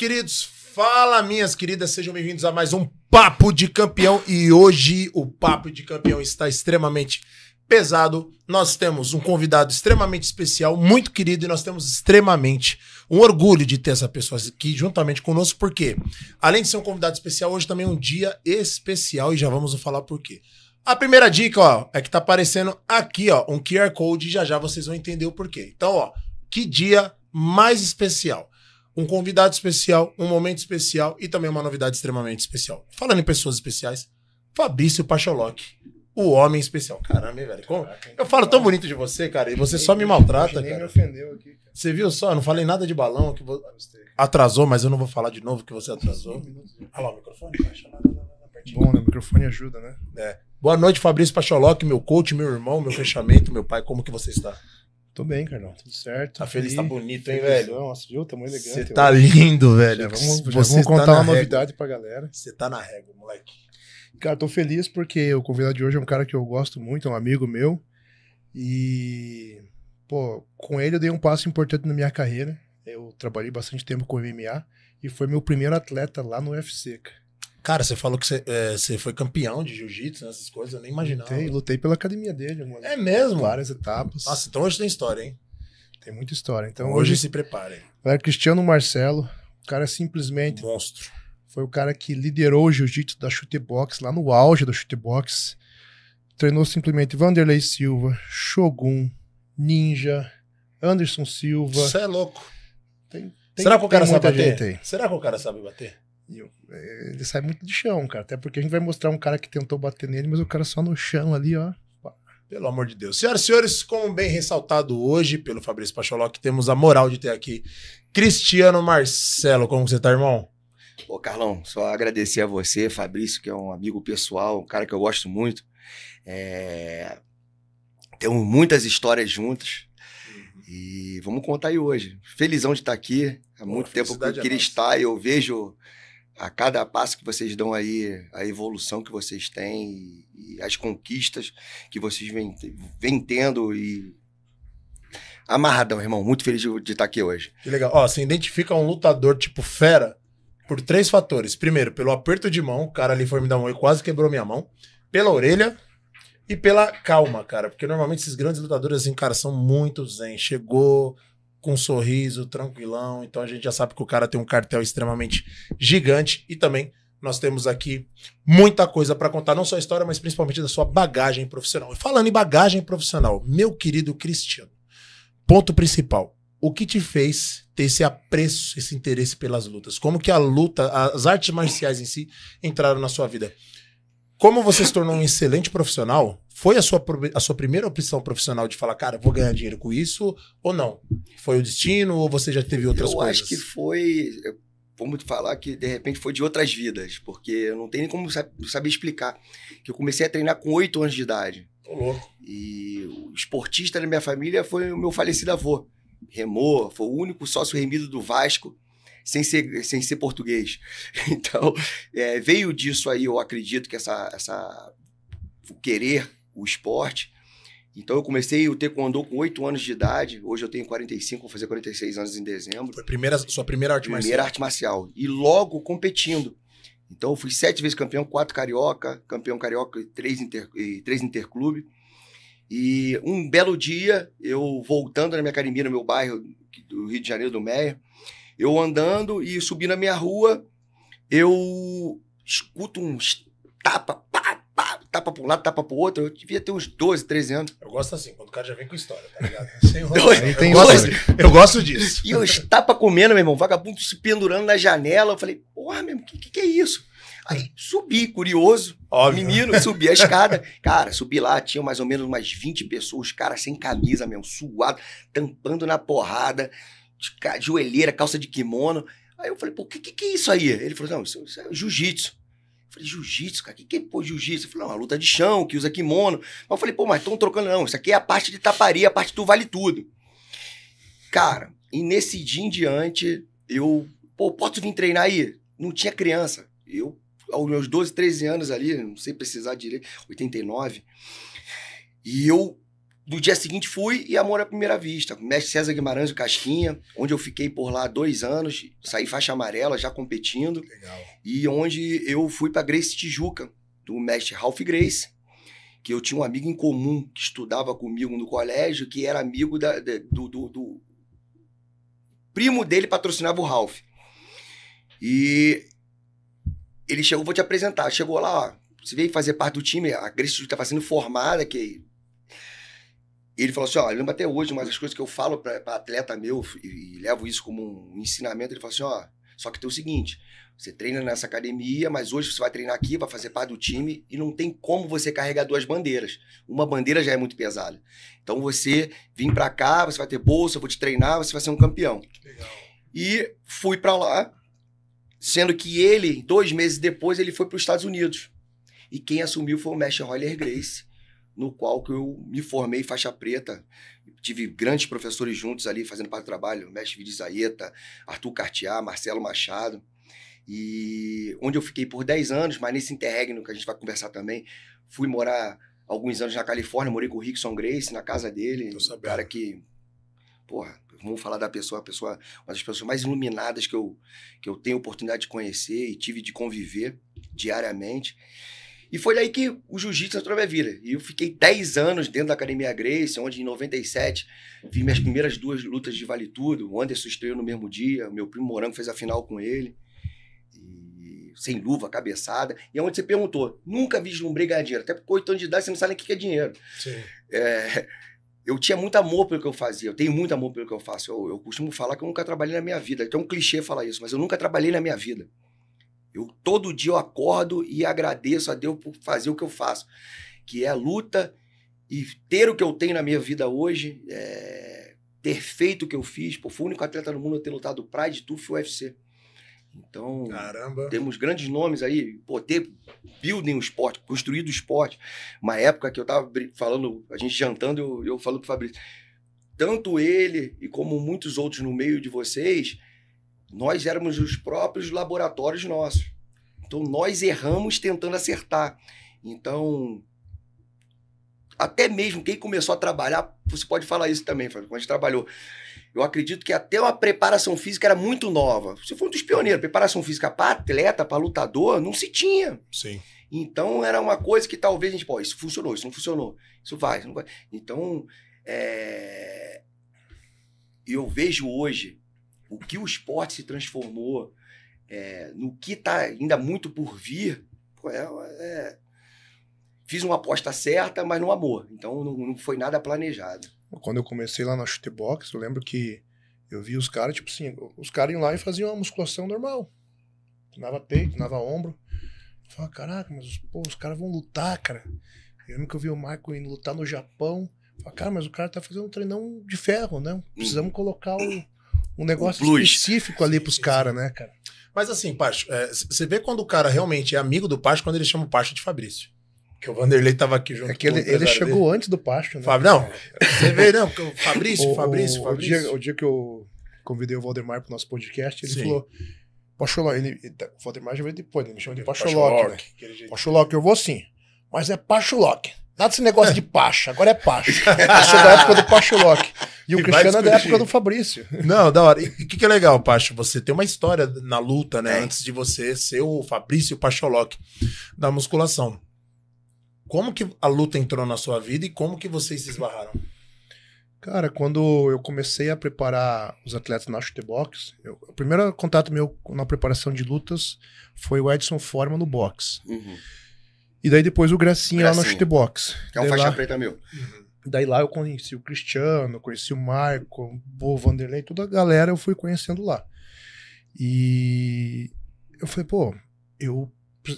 queridos, fala minhas queridas, sejam bem-vindos a mais um Papo de Campeão e hoje o Papo de Campeão está extremamente pesado. Nós temos um convidado extremamente especial, muito querido, e nós temos extremamente um orgulho de ter essa pessoa aqui juntamente conosco, porque além de ser um convidado especial, hoje também é um dia especial e já vamos falar por quê. A primeira dica, ó, é que tá aparecendo aqui, ó, um QR Code, e já já vocês vão entender o porquê. Então, ó, que dia mais especial um convidado especial, um momento especial e também uma novidade extremamente especial. Falando em pessoas especiais, Fabrício Pacholoc, o homem especial. Caramba, hein, velho? Como? Eu falo tão bonito de você, cara, e você só me maltrata, cara. me ofendeu aqui. Você viu só? Eu não falei nada de balão que atrasou, mas eu não vou falar de novo que você atrasou. Né? Olha lá o microfone, Bom, né? O microfone ajuda, né? É. Boa noite, Fabrício Pacholoc, meu coach, meu irmão, meu fechamento, meu pai. Como que você está? Tô bem, Carlão. Tudo certo. Tá feliz, tá bonito, hein, velho? Nossa, viu? Tá muito elegante. Você tá lindo, velho. Já vamos, já vamos tá contar tá uma régua. novidade pra galera. Você tá na régua, moleque. Cara, tô feliz porque o convidado de hoje é um cara que eu gosto muito, é um amigo meu. E, pô, com ele eu dei um passo importante na minha carreira. Eu trabalhei bastante tempo com o MMA e foi meu primeiro atleta lá no UFC, cara. Cara, você falou que você, é, você foi campeão de jiu-jitsu, né, essas coisas, eu nem imaginava. Lutei, lutei pela academia dele. Mano. É mesmo? Várias etapas. Nossa, então hoje tem história, hein? Tem muita história. Então hoje, hoje se preparem. Era Cristiano Marcelo, o cara simplesmente... Monstro. Foi o cara que liderou o jiu-jitsu da chutebox, lá no auge da chutebox. Treinou simplesmente Vanderlei Silva, Shogun, Ninja, Anderson Silva. Você é louco. Tem, tem, Será que o cara sabe bater? Será que o cara sabe bater? Eh, ele sai muito de chão, cara. Até porque a gente vai mostrar um cara que tentou bater nele, mas o cara só no chão ali, ó. Pelo amor de Deus. Senhoras e senhores, como bem ressaltado hoje pelo Fabrício Pacholó, que temos a moral de ter aqui Cristiano Marcelo. Como você tá, irmão? Ô, Carlão, só agradecer a você, Fabrício, que é um amigo pessoal, um cara que eu gosto muito. É... Temos muitas histórias juntas. Uhum. E vamos contar aí hoje. Felizão de estar aqui. Há muito tempo que eu é queria é estar e eu vejo a cada passo que vocês dão aí, a evolução que vocês têm e, e as conquistas que vocês vêm, vêm tendo e amarradão, irmão. Muito feliz de, de estar aqui hoje. Que legal. Ó, você identifica um lutador tipo fera por três fatores. Primeiro, pelo aperto de mão, o cara ali foi me dar um e quase quebrou minha mão. Pela orelha e pela calma, cara. Porque normalmente esses grandes lutadores, assim, cara, são muito zen. Chegou, com um sorriso, tranquilão. Então a gente já sabe que o cara tem um cartel extremamente gigante e também nós temos aqui muita coisa para contar, não só a história, mas principalmente da sua bagagem profissional. E falando em bagagem profissional, meu querido Cristiano, ponto principal. O que te fez ter esse apreço, esse interesse pelas lutas? Como que a luta, as artes marciais em si entraram na sua vida? Como você se tornou um excelente profissional, foi a sua, a sua primeira opção profissional de falar, cara, vou ganhar dinheiro com isso ou não? Foi o destino ou você já teve outras eu coisas? Eu acho que foi. Vamos falar que de repente foi de outras vidas, porque eu não tenho nem como saber explicar. Que eu comecei a treinar com 8 anos de idade. Tô louco. E o esportista da minha família foi o meu falecido avô. Remou, foi o único sócio remido do Vasco sem ser, sem ser português. Então, é, veio disso aí, eu acredito que essa, essa o querer o esporte. Então eu comecei o taekwondo com 8 anos de idade, hoje eu tenho 45, vou fazer 46 anos em dezembro. Foi primeira, sua primeira arte primeira marcial? Primeira arte marcial. E logo competindo. Então eu fui sete vezes campeão, quatro carioca, campeão carioca e três, inter, e três interclube. E um belo dia, eu voltando na minha academia, no meu bairro do Rio de Janeiro, do Meia, eu andando e subindo a minha rua, eu escuto uns tapa, pá, pá, tapa pra um lado, tapa pro outro. Eu devia ter uns 12, 13 anos. Eu gosto assim, quando o cara já vem com história, tá ligado? Sem Dois, eu, gosto, eu gosto disso. E eu tapa comendo, meu irmão, vagabundo se pendurando na janela. Eu falei, porra, meu irmão, o que, que, que é isso? Aí subi, curioso, Óbvio. menino, subi a escada. Cara, subi lá, tinha mais ou menos umas 20 pessoas, cara sem camisa mesmo, suado, tampando na porrada de joelheira, calça de kimono. Aí eu falei, pô, o que, que, que, é isso aí? Ele falou, não, isso, isso é jiu-jitsu. Eu falei, jiu-jitsu, cara, o que, que é pô, jiu-jitsu? Ele falei, não, é uma luta de chão, que usa kimono. Mas eu falei, pô, mas estão trocando, não, isso aqui é a parte de taparia, a parte do vale tudo. Cara, e nesse dia em diante, eu, pô, posso vir treinar aí? Não tinha criança. Eu, aos meus 12, 13 anos ali, não sei precisar direito, 89. E eu do dia seguinte fui e Amor à Primeira Vista. Mestre César Guimarães, o Casquinha, onde eu fiquei por lá dois anos, saí faixa amarela, já competindo. Legal. E onde eu fui para Grace Tijuca, do mestre Ralph Grace, que eu tinha um amigo em comum que estudava comigo no colégio, que era amigo da, da do, do, do, primo dele patrocinava o Ralph. E ele chegou, vou te apresentar. Chegou lá, ó, você veio fazer parte do time, a Grace Tijuca estava tá sendo formada, que ele falou assim: ó, eu lembro até hoje, mas as coisas que eu falo para atleta meu e, e, levo isso como um ensinamento, ele falou assim: ó, só que tem o seguinte, você treina nessa academia, mas hoje você vai treinar aqui, vai fazer parte do time e não tem como você carregar duas bandeiras. Uma bandeira já é muito pesada. Então você vem para cá, você vai ter bolsa, eu vou te treinar, você vai ser um campeão. Legal. E fui para lá, sendo que ele, dois meses depois, ele foi para os Estados Unidos. E quem assumiu foi o Mestre Roller Grace no qual que eu me formei faixa preta. Tive grandes professores juntos ali fazendo parte do trabalho, mestre Vidizaeta, Arthur Cartier, Marcelo Machado. E onde eu fiquei por 10 anos, mas nesse interregno que a gente vai conversar também, fui morar alguns anos na Califórnia, morei com o Rickson Grace na casa dele. Eu sabia. cara que porra, vamos falar da pessoa, a pessoa, uma das pessoas mais iluminadas que eu que eu tenho oportunidade de conhecer e tive de conviver diariamente. E foi daí que o jiu-jitsu entrou na minha vida. E eu fiquei 10 anos dentro da Academia Grace, onde em 97 vi minhas primeiras duas lutas de Vale Tudo. O Anderson estreou no mesmo dia, meu primo Morango fez a final com ele. E... sem luva, cabeçada. E é onde você perguntou, nunca vislumbrei ganhar dinheiro. Até porque 8 anos de idade você não sabe nem o que é dinheiro. É... eu tinha muito amor pelo que eu fazia, eu tenho muito amor pelo que eu faço. Eu, eu costumo falar que eu nunca trabalhei na minha vida. Então é um clichê falar isso, mas eu nunca trabalhei na minha vida. Eu todo dia eu acordo e agradeço a Deus por fazer o que eu faço, que é luta e ter o que eu tenho na minha vida hoje, é, ter feito o que eu fiz. Pô, fui o único atleta no mundo a ter lutado Pride, Tuf e UFC. Então, Caramba. temos grandes nomes aí, pô, ter building o esporte, construído o esporte. Uma época que eu tava falando, a gente jantando, eu, eu falo pro Fabrício, tanto ele e como muitos outros no meio de vocês, nós éramos os próprios laboratórios nossos. Então nós erramos tentando acertar. Então, até mesmo quem começou a trabalhar, você pode falar isso também, quando a gente trabalhou. Eu acredito que até uma preparação física era muito nova. Você foi um dos pioneiros. Preparação física para atleta, para lutador, não se tinha. Sim. Então era uma coisa que talvez a gente, pô, isso funcionou, isso não funcionou, isso vai, isso não vai. Então, é... eu vejo hoje o que o esporte se transformou, é, no que está ainda muito por vir, pô, é, é, fiz uma aposta certa, mas não amor. Então não, não, foi nada planejado. Quando eu comecei lá na Chutebox, eu lembro que eu vi os caras, tipo assim, os caras iam lá e faziam uma musculação normal. Tunava peito, tunava ombro. Eu falava, caraca, mas pô, os caras vão lutar, cara. Eu lembro que eu vi o Marco indo lutar no Japão. Eu falava, cara, mas o cara tá fazendo um treinão de ferro, né? Hum. Precisamos colocar o um negócio um específico ali pros caras, né, cara? Mas assim, Pacho, é, você é, vê quando o cara realmente é amigo do Pacho, quando ele chama o Pacho de Fabrício. Que o Vanderlei tava aqui junto. É que ele, ele chegou dele. antes do Pacho, né? Fab... Não, você vê, não, né, Fabrício, o, Fabrício, o, Fabrício. O dia, o dia, que eu convidei o Valdemar pro nosso podcast, ele Sim. falou... Pacholoc, ele, tá, o Valdemar já veio depois, né? ele me chama de Pacholoc, né? eu vou sim, mas é Pacholoc. Nada desse negócio de pacha, agora é pacha. Eu sou da época do Pacho Rock. E o Cristiano é da época do Fabrício. Não, da hora. E o que, que é legal, Pacha? Você tem uma história na luta, né? É. Antes de você ser o Fabrício Pacholoc da musculação. Como que a luta entrou na sua vida e como que vocês se esbarraram? Cara, quando eu comecei a preparar os atletas na chute box, eu, o primeiro contato meu na preparação de lutas foi o Edson Forma no box. Uhum. E daí depois o Gracinha, Gracinha. lá no Chutebox. Que é um daí faixa lá, preta meu. Uhum. Daí lá eu conheci o Cristiano, conheci o Marco, o Vanderlei, toda a galera eu fui conhecendo lá. E eu falei, pô, eu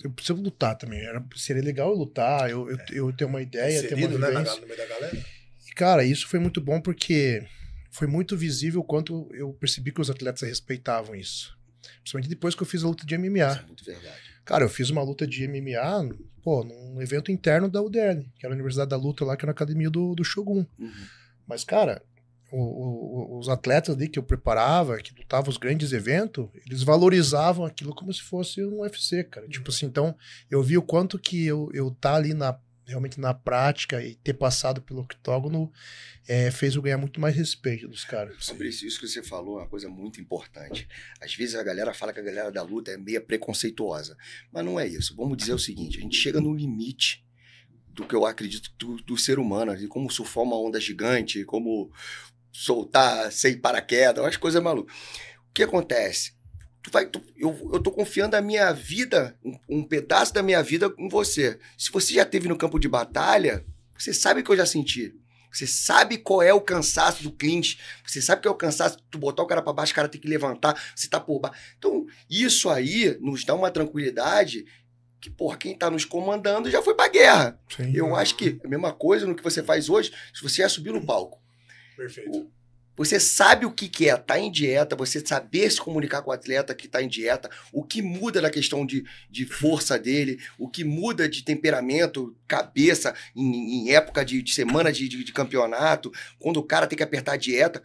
eu preciso lutar também. Era, seria legal eu lutar, eu, eu, é. eu ter uma ideia, Inserido, ter uma Né, no meio da galera. E, cara, isso foi muito bom porque foi muito visível o quanto eu percebi que os atletas respeitavam isso. Principalmente depois que eu fiz a luta de MMA. Isso é muito verdade. Cara, eu fiz uma luta de MMA, pô, num evento interno da UDERN, que era a Universidade da Luta lá, que era na academia do, do Shogun. Uhum. Mas, cara, o, o, os atletas ali que eu preparava, que lutavam os grandes eventos, eles valorizavam aquilo como se fosse um UFC, cara. Tipo uhum. Tipo assim, então eu vi o quanto que eu, eu tá ali na, realmente na prática e ter passado pelo octógono é, fez eu ganhar muito mais respeito dos caras. sobre isso que você falou é uma coisa muito importante. Às vezes a galera fala que a galera da luta é meia preconceituosa, mas não é isso. Vamos dizer o seguinte: a gente chega no limite do que eu acredito do, do ser humano, de assim, como surfar uma onda gigante, como soltar sem paraquedas, umas coisas malucas. O que acontece? tu vai, tu, eu, eu tô confiando a minha vida, um, um pedaço da minha vida com você. Se você já teve no campo de batalha, você sabe que eu já senti. Você sabe qual é o cansaço do cliente Você sabe que é o cansaço de tu botar o cara para baixo, o cara tem que levantar, você tá por baixo. Então, isso aí nos dá uma tranquilidade que, porra, quem tá nos comandando já foi pra guerra. Sim, eu acho que é a mesma coisa no que você faz hoje, se você já subir no palco. Perfeito. O, você sabe o que, que é estar tá em dieta, você saber se comunicar com o atleta que está em dieta, o que muda na questão de, de força dele, o que muda de temperamento, cabeça, em, em época de, de semana de, de, de, campeonato, quando o cara tem que apertar a dieta.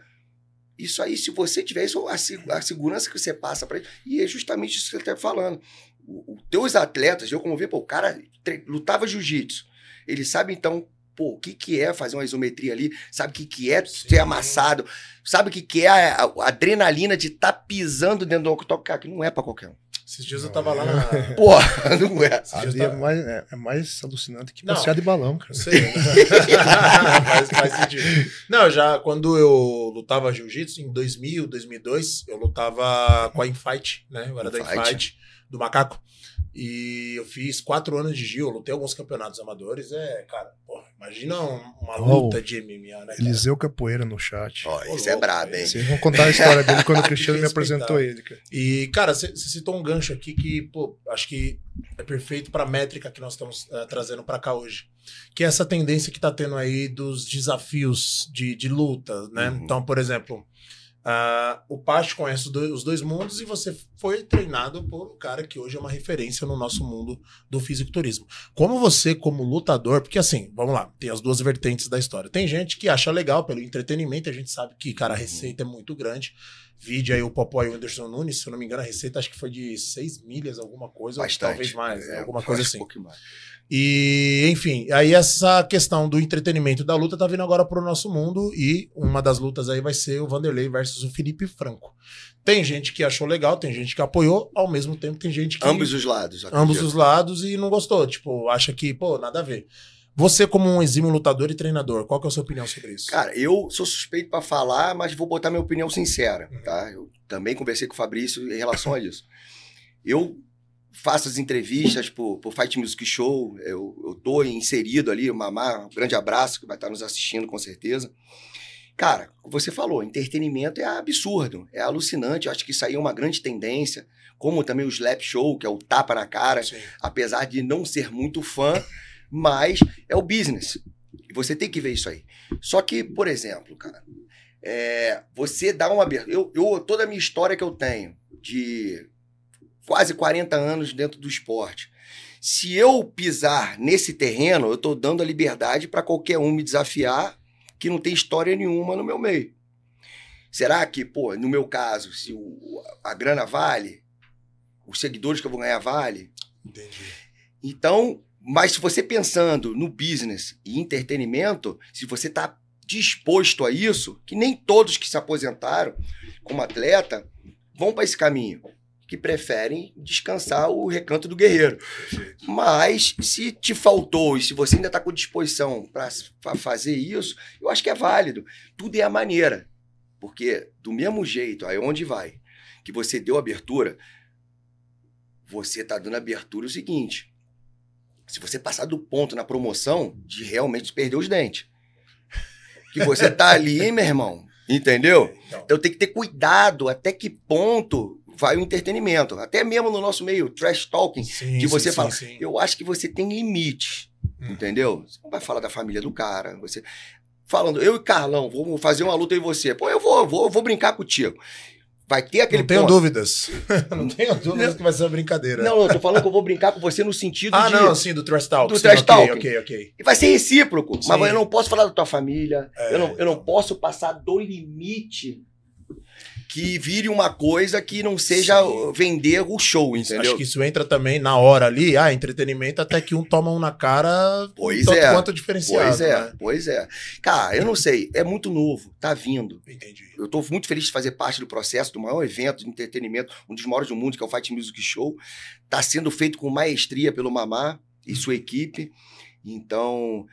Isso aí, se você tiver isso, a, a segurança que você passa para ele, e é justamente isso que você está falando. Os teus atletas, eu como vi, pô, o cara lutava jiu-jitsu, ele sabe então pô, o que, que é fazer uma isometria ali, sabe o que, que é Sim. ser amassado, sabe o que, que é a, a adrenalina de estar tá pisando dentro do octocar que não é para qualquer um. Esses dias não, eu tava lá é na. Porra, não é. Ali tava... é, mais, é, é, mais alucinante que passear de balão, cara. Sei, né? faz, faz sentido. Não, já quando eu lutava jiu-jitsu, em 2000, 2002, eu lutava com a Infight, né? Eu era da Infight do macaco. E eu fiz quatro anos de Gil, lutei alguns campeonatos amadores. É, cara, porra, imagina uma luta oh, de MMA, né? Cara? Eliseu Capoeira no chat. Ó, oh, isso é brabo, hein? Vocês vão contar a história dele quando o Cristiano me apresentou ele, cara. E, cara, você citou um gancho aqui que, pô, acho que é perfeito pra métrica que nós estamos uh, trazendo para cá hoje. Que é essa tendência que tá tendo aí dos desafios de, de luta, né? Uhum. Então, por exemplo, Uh, o Pacho conhece os dois mundos e você foi treinado por um cara que hoje é uma referência no nosso mundo do fisiculturismo. Como você, como lutador, porque assim, vamos lá, tem as duas vertentes da história. Tem gente que acha legal pelo entretenimento, a gente sabe que, cara, a uhum. receita é muito grande. Vide aí o Popó e o Anderson Nunes, se eu não me engano, a receita acho que foi de 6 milhas, alguma coisa, Bastante. talvez mais, é, alguma coisa assim. Um mais. E, enfim, aí essa questão do entretenimento da luta tá vindo agora pro nosso mundo e uma das lutas aí vai ser o Vanderlei versus o Felipe Franco. Tem gente que achou legal, tem gente que apoiou, ao mesmo tempo tem gente que. Ambos os lados. Acredito. Ambos os lados e não gostou. Tipo, acha que, pô, nada a ver. Você, como um exímio lutador e treinador, qual que é a sua opinião sobre isso? Cara, eu sou suspeito para falar, mas vou botar minha opinião sincera, uhum. tá? Eu também conversei com o Fabrício em relação a isso. Eu faço as entrevistas por, Fight Music Show, eu, eu tô inserido ali, Mamá, um grande abraço, que vai estar nos assistindo com certeza. Cara, você falou, entretenimento é absurdo, é alucinante, eu acho que isso aí é uma grande tendência, como também o slap show, que é o tapa na cara, Sim. apesar de não ser muito fã, mas é o business, e você tem que ver isso aí. Só que, por exemplo, cara, é, você dá uma abertura, eu, eu, toda a minha história que eu tenho de quase 40 anos dentro do esporte. Se eu pisar nesse terreno, eu estou dando a liberdade para qualquer um me desafiar que não tem história nenhuma no meu meio. Será que, pô, no meu caso, se o, a grana vale, os seguidores que eu vou ganhar vale? Entendi. Então, mas se você pensando no business e entretenimento, se você está disposto a isso, que nem todos que se aposentaram como atleta vão para esse caminho que preferem descansar o recanto do guerreiro. Mas se te faltou e se você ainda está com disposição para fazer isso, eu acho que é válido. Tudo é a maneira. Porque do mesmo jeito, aí onde vai, que você deu abertura, você está dando abertura o seguinte. Se você passar do ponto na promoção, de realmente perder os dentes. Que você tá ali, meu irmão. Entendeu? Então, então tem que ter cuidado até que ponto vai o entretenimento. Até mesmo no nosso meio, trash talking, sim, de você sim, falar. Sim, eu acho que você tem limite, hum. entendeu? Você não vai falar da família do cara, você... Falando, eu e Carlão, vamos fazer uma luta e você. Pô, eu vou, vou, vou brincar contigo. Vai ter aquele. Não tenho ponto. dúvidas. não tenho dúvidas que vai ser uma brincadeira. Não, eu tô falando que eu vou brincar com você no sentido ah, de. não, sim, do trash talk. Do sim, trash talk. Ok, ok, ok. E vai ser recíproco. Sim. Mas eu não posso falar da tua família. É. Eu, não, eu não então. posso passar do limite que vire uma coisa que não seja Sim. vender o show, entendeu? Acho que isso entra também na hora ali, ah, entretenimento, até que um toma um na cara, pois tanto é. quanto diferenciado. Pois é, né? pois é. Cara, eu não sei, é muito novo, tá vindo. Entendi. Eu tô muito feliz de fazer parte do processo do maior evento de entretenimento, um dos maiores do mundo, que é o Fight Music Show. Tá sendo feito com maestria pelo Mamá e sua equipe. Então,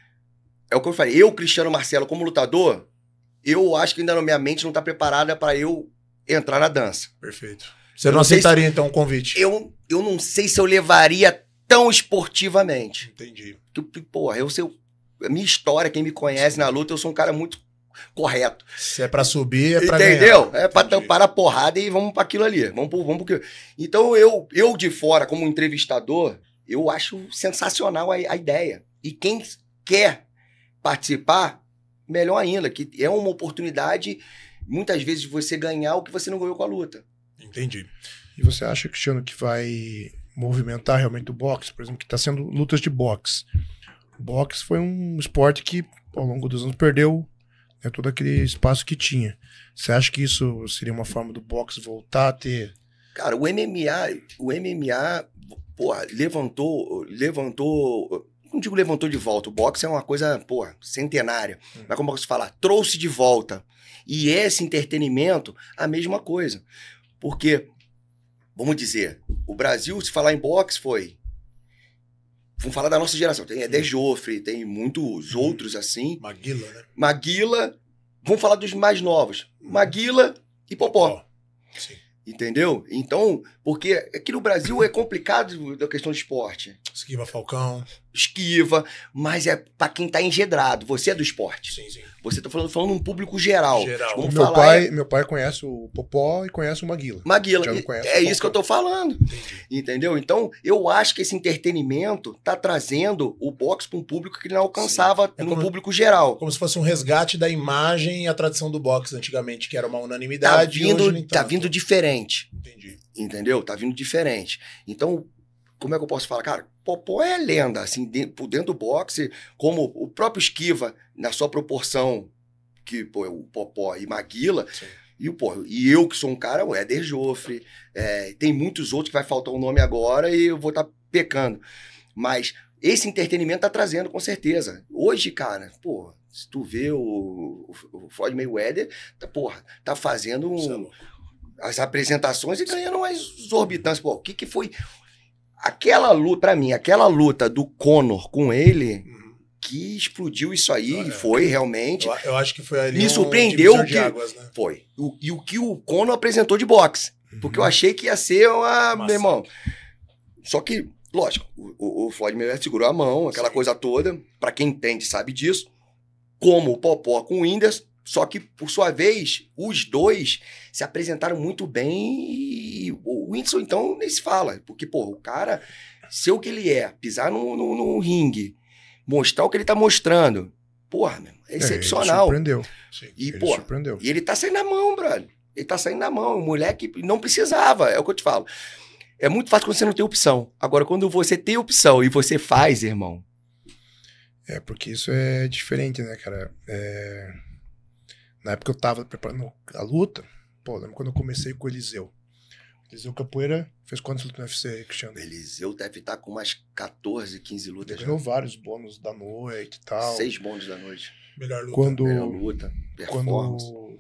é o que eu falei, eu, Cristiano Marcelo, como lutador, eu acho que ainda na minha mente não está preparada para eu entrar na dança. Perfeito. Você não, aceitaria, se... então, o um convite? Eu, eu não sei se eu levaria tão esportivamente. Entendi. Que, porra, eu sei. A minha história, quem me conhece na luta, eu sou um cara muito correto. Se é para subir, é para ganhar. Entendeu? É para parar a porrada e vamos para aquilo ali. Vamos pro, vamos pro... Então eu, eu de fora como entrevistador, eu acho sensacional a, a ideia. E quem quer participar, melhor ainda, que é uma oportunidade muitas vezes você ganhar o que você não ganhou com a luta. Entendi. E você acha, Cristiano, que vai movimentar realmente o boxe? Por exemplo, que está sendo lutas de boxe. O boxe foi um esporte que, ao longo dos anos, perdeu né, todo aquele espaço que tinha. Você acha que isso seria uma forma do boxe voltar a ter. Cara, o MMA, o MMA, porra, levantou, levantou não digo levantou de volta, o boxe é uma coisa, pô, centenária. Hum. Mas como você falar trouxe de volta e esse entretenimento, a mesma coisa. Porque, vamos dizer, o Brasil, se falar em boxe, foi. Vamos falar da nossa geração. Tem Edé Joffre, tem muitos uhum. outros assim. Maguila, né? Maguila. Vamos falar dos mais novos. Uhum. Maguila e Popó. Sim. Entendeu? Então, porque aqui no Brasil é complicado da questão de esporte. Esquiva Falcão. Esquiva, mas é para quem tá engedrado. Você é do esporte. Sim, sim. Você tá falando, falando um público geral. geral. Vamos meu, pai, é... meu pai conhece o Popó e conhece o Maguila. Maguila. É isso que eu tô falando. Entendi. Entendeu? Então, eu acho que esse entretenimento tá trazendo o boxe para um público que ele não alcançava é no como, público geral. Como se fosse um resgate da imagem e a tradição do boxe antigamente, que era uma tá unanimidade. Tá vindo, hoje, tá vindo diferente. Entendi. Entendeu? Tá vindo diferente. Então, como é que eu posso falar, cara? Popó é lenda, assim, dentro, dentro do boxe, como o próprio Esquiva, na sua proporção, que pô, é o Popó e Maguila. E, pô, e eu, que sou um cara, o Éder Joffre, é, tem muitos outros que vai faltar o um nome agora e eu vou estar tá pecando. Mas esse entretenimento tá trazendo, com certeza. Hoje, cara, pô, se tu vê o, o Floyd Mayweather, tá, porra, tá fazendo um, é as apresentações e ganhando umas exorbitantes. Pô, o que que foi aquela luta, pra mim, aquela luta do Conor com ele, uhum. que explodiu isso aí, ah, é. foi realmente. Eu, eu, acho que foi ali. Me um surpreendeu o que. Águas, né? Foi. O, e o que o Conor apresentou de boxe. Uhum. Porque eu uhum. achei que ia ser uma. Massa. Meu irmão. Só que, lógico, o, o Floyd Mayweather segurou a mão, aquela Sim. coisa toda. para quem entende, sabe disso. Como o Popó com o Whindersson só que, por sua vez, os dois se apresentaram muito bem e o Whindersson, então, nem se fala. Porque, pô, o cara, ser o que ele é, pisar no, no, no ringue, mostrar o que ele tá mostrando, porra, meu, é excepcional. É, ele surpreendeu. Sim, e, ele porra, surpreendeu. E ele tá saindo na mão, brother. Ele tá saindo na mão. O moleque não precisava, é o que eu te falo. É muito fácil quando você não tem opção. Agora, quando você tem opção e você faz, irmão. É, porque isso é diferente, né, cara? É na época eu tava preparando a luta, pô, lembro quando eu comecei com o Eliseu. Eliseu Capoeira fez quantas lutas no UFC, Cristiano? Eliseu deve estar tá com umas 14, 15 lutas. Ganhou vários bônus da noite e tal. Seis bônus da noite. Melhor luta. Quando, melhor luta, performance. Quando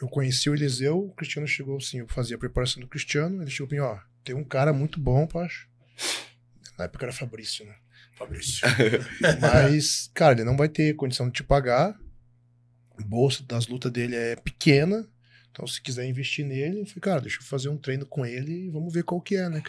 eu conheci o Eliseu, o Cristiano chegou assim, eu fazia a preparação do Cristiano, ele chegou assim, ó, tem um cara muito bom, Pacho. Na época era Fabrício, né? Fabrício. Mas, cara, ele não vai ter condição de te pagar, bolsa das lutas dele é pequena. Então, se quiser investir nele, eu falei, cara, deixa eu fazer um treino com ele e vamos ver qual que é, né?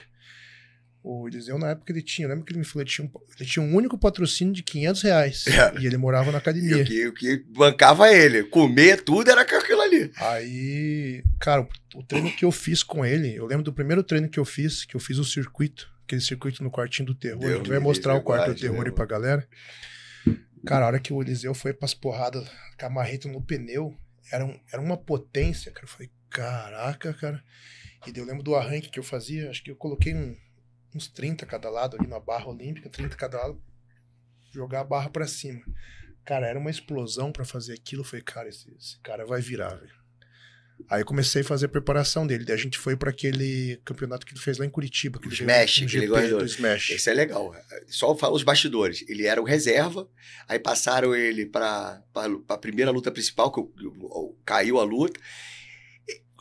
O Eliseu, na época, ele tinha, lembra que ele me falou, ele tinha um, ele tinha um único patrocínio de 500 reais. É. E ele morava na academia. E o que, o que bancava ele, comer tudo era aquilo ali. Aí, cara, o treino que eu fiz com ele, eu lembro do primeiro treino que eu fiz, que eu fiz o circuito, aquele circuito no quartinho do terror. Deus, ele vai mostrar o quarto do terror aí pra galera. Cara, a hora que o Eliseu foi pras porradas, marreta no pneu, era, um, era uma potência, cara. Eu falei, caraca, cara. E daí eu lembro do arranque que eu fazia, acho que eu coloquei um, uns 30 cada lado ali na barra olímpica, 30 cada lado, jogar a barra para cima. Cara, era uma explosão para fazer aquilo. Eu falei, cara, esse, esse cara vai virar, velho. Aí comecei a fazer a preparação dele. Daí a gente foi para aquele campeonato que ele fez lá em Curitiba. Que Smash, um GP do Smash. Esse é legal. Só fala os bastidores. Ele era o reserva, aí passaram ele para a primeira luta principal, que caiu a luta.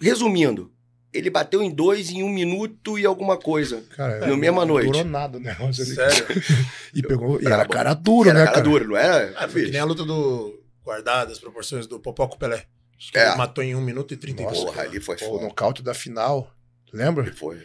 Resumindo, ele bateu em dois em um minuto e alguma coisa. Cara, no é, mesma noite. Durou nada o negócio ali. Sério? e pegou. E era cara duro, né? cara, cara duro, não era? Ah, que nem a luta do. Guardadas as proporções do Popó com Pelé. Acho que é. ele matou em 1 minuto e 32. Porra, ali foi foda. O nocaute da final, lembra? Ele foi.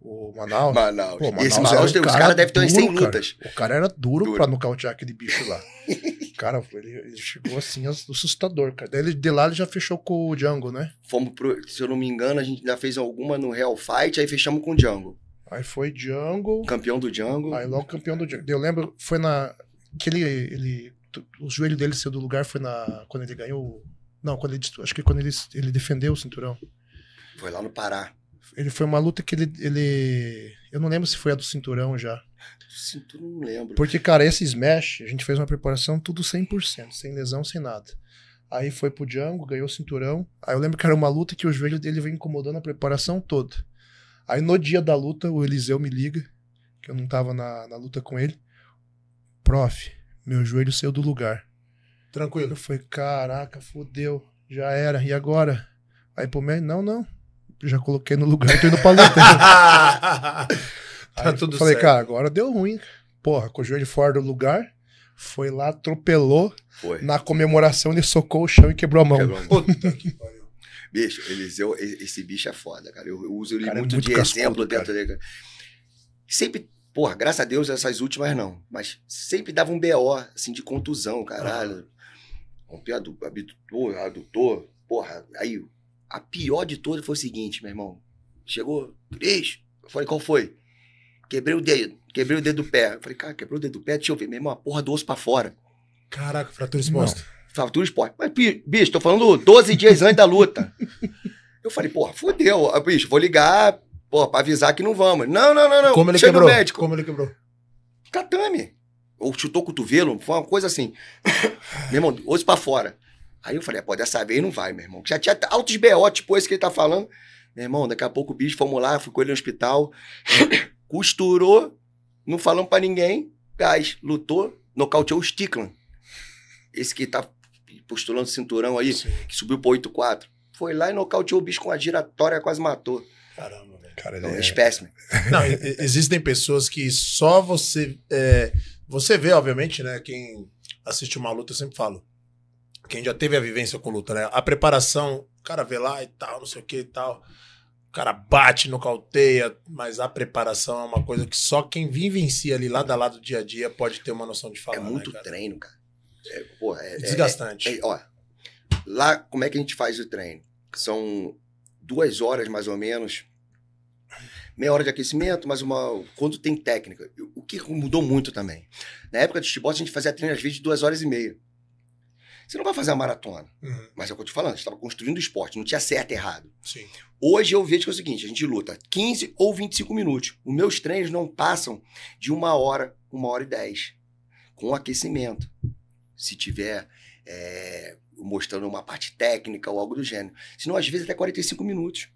O Manaus. Manaus. Pô, Manaus Esse Manaus, é um os caras cara devem ter umas 100 lutas. Cara. O cara era duro, duro. pra nocautear aquele bicho lá. cara, ele, ele, chegou assim, assustador, cara. Daí ele, de lá ele já fechou com o Django, né? Fomos pro, se eu não me engano, a gente ainda fez alguma no Real Fight, aí fechamos com o Django. Aí foi Django. Campeão do Django. Aí logo campeão do Django. Eu lembro, foi na. Que ele. ele o joelho dele saiu do lugar, foi na. Quando ele ganhou não, quando ele, acho que quando ele, ele defendeu o cinturão. Foi lá no Pará. Ele foi uma luta que ele, ele. Eu não lembro se foi a do cinturão já. Cinturão não lembro. Porque, cara, esse Smash, a gente fez uma preparação tudo 100%, sem lesão, sem nada. Aí foi pro Django, ganhou o cinturão. Aí eu lembro que era uma luta que o joelho dele vem incomodando a preparação toda. Aí no dia da luta, o Eliseu me liga, que eu não tava na, na luta com ele. Prof, meu joelho saiu do lugar. Tranquilo. Eu falei, caraca, fodeu, já era, e agora? Aí pro médico, não, não, já coloquei no lugar, tô indo pra Luteira. tá tudo falei, certo. cara, agora deu ruim. Porra, com o joelho fora do lugar, foi lá, atropelou. Foi. Na comemoração, ele socou o chão e quebrou a mão. Quebrou a mão. Puta que pariu. Bicho, Eliseu, esse bicho é foda, cara. Eu, uso ele cara, é muito, é muito, de cascudo, exemplo dentro dele. Sempre, porra, graças a Deus, essas últimas não. Mas sempre dava um BO, assim, de contusão, caralho. Ah. Rompeu é o abdutor, adutor, porra. Aí a pior de todas foi o seguinte, meu irmão. Chegou, Cris. Eu falei, qual foi? Quebrei o dedo, quebrei o dedo do pé. Eu falei, cara, quebrou o dedo do pé, deixa eu ver, meu irmão, a porra do osso pra fora. Caraca, fratura exposta. Fratura exposta. Mas, bicho, tô falando 12 dias antes da luta. Eu falei, porra, fodeu, ah, bicho, vou ligar, porra, pra avisar que não vamos. Não, não, não, não. Como ele Chega quebrou? médico. Como ele quebrou? Catame ou chutou o cotovelo, foi uma coisa assim. meu irmão, hoje pra fora. Aí eu falei, ah, pô, dessa vez não vai, meu irmão. Já tinha altos BO, tipo esse que ele tá falando. Meu irmão, daqui a pouco o bicho, fomos lá, ficou ele no hospital, costurou, não falando para ninguém, gás, lutou, nocauteou o Stickland. Esse que tá postulando cinturão aí, Sim. que subiu pro 8-4. Foi lá e nocauteou o bicho com a giratória, quase matou. Caramba. Cara, é um espécime. Não, existem pessoas que só você. É, você vê, obviamente, né? Quem assiste uma luta, eu sempre falo. Quem já teve a vivência com luta, né? A preparação, o cara vê lá e tal, não sei o que e tal. O cara bate, nocauteia, mas a preparação é uma coisa que só quem vivencia ali lado a lado, dia a dia, pode ter uma noção de falar. É né, muito né, cara? treino, cara. É, porra, é, é Desgastante. É, é, ó, lá, como é que a gente faz o treino? São duas horas, mais ou menos, meia hora de aquecimento, mas uma, quando tem técnica. O que mudou muito também. Na época de futebol, a gente fazia treino às vezes de duas horas e meia. Você não vai fazer uma maratona. Uhum. Mas é o que eu tô falando, a gente estava construindo o esporte, não tinha certo e errado. Sim. Hoje eu vejo que é o seguinte: a gente luta 15 ou 25 minutos. Os meus treinos não passam de uma hora, uma hora e dez. Com aquecimento. Se tiver é, mostrando uma parte técnica ou algo do gênero. Senão, às vezes, até 45 minutos.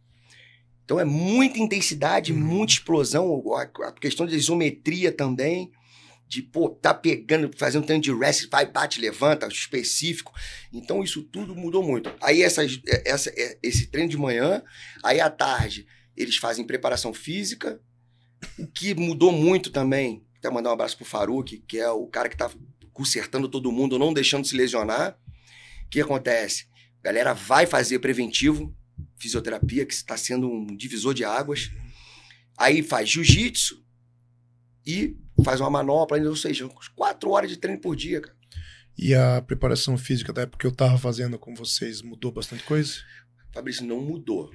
Então é muita intensidade, uhum. muita explosão, a questão de isometria também, de pô, tá pegando, fazendo tanto de wrestling, vai, bate, levanta, específico. Então isso tudo mudou muito. Aí é, essa, é, esse treino de manhã, aí à tarde eles fazem preparação física, o que mudou muito também. Até mandar um abraço pro Faruk, que é o cara que tá consertando todo mundo, não deixando se lesionar. O que acontece? A galera vai fazer preventivo, fisioterapia, que está sendo um divisor de águas. Aí faz jiu-jitsu e faz uma manopla, ou seja, quatro horas de treino por dia, cara. E a preparação física da época que eu estava fazendo com vocês mudou bastante coisa? Fabrício, não mudou.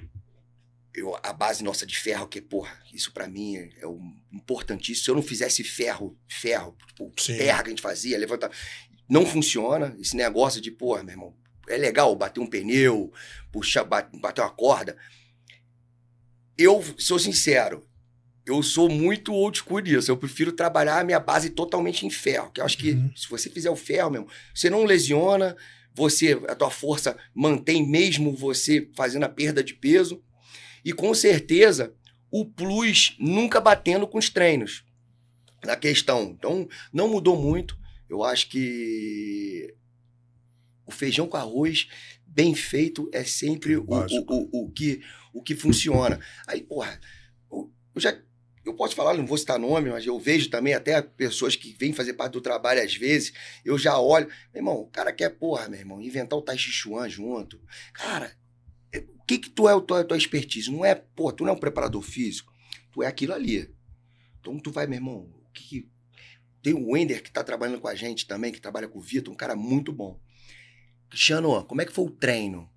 Eu, a base nossa de ferro, que, porra, isso para mim é, é importantíssimo. Se eu não fizesse ferro, ferro, tipo, terra que a gente fazia, levantar. Não funciona. Esse negócio de, porra, meu irmão, é legal bater um pneu, puxar, bater uma corda. Eu sou sincero, eu sou muito old school nisso. Eu prefiro trabalhar a minha base totalmente em ferro. Que eu acho que uhum. se você fizer o ferro mesmo, você não lesiona, você a tua força mantém mesmo você fazendo a perda de peso. E com certeza, o plus nunca batendo com os treinos. Na questão. Então, não mudou muito. Eu acho que o feijão com arroz bem feito é sempre o, o, o, que, o que funciona. Aí, porra, eu já eu posso falar, não vou citar nome, mas eu vejo também até pessoas que vêm fazer parte do trabalho às vezes, eu já olho, meu irmão, o cara quer, porra, meu irmão, inventar o Tai Chi Chuan junto. Cara, é, o que que tu é a tua, a tua expertise? Não é, porra tu não é um preparador físico, tu é aquilo ali. Então tu vai, meu irmão, o que, que... tem o Wender que tá trabalhando com a gente também, que trabalha com o Vitor, um cara muito bom. Cristiano, como é que foi o treino?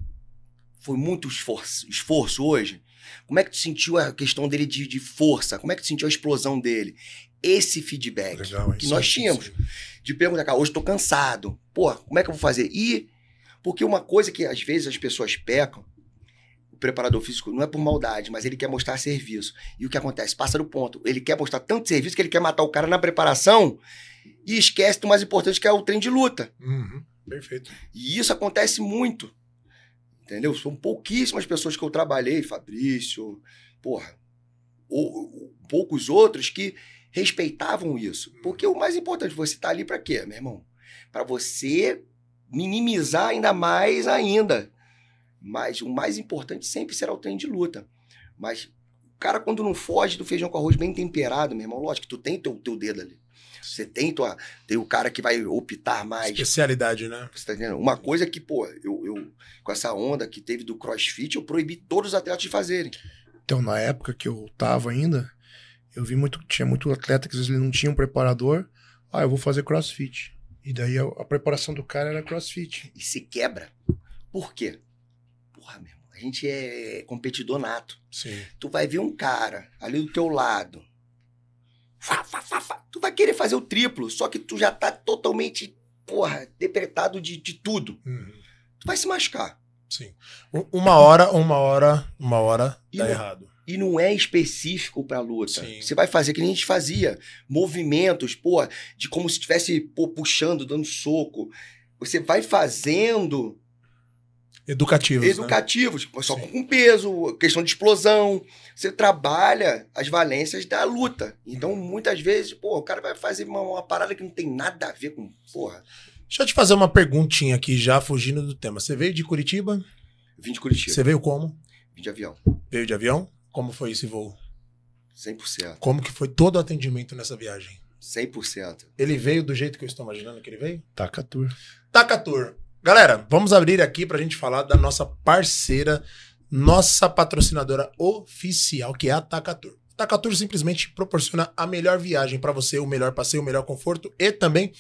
Foi muito esforço, esforço hoje? Como é que tu sentiu a questão dele de, de força? Como é que tu sentiu a explosão dele? Esse feedback Legal, que nós tínhamos de perguntar, cara, hoje tô cansado. Pô, como é que eu vou fazer? E porque uma coisa que às vezes as pessoas pecam, o preparador físico não é por maldade, mas ele quer mostrar serviço. E o que acontece? Passa do ponto. Ele quer mostrar tanto serviço que ele quer matar o cara na preparação e esquece do mais importante que é o trem de luta. Uhum. Perfeito. E isso acontece muito. Entendeu? São pouquíssimas pessoas que eu trabalhei, Fabrício, porra, ou, ou poucos outros que respeitavam isso. Hum. Porque o mais importante, você tá ali para quê, meu irmão? Para você minimizar ainda mais ainda. Mas o mais importante sempre será o treino de luta. Mas o cara, quando não foge do feijão com arroz bem temperado, meu irmão, lógico que tu tem teu, teu dedo ali. Você tem tua. Tem o cara que vai optar mais. Especialidade, né? Você tá entendendo? Uma coisa que, pô, eu, eu. Com essa onda que teve do crossfit, eu proibi todos os atletas de fazerem. Então, na época que eu tava ainda, eu vi muito. Tinha muito atleta que às vezes ele não tinha um preparador. Ah, eu vou fazer crossfit. E daí a, a preparação do cara era crossfit. E se quebra. Por quê? Porra, meu a gente é competidor nato. Sim. Tu vai ver um cara ali do teu lado tu vai querer fazer o triplo, só que tu já tá totalmente, porra, depretado de, de tudo. Uhum. Tu vai se machucar. Sim. Uma hora, uma hora, uma hora e tá não, errado. E não é específico pra luta. Sim. Você vai fazer que a gente fazia. Movimentos, pô, de como se estivesse puxando, dando soco. Você vai fazendo. Educativos. Né? Educativos, né? só Sim. com peso, questão de explosão você trabalha as valências da luta. Então, muitas vezes, pô, o cara vai fazer uma, uma parada que não tem nada a ver com. Porra. Deixa eu te fazer uma perguntinha aqui, já fugindo do tema. Você veio de Curitiba? Vim de Curitiba. Você veio como? Vim de avião. Veio de avião? Como foi esse voo? 100%. Como que foi todo o atendimento nessa viagem? 100%. Ele veio do jeito que eu estou imaginando que ele veio? Taca Tour. Taca Tour. Galera, vamos abrir aqui para a gente falar da nossa parceira nossa patrocinadora oficial, que é a Takatur. Takatur simplesmente proporciona a melhor viagem para você, o melhor passeio, o melhor conforto e também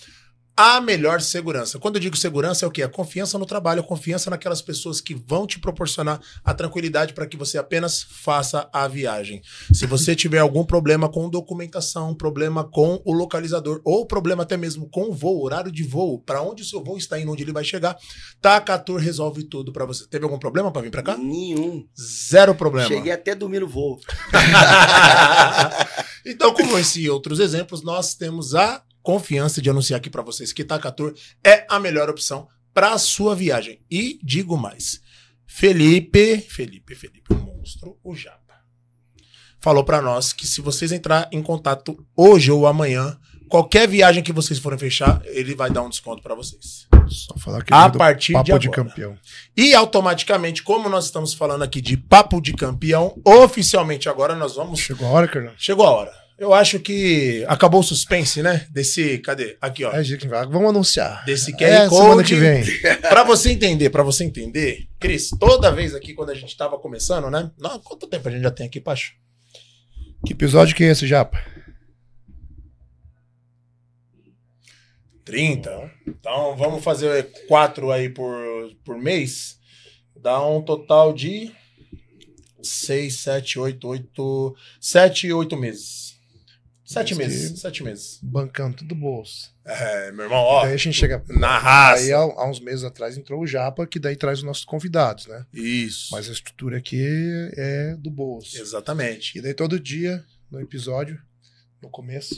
a melhor segurança. Quando eu digo segurança, é o quê? A confiança no trabalho, a confiança naquelas pessoas que vão te proporcionar a tranquilidade para que você apenas faça a viagem. Se você tiver algum problema com documentação, problema com o localizador, ou problema até mesmo com o voo, horário de voo, para onde o seu voo está indo, onde ele vai chegar, Tacatur resolve tudo para você. Teve algum problema para vir para cá? Nenhum. Zero problema. Cheguei até dormir no voo. então, como esse e outros exemplos, nós temos a confiança de anunciar aqui para vocês que Takatur é a melhor opção para sua viagem. E digo mais, Felipe, Felipe, Felipe, o monstro, o Japa, falou para nós que se vocês entrar em contato hoje ou amanhã, qualquer viagem que vocês forem fechar, ele vai dar um desconto para vocês. Só falar que a é partir papo de, agora. de campeão. E automaticamente, como nós estamos falando aqui de papo de campeão, oficialmente agora nós vamos. Chegou a hora, Carlão. Chegou a hora. Eu acho que acabou o suspense, né? Desse. Cadê? Aqui, ó. É, vamos anunciar. Desse QR é, Code. Semana que vem. pra você entender, pra você entender, Cris, toda vez aqui quando a gente tava começando, né? Não, quanto tempo a gente já tem aqui, Pacho? Que episódio que é esse, Japa? 30. Então vamos fazer quatro aí por, por mês. Dá um total de 6, 7, 8, 8. 7, 8 meses. Sete meses, sete meses. Bancando tudo do bolso. É, meu irmão, ó. daí a gente chega. Na raça. Aí há, há, uns meses atrás entrou o Japa, que daí traz os nossos convidados, né? Isso. Mas a estrutura aqui é do bolso. Exatamente. E daí todo dia, no episódio, no começo.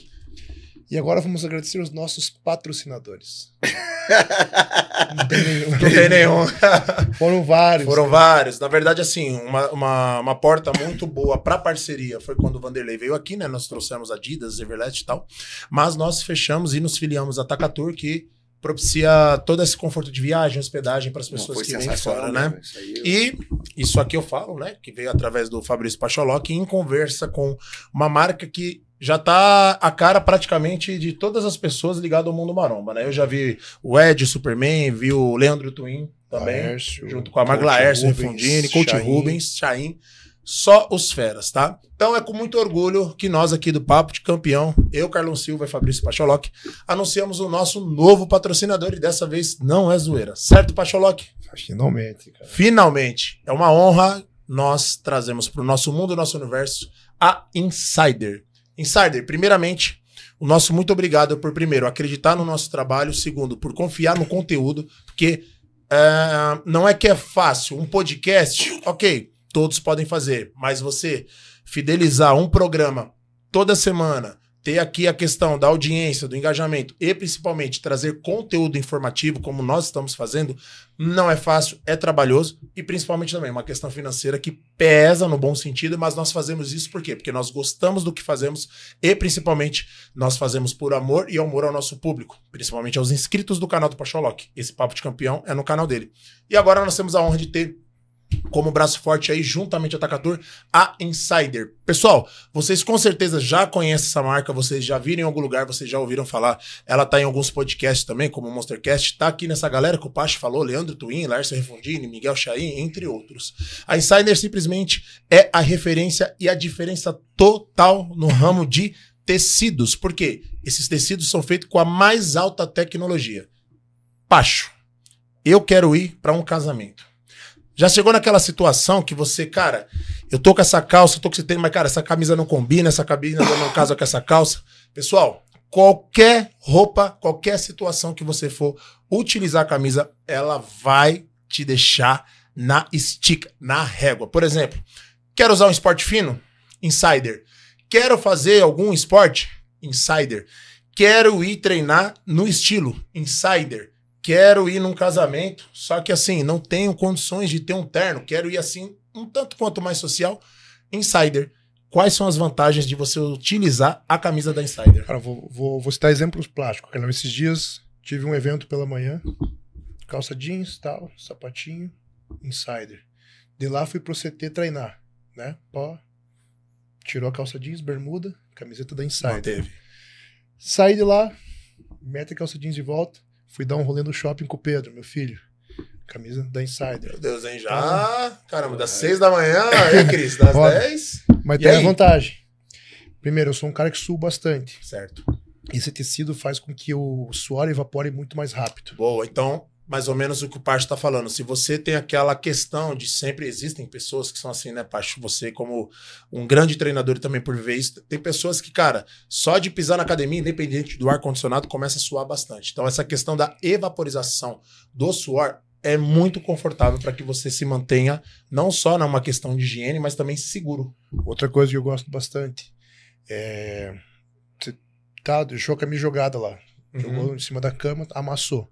E agora vamos agradecer os nossos patrocinadores. Não tem nenhum. Não tem nenhum. Foram vários. Foram né? vários. Na verdade, assim, uma, uma, uma porta muito boa para parceria foi quando o Vanderlei veio aqui, né? Nós trouxemos Adidas, Everlast e tal. Mas nós fechamos e nos filiamos a Takatur, que propicia todo esse conforto de viagem, hospedagem para as pessoas Não, que vêm fora, né? Isso eu... E isso aqui eu falo, né? Que veio através do Fabrício Pacholó, que em conversa com uma marca que já tá a cara praticamente de todas as pessoas ligadas ao mundo maromba, né? Eu já vi o Ed Superman, vi o Leandro Twin também, Laércio, junto com a Marga Laércio, Refundini, Coach Rubens, Chain, só os feras, tá? Então é com muito orgulho que nós aqui do Papo de Campeão, eu, Carlão Silva e Fabrício Pacholoc, anunciamos o nosso novo patrocinador e dessa vez não é zoeira, certo, Pacholoc? Finalmente, cara. Finalmente. É uma honra nós trazemos para o nosso mundo, nosso universo, a Insider Insider, primeiramente, o nosso muito obrigado por, primeiro, acreditar no nosso trabalho, segundo, por confiar no conteúdo, porque uh, não é que é fácil. Um podcast, ok, todos podem fazer, mas você fidelizar um programa toda semana, ter aqui a questão da audiência, do engajamento e principalmente trazer conteúdo informativo, como nós estamos fazendo, não é fácil, é trabalhoso e principalmente também é uma questão financeira que pesa no bom sentido, mas nós fazemos isso por quê? Porque nós gostamos do que fazemos e principalmente nós fazemos por amor e amor ao nosso público, principalmente aos inscritos do canal do Pacholoc. Esse Papo de Campeão é no canal dele. E agora nós temos a honra de ter como braço forte aí, juntamente atacador, a Insider. Pessoal, vocês com certeza já conhecem essa marca, vocês já viram em algum lugar, vocês já ouviram falar. Ela tá em alguns podcasts também, como o Monstercast, tá aqui nessa galera que o Pacho falou, Leandro Twin, Larissa Refundini, Miguel Chain, entre outros. A Insider simplesmente é a referência e a diferença total no ramo de tecidos, porque esses tecidos são feitos com a mais alta tecnologia. Pacho, eu quero ir para um casamento já chegou naquela situação que você, cara, eu tô com essa calça, eu tô com esse tênis, mas, cara, essa camisa não combina, essa camisa não é casa com essa calça. Pessoal, qualquer roupa, qualquer situação que você for utilizar a camisa, ela vai te deixar na estica, na régua. Por exemplo, quero usar um esporte fino? Insider. Quero fazer algum esporte? Insider. Quero ir treinar no estilo? Insider quero ir num casamento, só que assim, não tenho condições de ter um terno, quero ir assim, um tanto quanto mais social. Insider, quais são as vantagens de você utilizar a camisa da Insider? Cara, vou, vou, vou citar exemplos plásticos. Cara. Esses dias tive um evento pela manhã, calça jeans, tal, sapatinho, Insider. De lá fui pro CT treinar, né? Pó, tirou a calça jeans, bermuda, camiseta da Insider. Não teve. Saí de lá, mete a calça jeans de volta, Fui dar um rolê no shopping com o Pedro, meu filho. Camisa da Insider. Meu Deus, hein? Já? Tá Caramba, das seis da manhã, hein, Cris? Das dez? Mas e tem aí? a vantagem. Primeiro, eu sou um cara que suo bastante. Certo. Esse tecido faz com que o suor evapore muito mais rápido. Boa, então mais ou menos o que o Pacho está falando. Se você tem aquela questão de sempre existem pessoas que são assim, né, Pacho? Você, como um grande treinador também por vezes tem pessoas que, cara, só de pisar na academia, independente do ar-condicionado, começa a suar bastante. Então, essa questão da evaporização do suor é muito confortável para que você se mantenha não só numa questão de higiene, mas também seguro. Outra coisa que eu gosto bastante é. Você tá, deixou a camisa jogada lá. Uhum. Jogou em cima da cama, amassou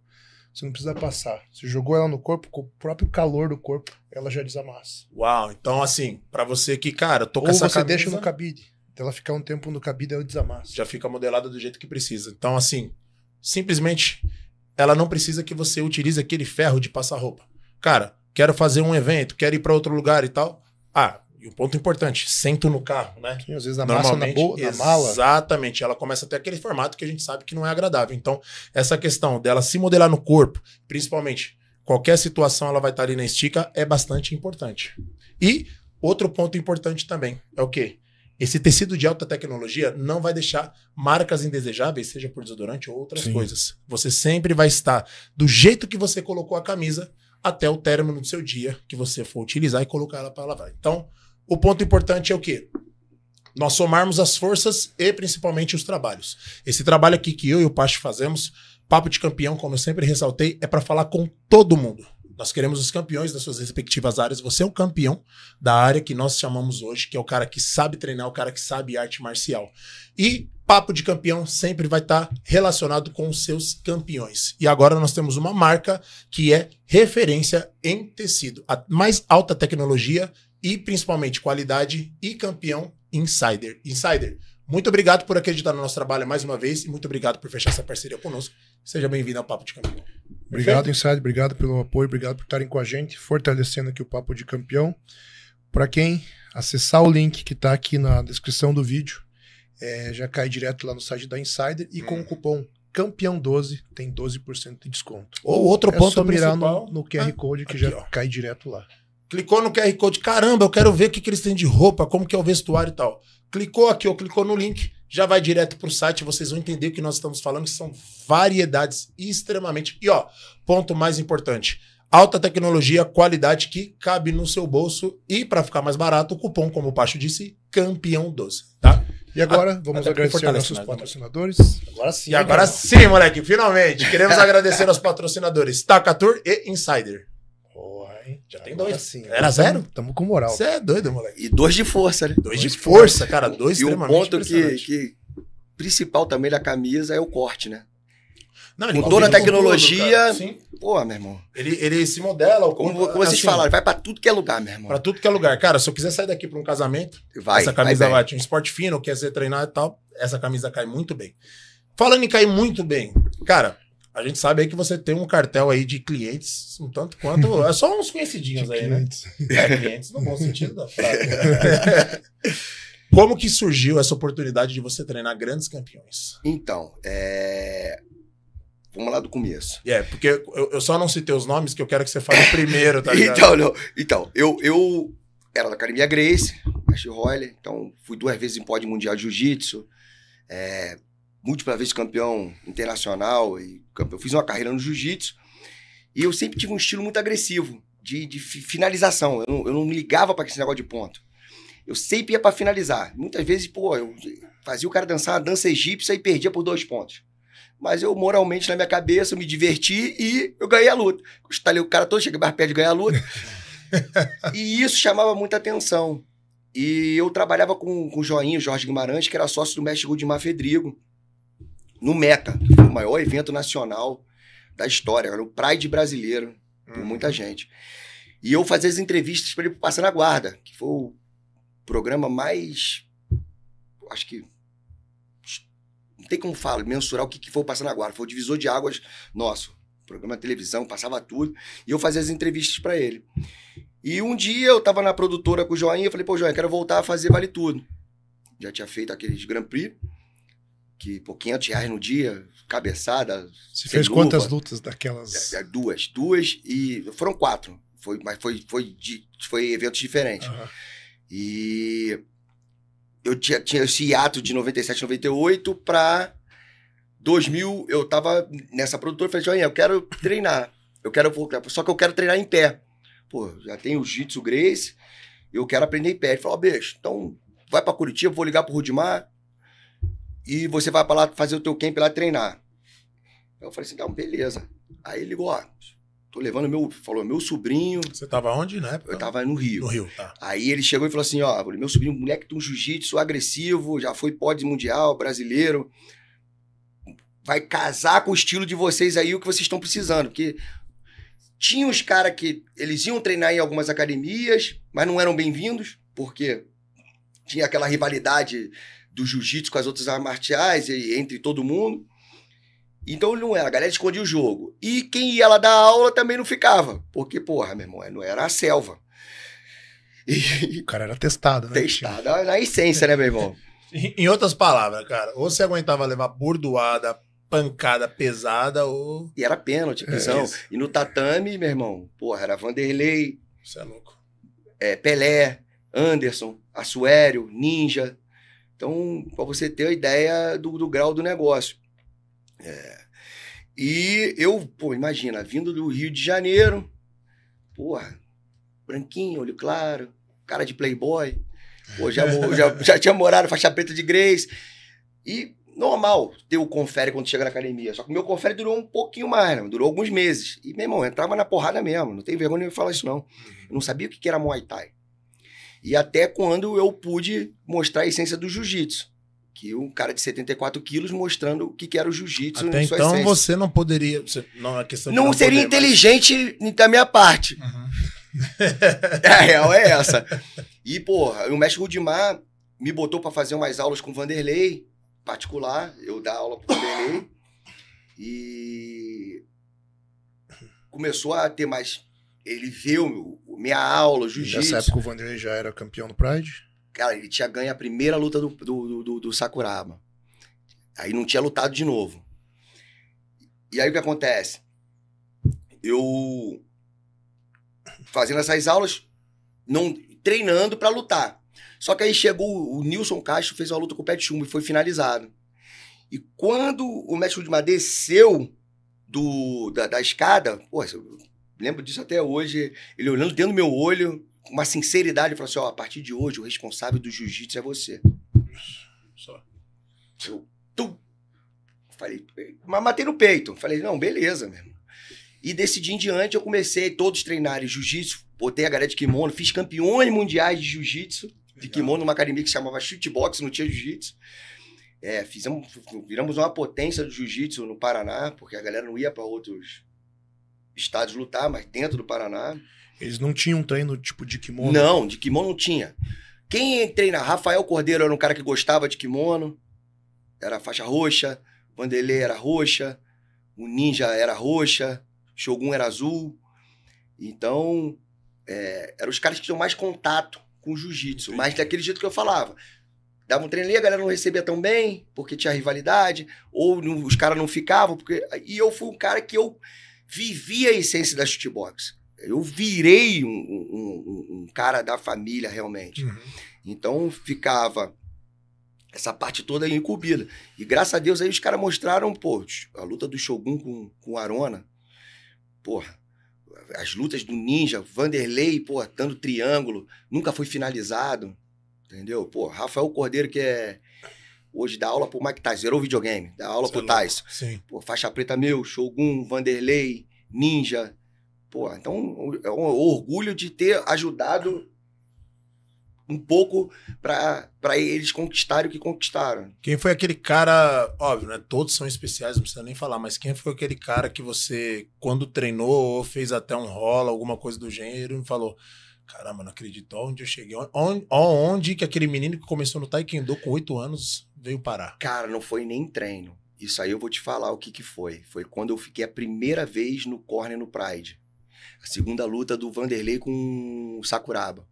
você não precisa passar. Você jogou ela no corpo, com o próprio calor do corpo, ela já desamassa. Uau, então assim, para você que, cara, tô com Ou essa você camisa... deixa no cabide. Então ela ficar um tempo no cabide, ela desamassa. Já fica modelada do jeito que precisa. Então assim, simplesmente, ela não precisa que você utilize aquele ferro de passar roupa. Cara, quero fazer um evento, quero ir para outro lugar e tal. Ah, e o ponto importante, sento no carro, né? Sim, às vezes a massa na, bo na mala. Exatamente, ela começa até aquele formato que a gente sabe que não é agradável. Então, essa questão dela se modelar no corpo, principalmente qualquer situação ela vai estar ali na estica, é bastante importante. E outro ponto importante também é o quê? Esse tecido de alta tecnologia não vai deixar marcas indesejáveis, seja por desodorante ou outras Sim. coisas. Você sempre vai estar do jeito que você colocou a camisa até o término do seu dia que você for utilizar e colocar ela para lavar. Então, o ponto importante é o quê? Nós somarmos as forças e principalmente os trabalhos. Esse trabalho aqui que eu e o Pacho fazemos, Papo de Campeão, como eu sempre ressaltei, é para falar com todo mundo. Nós queremos os campeões das suas respectivas áreas. Você é o campeão da área que nós chamamos hoje, que é o cara que sabe treinar, o cara que sabe arte marcial. E papo de campeão sempre vai estar tá relacionado com os seus campeões. E agora nós temos uma marca que é referência em tecido, a mais alta tecnologia e principalmente qualidade e campeão insider. Insider, muito obrigado por acreditar no nosso trabalho mais uma vez e muito obrigado por fechar essa parceria conosco. Seja bem-vindo ao Papo de Campeão. Obrigado, Perfeito? Insider. Obrigado pelo apoio, obrigado por estarem com a gente, fortalecendo aqui o Papo de Campeão. Para quem acessar o link que está aqui na descrição do vídeo, é, já cai direto lá no site da Insider e hum. com o hum. cupom Campeão 12 tem 12% de desconto. Ou outro é ponto só mirar principal. no, no QR ah, Code que aqui, já ó. cai direto lá. Clicou no QR Code, caramba, eu quero ver o que, que eles têm de roupa, como que é o vestuário e tal. Clicou aqui ou clicou no link, já vai direto pro site, vocês vão entender o que nós estamos falando, que são variedades extremamente. E ó, ponto mais importante, alta tecnologia, qualidade que cabe no seu bolso e para ficar mais barato, o cupom, como o Pacho disse, campeão 12, tá? E agora, ah, vamos Até agradecer aos nossos né? patrocinadores. Agora sim. E agora cara. sim, moleque, finalmente. Queremos agradecer aos patrocinadores Tacatur e Insider. Porra, hein? Já tem dois. Sim, Era zero? Tamo com moral. Você é doido, moleque. E dois de força, né? Dois, dois de força, cara. Dois e extremamente E o ponto que, que principal também da camisa é o corte, né? Não, com toda a tecnologia. Tudo, pô, meu irmão. Ele, ele se modela. Como, como, como vocês assim, falaram, vai pra tudo que é lugar, meu irmão. Pra tudo que é lugar. Cara, se eu quiser sair daqui pra um casamento, vai, essa camisa vai. Bem. Um esporte fino, quer ser treinado e tal, essa camisa cai muito bem. Falando em cair muito bem, cara, a gente sabe aí que você tem um cartel aí de clientes, um tanto quanto. É só uns conhecidinhos de aí, né? clientes. né? É, clientes no bom sentido da frase. Como que surgiu essa oportunidade de você treinar grandes campeões? Então, é... vamos lá do começo. É, yeah, porque eu, eu, só não citei os nomes que eu quero que você fale primeiro, tá ligado? então, não. então eu, eu era da Academia Grace, Mestre Royler, então fui duas vezes em pódio mundial de jiu-jitsu, é, múltiplas vezes campeão internacional e eu fiz uma carreira no jiu-jitsu e eu sempre tive um estilo muito agressivo de, de finalização. Eu não, eu não me ligava para esse negócio de ponto. Eu sempre ia para finalizar. Muitas vezes, pô, eu fazia o cara dançar uma dança egípcia e perdia por dois pontos. Mas eu, moralmente, na minha cabeça, eu me diverti e eu ganhei a luta. Estalei o cara todo, cheguei mais perto de ganhar a luta. e isso chamava muita atenção. E eu trabalhava com, com o Joinha, Jorge Guimarães, que era sócio do mestre Rudimar Fedrigo no Meca, que foi o maior evento nacional da história. Era o Pride brasileiro, uhum. por muita gente. E eu fazia as entrevistas para ele passar na guarda, que foi o programa mais. Acho que. Não tem como falar, mensurar o que, que foi o passar na guarda. Foi o divisor de águas nosso. Programa de televisão, passava tudo. E eu fazia as entrevistas para ele. E um dia eu tava na produtora com o Joinha, eu falei, pô, Joinha, quero voltar a fazer Vale Tudo. Já tinha feito aqueles Grand Prix que por 500 reais no dia, cabeçada. Você fez luva, quantas lutas daquelas? É, é, duas, duas e foram quatro. Foi, mas foi, foi, foi eventos diferentes. Uhum. E eu tinha, tinha esse hiato de 97, 98 para 2000. Eu tava nessa produtora e falei, Joinha, eu quero treinar. Eu quero, só que eu quero treinar em pé. Pô, já tem o jitsu Grace, eu quero aprender em pé. Ele falou, oh, bicho, então vai para Curitiba, vou ligar pro Rudimar e você vai para lá fazer o teu camp lá treinar. Eu falei assim, então, beleza. Aí ele ligou, ó, tô levando meu, falou, meu sobrinho. Você tava onde, né? Eu tava no Rio. No Rio, tá. Aí ele chegou e falou assim, ó, meu sobrinho, moleque de um jiu-jitsu agressivo, já foi pódio mundial, brasileiro, vai casar com o estilo de vocês aí, o que vocês estão precisando, porque tinha os caras que eles iam treinar em algumas academias, mas não eram bem-vindos, porque tinha aquela rivalidade do jiu-jitsu com as outras artes marciais, entre todo mundo. Então não era, a galera escondia o jogo. E quem ia lá dar aula também não ficava. Porque, porra, meu irmão, não era a selva. E... O cara era testado, né? Testado é na essência, né, meu irmão? em outras palavras, cara, ou você aguentava levar burdoada, pancada pesada, ou. E era pênalti, é prisão. É e no tatame, meu irmão, porra, era Vanderlei. Você é louco. É, Pelé, Anderson, Assuério, Ninja, então, para você ter a ideia do, do grau do negócio. É. E eu, pô, imagina, vindo do Rio de Janeiro, porra, branquinho, olho claro, cara de playboy, pô, já, já, já tinha morado faixa preta de Grace. E normal ter o confere quando chega na academia. Só que o meu confere durou um pouquinho mais, né? durou alguns meses. E, meu irmão, entrava na porrada mesmo, não tem vergonha de falar isso, não. Eu não sabia o que era Muay Thai. E até quando eu pude mostrar a essência do jiu-jitsu. Que um cara de 74 quilos mostrando o que, que era o jiu-jitsu. Até então você não poderia. Você, não, é questão não, não seria poder, inteligente mas... da minha parte. Uhum. É, a real é essa. E, porra, o mestre Rudimar me botou para fazer umas aulas com o Vanderlei, particular. Eu dar aula pro Vanderlei. E começou a ter mais ele viu minha aula, jiu-jitsu. Nessa época o Vanderlei já era campeão do Pride? Cara, ele tinha ganho a primeira luta do, do, do, do Sakuraba. Aí não tinha lutado de novo. E aí o que acontece? Eu fazendo essas aulas, não treinando para lutar. Só que aí chegou o Nilson Castro, fez uma luta com o Pet Chumbo e foi finalizado. E quando o Mestre Udimar desceu do, da, da escada, pô, lembro disso até hoje, ele olhando dentro do meu olho, com uma sinceridade, falou assim: ó, a partir de hoje, o responsável do jiu-jitsu é você. Só. Eu falei, mas matei no peito. Falei, não, beleza, mesmo. E decidi em diante, eu comecei todos treinarem jiu-jitsu, botei a galera de kimono, fiz campeões mundiais de jiu-jitsu, de kimono numa academia que se chamava shootbox, não tinha jiu-jitsu. É, fizemos, viramos uma potência do jiu-jitsu no Paraná, porque a galera não ia para outros estádios lutar, mas dentro do Paraná. Eles não tinham treino tipo de kimono? Não, de kimono não tinha. Quem treina? Rafael Cordeiro era um cara que gostava de kimono, era faixa roxa, Vanderlei era roxa, o Ninja era roxa, Shogun era azul. Então, é, eram os caras que tinham mais contato com o jiu-jitsu, mas daquele jeito que eu falava. Dava um treino ali, a galera não recebia tão bem, porque tinha rivalidade, ou não, os caras não ficavam, porque. E eu fui um cara que eu vivi a essência da shootbox. Eu virei um, um, um, cara da família, realmente. Uhum. Então, ficava essa parte toda aí incumbida. E graças a Deus aí os caras mostraram, pô, a luta do Shogun com, com Arona. Porra, as lutas do Ninja, Vanderlei, pô, dando triângulo, nunca foi finalizado. Entendeu? Pô, Rafael Cordeiro, que é Hoje dá aula pro Mike Tyson, zerou videogame, dá aula Você pro é Tyson. Sim. Pô, faixa preta meu, Shogun, Vanderlei, Ninja. Pô, então é um orgulho de ter ajudado um pouco para eles conquistarem o que conquistaram. Quem foi aquele cara, óbvio, né? Todos são especiais, não precisa nem falar, mas quem foi aquele cara que você, quando treinou, fez até um rola, alguma coisa do gênero, e falou: caramba, não acredito onde eu cheguei. Onde, onde que aquele menino que começou no taekwondo com oito anos veio parar? Cara, não foi nem treino. Isso aí eu vou te falar o que que foi. Foi quando eu fiquei a primeira vez no corner no Pride. A segunda luta do Vanderlei com o Sakuraba.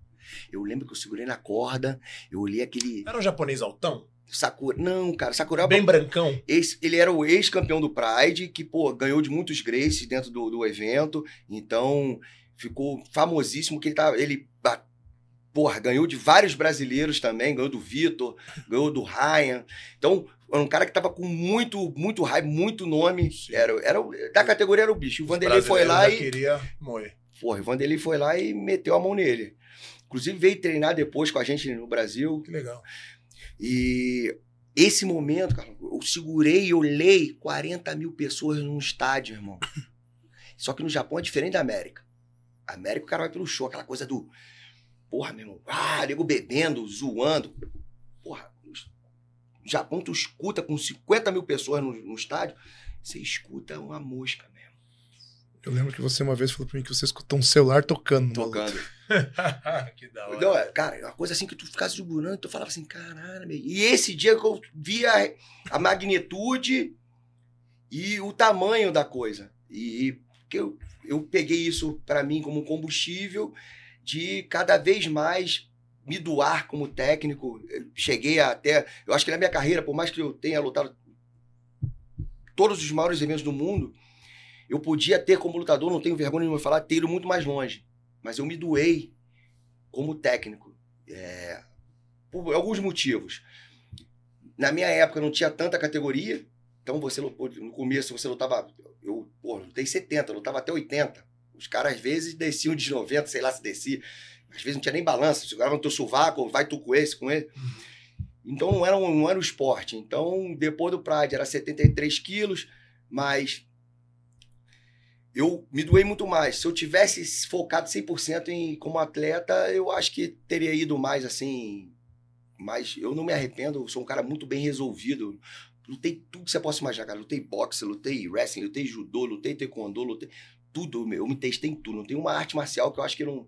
Eu lembro que eu segurei na corda, eu olhei aquele... Era um japonês altão? Sakura. Não, cara, Sakuraba. Bem brancão. Esse, ele era o ex-campeão do Pride, que, pô, ganhou de muitos graces dentro do, do evento. Então, ficou famosíssimo, que ele, tava, tá, ele porra, ganhou de vários brasileiros também, ganhou do Vitor, ganhou do Ryan. Então, era um cara que tava com muito, muito hype, muito nome. Era, era, da categoria era o bicho. O Vanderlei foi lá e. queria morrer. Porra, o Vanderlei foi lá e meteu a mão nele. Inclusive, veio treinar depois com a gente no Brasil. Que legal. E esse momento, cara, eu segurei, olhei 40 mil pessoas num estádio, irmão. Só que no Japão é diferente da América. América, o cara vai pelo show, aquela coisa do. Porra, meu irmão, ah, nego bebendo, zoando. Porra, no Japão tu escuta com 50 mil pessoas no, no estádio, você escuta uma mosca mesmo. Eu lembro que você uma vez falou pra mim que você escutou um celular tocando. Tocando. que da hora. Não, é, cara, é uma coisa assim que tu ficasse segurando, tu falava assim, caralho, meu. E esse dia que eu via a magnitude e o tamanho da coisa. E, e que eu eu peguei isso para mim como combustível de cada vez mais me doar como técnico. cheguei até. Eu acho que na minha carreira, por mais que eu tenha lutado todos os maiores eventos do mundo, eu podia ter como lutador, não tenho vergonha de de falar, ter ido muito mais longe. Mas eu me doei como técnico. É, por alguns motivos. Na minha época não tinha tanta categoria, então você no começo você lutava Pô, lutei 70, lutava até 80. Os caras às vezes desciam de 90, sei lá se descia. Às vezes não tinha nem balança, segurava no teu sovaco, vai tu com esse, com ele. Uhum. Então não era um, não era um esporte. Então, depois do Pride era 73 quilos, mas eu me doei muito mais. Se eu tivesse focado 100% em como atleta, eu acho que teria ido mais assim. Mas eu não me arrependo, eu sou um cara muito bem resolvido. Lutei tudo que você possa imaginar, cara. Lutei boxe, lutei wrestling, lutei judô, lutei taekwondo, lutei tudo, meu. Eu me testei em tudo. Não tem uma arte marcial que eu acho que não.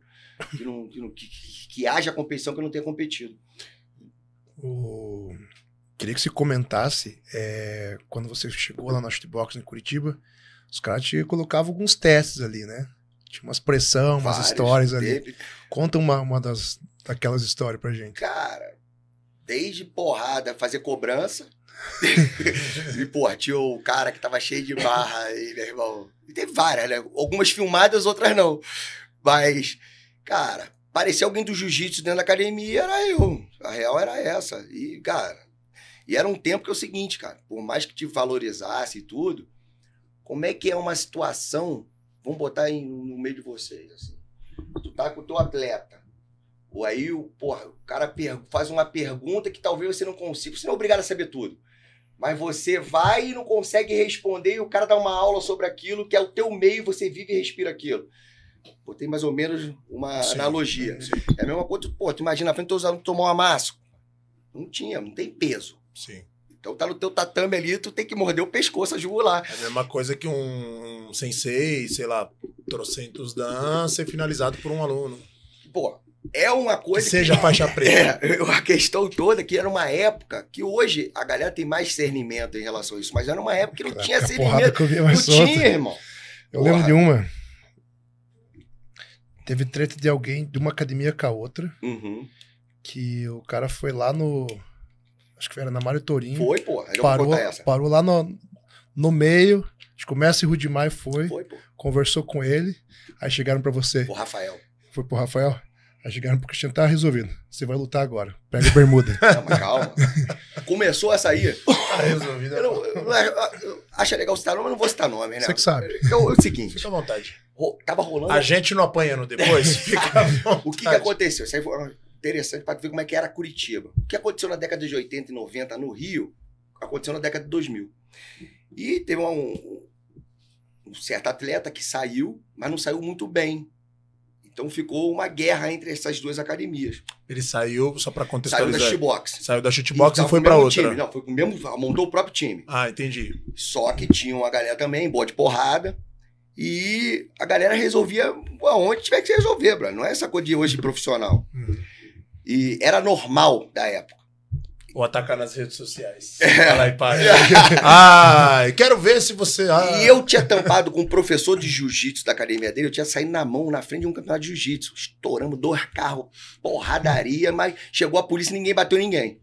Que, não, que, não, que, que, que haja competição que eu não tenha competido. O... Queria que você comentasse é, quando você chegou lá no Shootbox em Curitiba, os caras te colocavam alguns testes ali, né? Tinha umas pressão, umas Vários histórias ali. Teve. Conta uma, uma das, daquelas histórias pra gente. Cara, desde porrada, fazer cobrança e, pô, tinha o cara que tava cheio de barra, e meu irmão. E teve várias, né? Algumas filmadas, outras não. Mas, cara, parecia alguém do jiu-jitsu dentro da academia, era eu. A real era essa. E, cara, e era um tempo que é o seguinte, cara, por mais que te valorizasse e tudo, como é que é uma situação, vamos botar em, no meio de vocês, assim. Tu tá com o teu atleta. Ou aí, porra, o cara faz uma pergunta que talvez você não consiga, você não é obrigado a saber tudo mas você vai e não consegue responder e o cara dá uma aula sobre aquilo que é o teu meio, você vive e respira aquilo. Pô, tem mais ou menos uma sim, analogia. Sim. É a mesma coisa, pô, tu imagina na frente dos alunos tomar uma máscara. Não tinha, não tem peso. Sim. Então tá no teu tatame ali, tu tem que morder o pescoço, a jugular. É a mesma coisa que um, um sensei, sei lá, trocentos dan ser finalizado por um aluno. Pô, é uma coisa. Que seja que, faixa preta. É, a questão toda que era uma época que hoje a galera tem mais discernimento em relação a isso, mas era uma época que não Caraca, tinha discernimento. É não solta. tinha, irmão. Eu Porra. lembro de uma. Teve treta de alguém de uma academia com a outra. Uhum. Que o cara foi lá no. Acho que era na Mário Torinho. Foi, pô. Parou, parou lá no, no meio. Acho que o Messi Rudimai foi. Foi, pô. Conversou com ele. Aí chegaram para você. O Rafael. Foi pro Rafael? Aí chegaram é pro Cristiano, tá resolvido. Você vai lutar agora. Pega a bermuda. Calma, calma. Começou a sair. Tá resolvido. Eu não, eu, é, eu, acho legal citar nome, mas não vou citar nome, né? Você que sabe. Então, é o seguinte. Fica à vontade. Ro, tava rolando. A gente não apanhando depois. Fica à vontade. O que, que aconteceu? Isso aí foi interessante para ver como é que era Curitiba. O que aconteceu na década de 80 e 90 no Rio, aconteceu na década de 2000. E teve um, um certo atleta que saiu, mas não saiu muito bem então ficou uma guerra entre essas duas academias. Ele saiu, só para contextualizar. Saiu da Shitbox. Saiu da Shitbox e, então, e foi para outra. Time. Não, foi o mesmo, montou o próprio time. Ah, entendi. Só que tinha uma galera também, boa de porrada. E a galera resolvia aonde tiver que resolver, bro. Não é essa coisa de hoje profissional. Hum. E era normal da época ou atacar nas redes sociais. É. Lá e para. Ai, quero ver se você. Ah. E eu tinha tampado com um professor de jiu-jitsu da academia dele, eu tinha saído na mão na frente de um campeonato de jiu-jitsu. Estouramos dois carros, porradaria, mas chegou a polícia e ninguém bateu ninguém.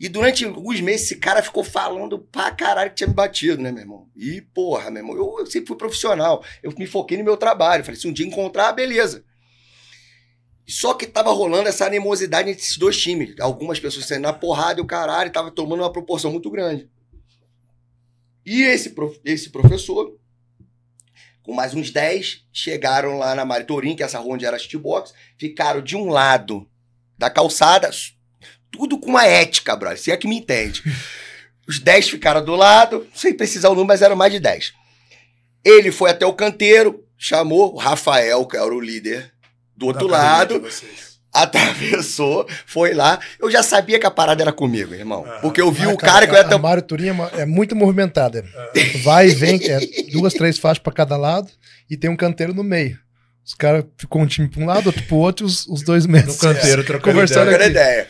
E durante alguns meses esse cara ficou falando pra caralho que tinha me batido, né, meu irmão? E porra, meu irmão, eu, eu sempre fui profissional. Eu me foquei no meu trabalho. Falei, se um dia encontrar, beleza. Só que tava rolando essa animosidade entre esses dois times. Algumas pessoas saindo na porrada e o caralho tava tomando uma proporção muito grande. E esse, prof... esse professor, com mais uns 10, chegaram lá na Maritorim, que é essa rua onde era box, ficaram de um lado da calçada, tudo com a ética, brother. Se é que me entende. Os 10 ficaram do lado, sem precisar o número, mas eram mais de 10. Ele foi até o canteiro, chamou o Rafael, que era o líder do outro lado. Atravessou, foi lá. Eu já sabia que a parada era comigo, irmão. porque eu vi ah, o cara, cara que eu ia. Tam... A Mário Turismo é muito movimentada. Vai e vem, é duas, três faixas para cada lado e tem um canteiro no meio. Os caras ficam um time pra um lado, outro pro outro, os, os dois meses. No canteiro, é, trocando conversando ideia. ideia.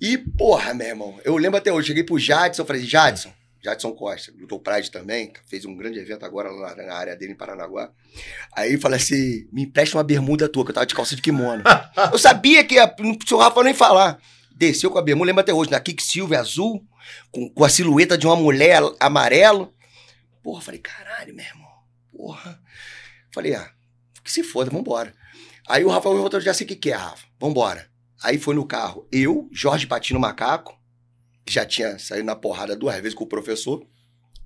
E, porra, meu irmão, eu lembro até hoje, cheguei pro Jadson, eu falei, Jadson, Jadson Costa, lutou Pride também, fez um grande evento agora lá na área dele em Paranaguá. Aí falei assim: me empresta uma bermuda tua, que eu tava de calça de kimono. eu sabia que ia, não precisava Rafa nem falar. Desceu com a bermuda, e até hoje, na Kick Silver azul, com, com a silhueta de uma mulher amarelo. Porra, falei, caralho, meu irmão. Porra. Falei, ah, que se foda, vambora. Aí o Rafa voltou já sei o que, que é, Rafa. Vambora. Aí foi no carro. Eu, Jorge Patino Macaco, já tinha saído na porrada duas vezes com o professor.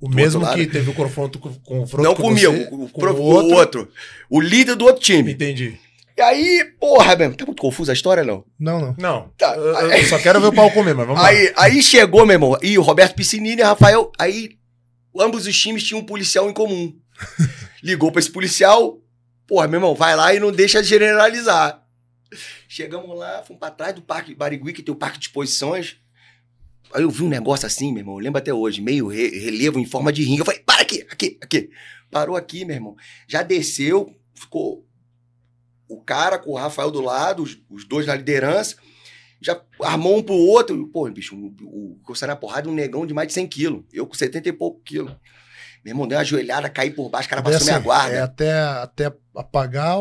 O mesmo que teve o confronto, confronto Não com comigo, você, o, com o, o outro. O líder do outro time. Entendi. E aí, porra, mesmo, tá muito confusa a história, não? Não, não. Não. Tá, eu, aí, eu só quero ver o pau comer, mas vamos aí, lá. Aí chegou, meu irmão, e o Roberto Piscinini e Rafael, aí ambos os times tinham um policial em comum. Ligou pra esse policial, porra, meu irmão, vai lá e não deixa generalizar. Chegamos lá, fomos pra trás do Parque Barigui, que tem o Parque de Exposições. Aí eu vi um negócio assim, meu irmão, eu lembro até hoje, meio re relevo em forma de ringue. Eu falei, para aqui, aqui, aqui. Parou aqui, meu irmão. Já desceu, ficou o cara com o Rafael do lado, os, os dois na liderança. Já armou um pro outro. Pô, bicho, o, que eu saí na porrada um negão de mais de 100 quilos. Eu com 70 e pouco quilos. Meu irmão deu uma joelhada, caí por baixo, o cara passou Dessa, minha guarda. É até, até apagar,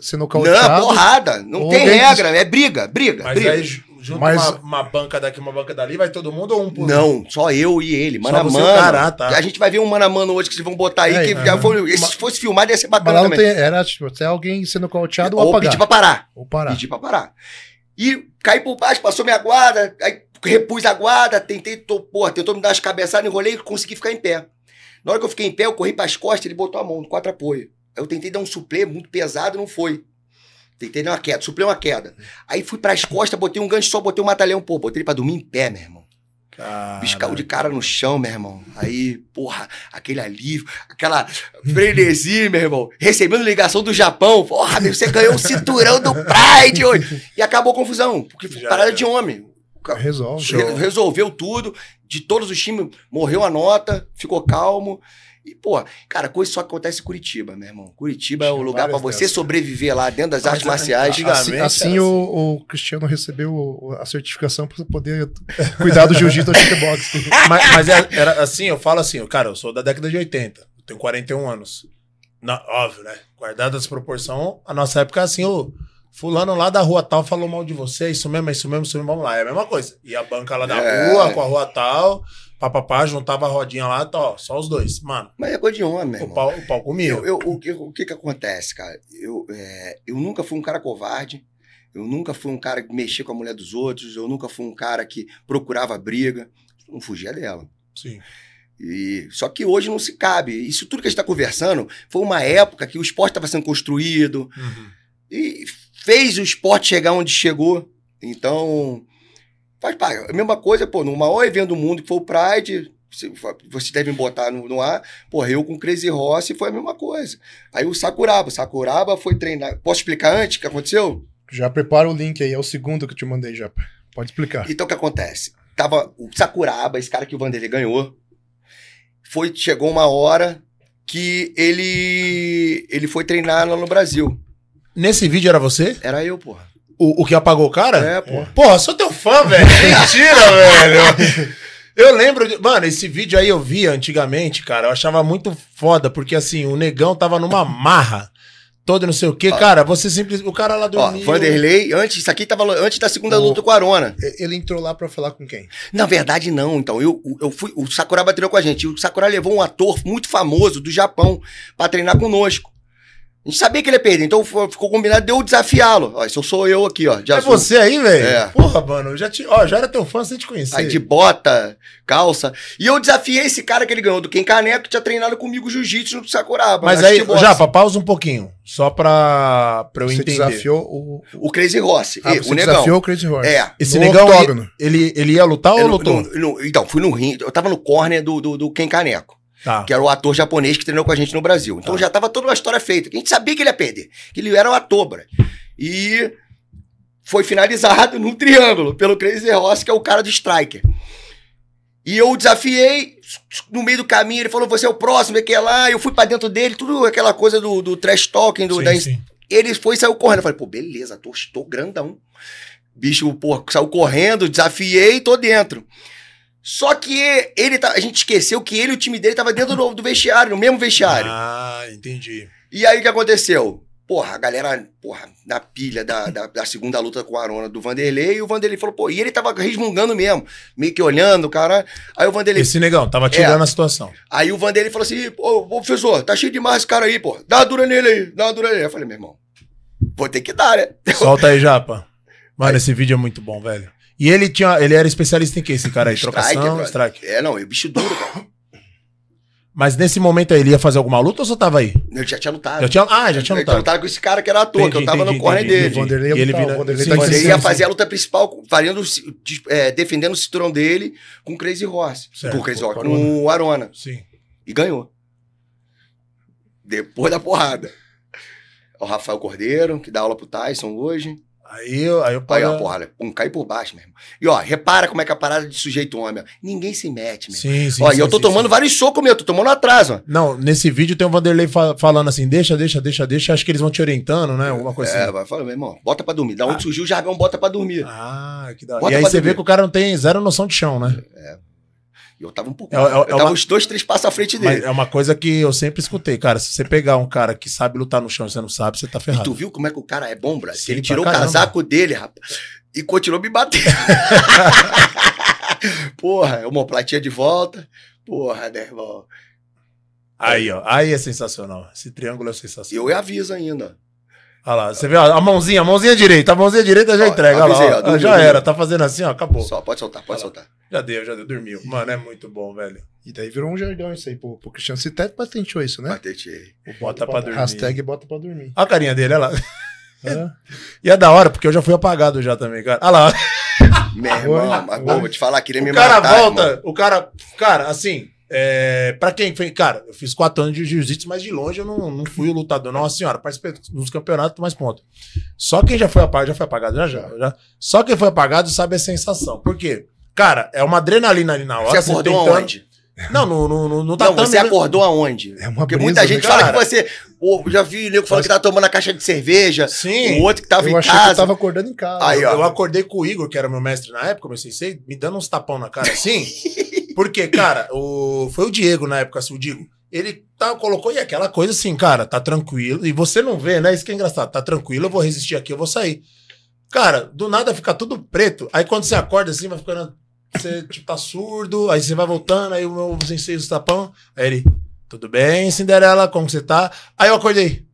se nocauteado. Não, porrada. Não tem regra, des... é briga, briga. Mas briga. Aí, junto Mas... uma, uma, banca daqui, uma banca dali, vai todo mundo ou um por Não, só eu e ele. Mano a mano. Cará, tá. A gente vai ver um mano a mano hoje que vocês vão botar aí. É, que é, já foi, uma... Se fosse filmado, ia ser bacana também. Tem, era tipo, até alguém sendo coachado ou, ou pedir pra parar. Ou parar. Pedir pra parar. E caí por baixo, passou minha guarda, aí repus a guarda, tentei, tô, porra, tentou me dar as cabeçadas, enrolei e consegui ficar em pé. Na hora que eu fiquei em pé, eu corri pras costas, ele botou a mão no quatro apoio. Aí eu tentei dar um suplê muito pesado, não foi. Tentei dar uma queda, suplei uma queda. Aí fui pras costas, botei um gancho só, botei um matalhão, pô, botei ele pra dormir em pé, meu irmão. Biscal de cara no chão, meu irmão. Aí, porra, aquele alívio, aquela frenesi, meu irmão. Recebendo ligação do Japão. Porra, meu, você ganhou o cinturão do Pride hoje. E acabou a confusão, porque parada de homem. Resolve. Re resolveu tudo. De todos os times, morreu a nota, ficou calmo. E, pô, cara, coisa só acontece em Curitiba, meu irmão. Curitiba é Tinha é o lugar para você dessas. sobreviver lá dentro das Mas, artes marciais. Assim, assim, assim o, o, Cristiano recebeu a certificação para poder cuidar do jiu-jitsu e kickbox. mas, mas é, era assim, eu falo assim, cara, eu sou da década de 80, tenho 41 anos. óbvio, né? Guardado as proporções, a nossa época é assim, o fulano lá da rua tal falou mal de você, isso mesmo, isso mesmo, isso mesmo, vamos lá. É a mesma coisa. E a banca lá da é. rua, com a rua tal, papapá, juntava a rodinha lá, só os dois, mano. Mas é coisa de homem, o pau, o pau Eu, eu, o, que, o que que acontece, cara? Eu, é, eu nunca fui um cara covarde, eu nunca fui um cara que mexia com a mulher dos outros, eu nunca fui um cara que procurava briga, não fugia dela. Sim. E, só que hoje não se cabe. Isso tudo que a gente está conversando foi uma época que o esporte estava sendo construído uhum. e fez o esporte chegar onde chegou. Então, Faz parte. A mesma coisa, pô, no maior evento do mundo, que foi o Pride, vocês devem botar no, no ar, porra, eu com Crazy Rossi foi a mesma coisa. Aí o Sakuraba, o Sakuraba foi treinar. Posso explicar antes o que aconteceu? Já prepara o link aí, é o segundo que eu te mandei já. Pode explicar. Então o que acontece? Tava o Sakuraba, esse cara que o Vanderlei ganhou, foi chegou uma hora que ele ele foi treinar lá no Brasil. Nesse vídeo era você? Era eu, porra. O, o que apagou o cara? É, pô. Porra, sou teu fã, velho. Mentira, velho. Eu lembro, de, mano, esse vídeo aí eu via antigamente, cara. Eu achava muito foda, porque assim, o negão tava numa marra. Todo não sei o que, cara, você simples. O cara lá do Ó, Vanderlei, antes, isso aqui tava antes da segunda o... luta com a Arona. Ele entrou lá pra falar com quem? Na verdade, não. Então, eu, eu fui. O Sakura bateu com a gente. O Sakura levou um ator muito famoso do Japão pra treinar conosco. A gente sabia que ele ia perder, então ficou combinado de eu desafiá-lo. Ó, eu sou eu aqui, ó. é azul. você aí, velho? É. Porra, mano, eu já, te, ó, já era teu fã sem te conhecer. Aí de bota, calça. E eu desafiei esse cara que ele ganhou do Ken Caneco, que tinha treinado comigo jiu-jitsu no Sakuraba. Mas aí, Japa, pausa um pouquinho. Só pra, pra eu você entender. Você desafiou o... O Crazy Rossi. Ah, e, você o Negão. desafiou o Crazy Rossi. É. Esse no Negão, ele, ele, ia lutar ou no, lutou? No, no, então, fui no ringue, Eu tava no corner do, do, do Ken Caneco tá. que era o ator japonês que treinou com a gente no Brasil. Então tá. já estava toda uma história feita, que a gente sabia que ele ia perder, que ele era o atobra. E foi finalizado num triângulo pelo Crazy Ross, que é o cara do Striker. E eu o desafiei, no meio do caminho ele falou, você é o próximo, é que é lá, eu fui para dentro dele, tudo aquela coisa do, do trash talking, do, sim, da... sim. ele foi e saiu correndo. Eu falei, pô, beleza, tô, tô grandão bicho, porra, saiu correndo, desafiei e tô dentro. Só que ele tá, a gente esqueceu que ele e o time dele tava dentro do, do vestiário, no mesmo vestiário. Ah, entendi. E aí o que aconteceu? Porra, a galera, porra, na pilha da, da, da, segunda luta com a Arona do Vanderlei, e o Vanderlei falou, pô, e ele tava resmungando mesmo, meio que olhando, cara. Aí o Vanderlei. Esse negão, tava tirando é. a situação. Aí o Vanderlei falou assim, pô, professor, tá cheio demais esse cara aí, pô, dá uma dura nele aí, dá uma dura nele. Eu falei, meu irmão, vou ter que dar, né? Solta aí, Japa. Mano, aí. esse vídeo é muito bom, velho. E ele tinha. Ele era especialista em que esse cara aí? Trocação, strike, strike. É, não, eu o bicho duro, cara. Mas nesse momento aí, ele ia fazer alguma luta ou só tava aí? Eu já tinha lutado. Já tinha, ah, já tinha lutado. Eu tinha lutado com esse cara que era ator, entendi, que eu tava entendi, no corner dele. O e ele, tá, vira... sim, tá ia fazer a luta principal, fazendo, é, defendendo o cinturão dele com o Crazy Horse. Certo, com o Crazy pô, Horse, com o Arona. Sim. E ganhou. Depois da porrada. O Rafael Cordeiro, que dá aula pro Tyson hoje. Aí, aí eu pai. Aí, ó, porra, pum, cai por baixo mesmo. E ó, repara como é que é a parada de sujeito homem. Ó. Ninguém se mete, mesmo. Sim, sim. Ó, sim, e eu tô sim, tomando sim. vários socos meu, tô tomando atraso. Ó. Não, nesse vídeo tem o Vanderlei fa falando assim: deixa, deixa, deixa, deixa. Acho que eles vão te orientando, né? Alguma coisa é, assim. É, vai falar, meu irmão, bota pra dormir. Da onde ah. surgiu o jargão, bota pra dormir. Ah, que da hora. E aí você dormir. vê que o cara não tem zero noção de chão, né? É eu tava um pouco. É, é, eu é tava é uma... uns dois, três passos à frente dele. Mas é uma coisa que eu sempre escutei, cara. Se você pegar um cara que sabe lutar no chão e você não sabe, você tá ferrado. E tu viu como é que o cara é bom, Brasil? Ele tirou o casaco dele, rapaz, e continuou me batendo. porra, é uma platinha de volta. Porra, né, irmão? Aí, ó. Aí é sensacional. Esse triângulo é sensacional. E eu aviso ainda. Olha lá, você vê a mãozinha, a mãozinha direita, a mãozinha direita já ó, entrega. Avisei, lá, ó, dormiu, já dormiu. era, tá fazendo assim, ó, acabou. Só, pode soltar, pode Olha soltar. Lá. Já deu, já deu, dormiu. Mano, é muito bom, velho. E daí virou um jargão isso aí, pô. O Cristiano Citete patenteou isso, né? Patenteei. O bota, pra dormir. Hashtag bota pra dormir. Olha a carinha dele, olha lá. É. E é da hora, porque eu já fui apagado já também, cara. Olha lá. Meu irmão, vou te falar, queria o me matar. O cara volta, o cara, cara, assim, é, para quem foi, cara, eu fiz quatro anos de jiu-jitsu, mas de longe eu não, não fui o lutador. Nossa senhora, participei dos campeonatos, mais ponto. Só quem já foi apagado, já foi apagado, já, né, já, já. Só quem foi apagado sabe a sensação. Por quê? Cara, é uma adrenalina ali na hora. Você acordou tentando... aonde? Não, no, no, no, no tatame, Não, tá você acordou aonde? É uma Porque brisa, muita gente né, cara. fala que você. Oh, já vi o nego falando Mas... que tava tá tomando a caixa de cerveja. Sim. O outro que tava eu em achei casa. Que eu tava acordando em casa. Aí, ó. Eu acordei com o Igor, que era meu mestre na época, comecei sei, me dando uns tapão na cara assim. Porque, cara, o... foi o Diego na época, assim, o Diego. Ele tá, colocou e aquela coisa assim, cara, tá tranquilo. E você não vê, né? Isso que é engraçado. Tá tranquilo, eu vou resistir aqui, eu vou sair. Cara, do nada fica tudo preto. Aí quando você acorda assim, vai ficando. Você tipo, tá surdo, aí você vai voltando, aí o meu sensei do tapão. Aí ele, tudo bem, Cinderela, como você tá? Aí eu acordei.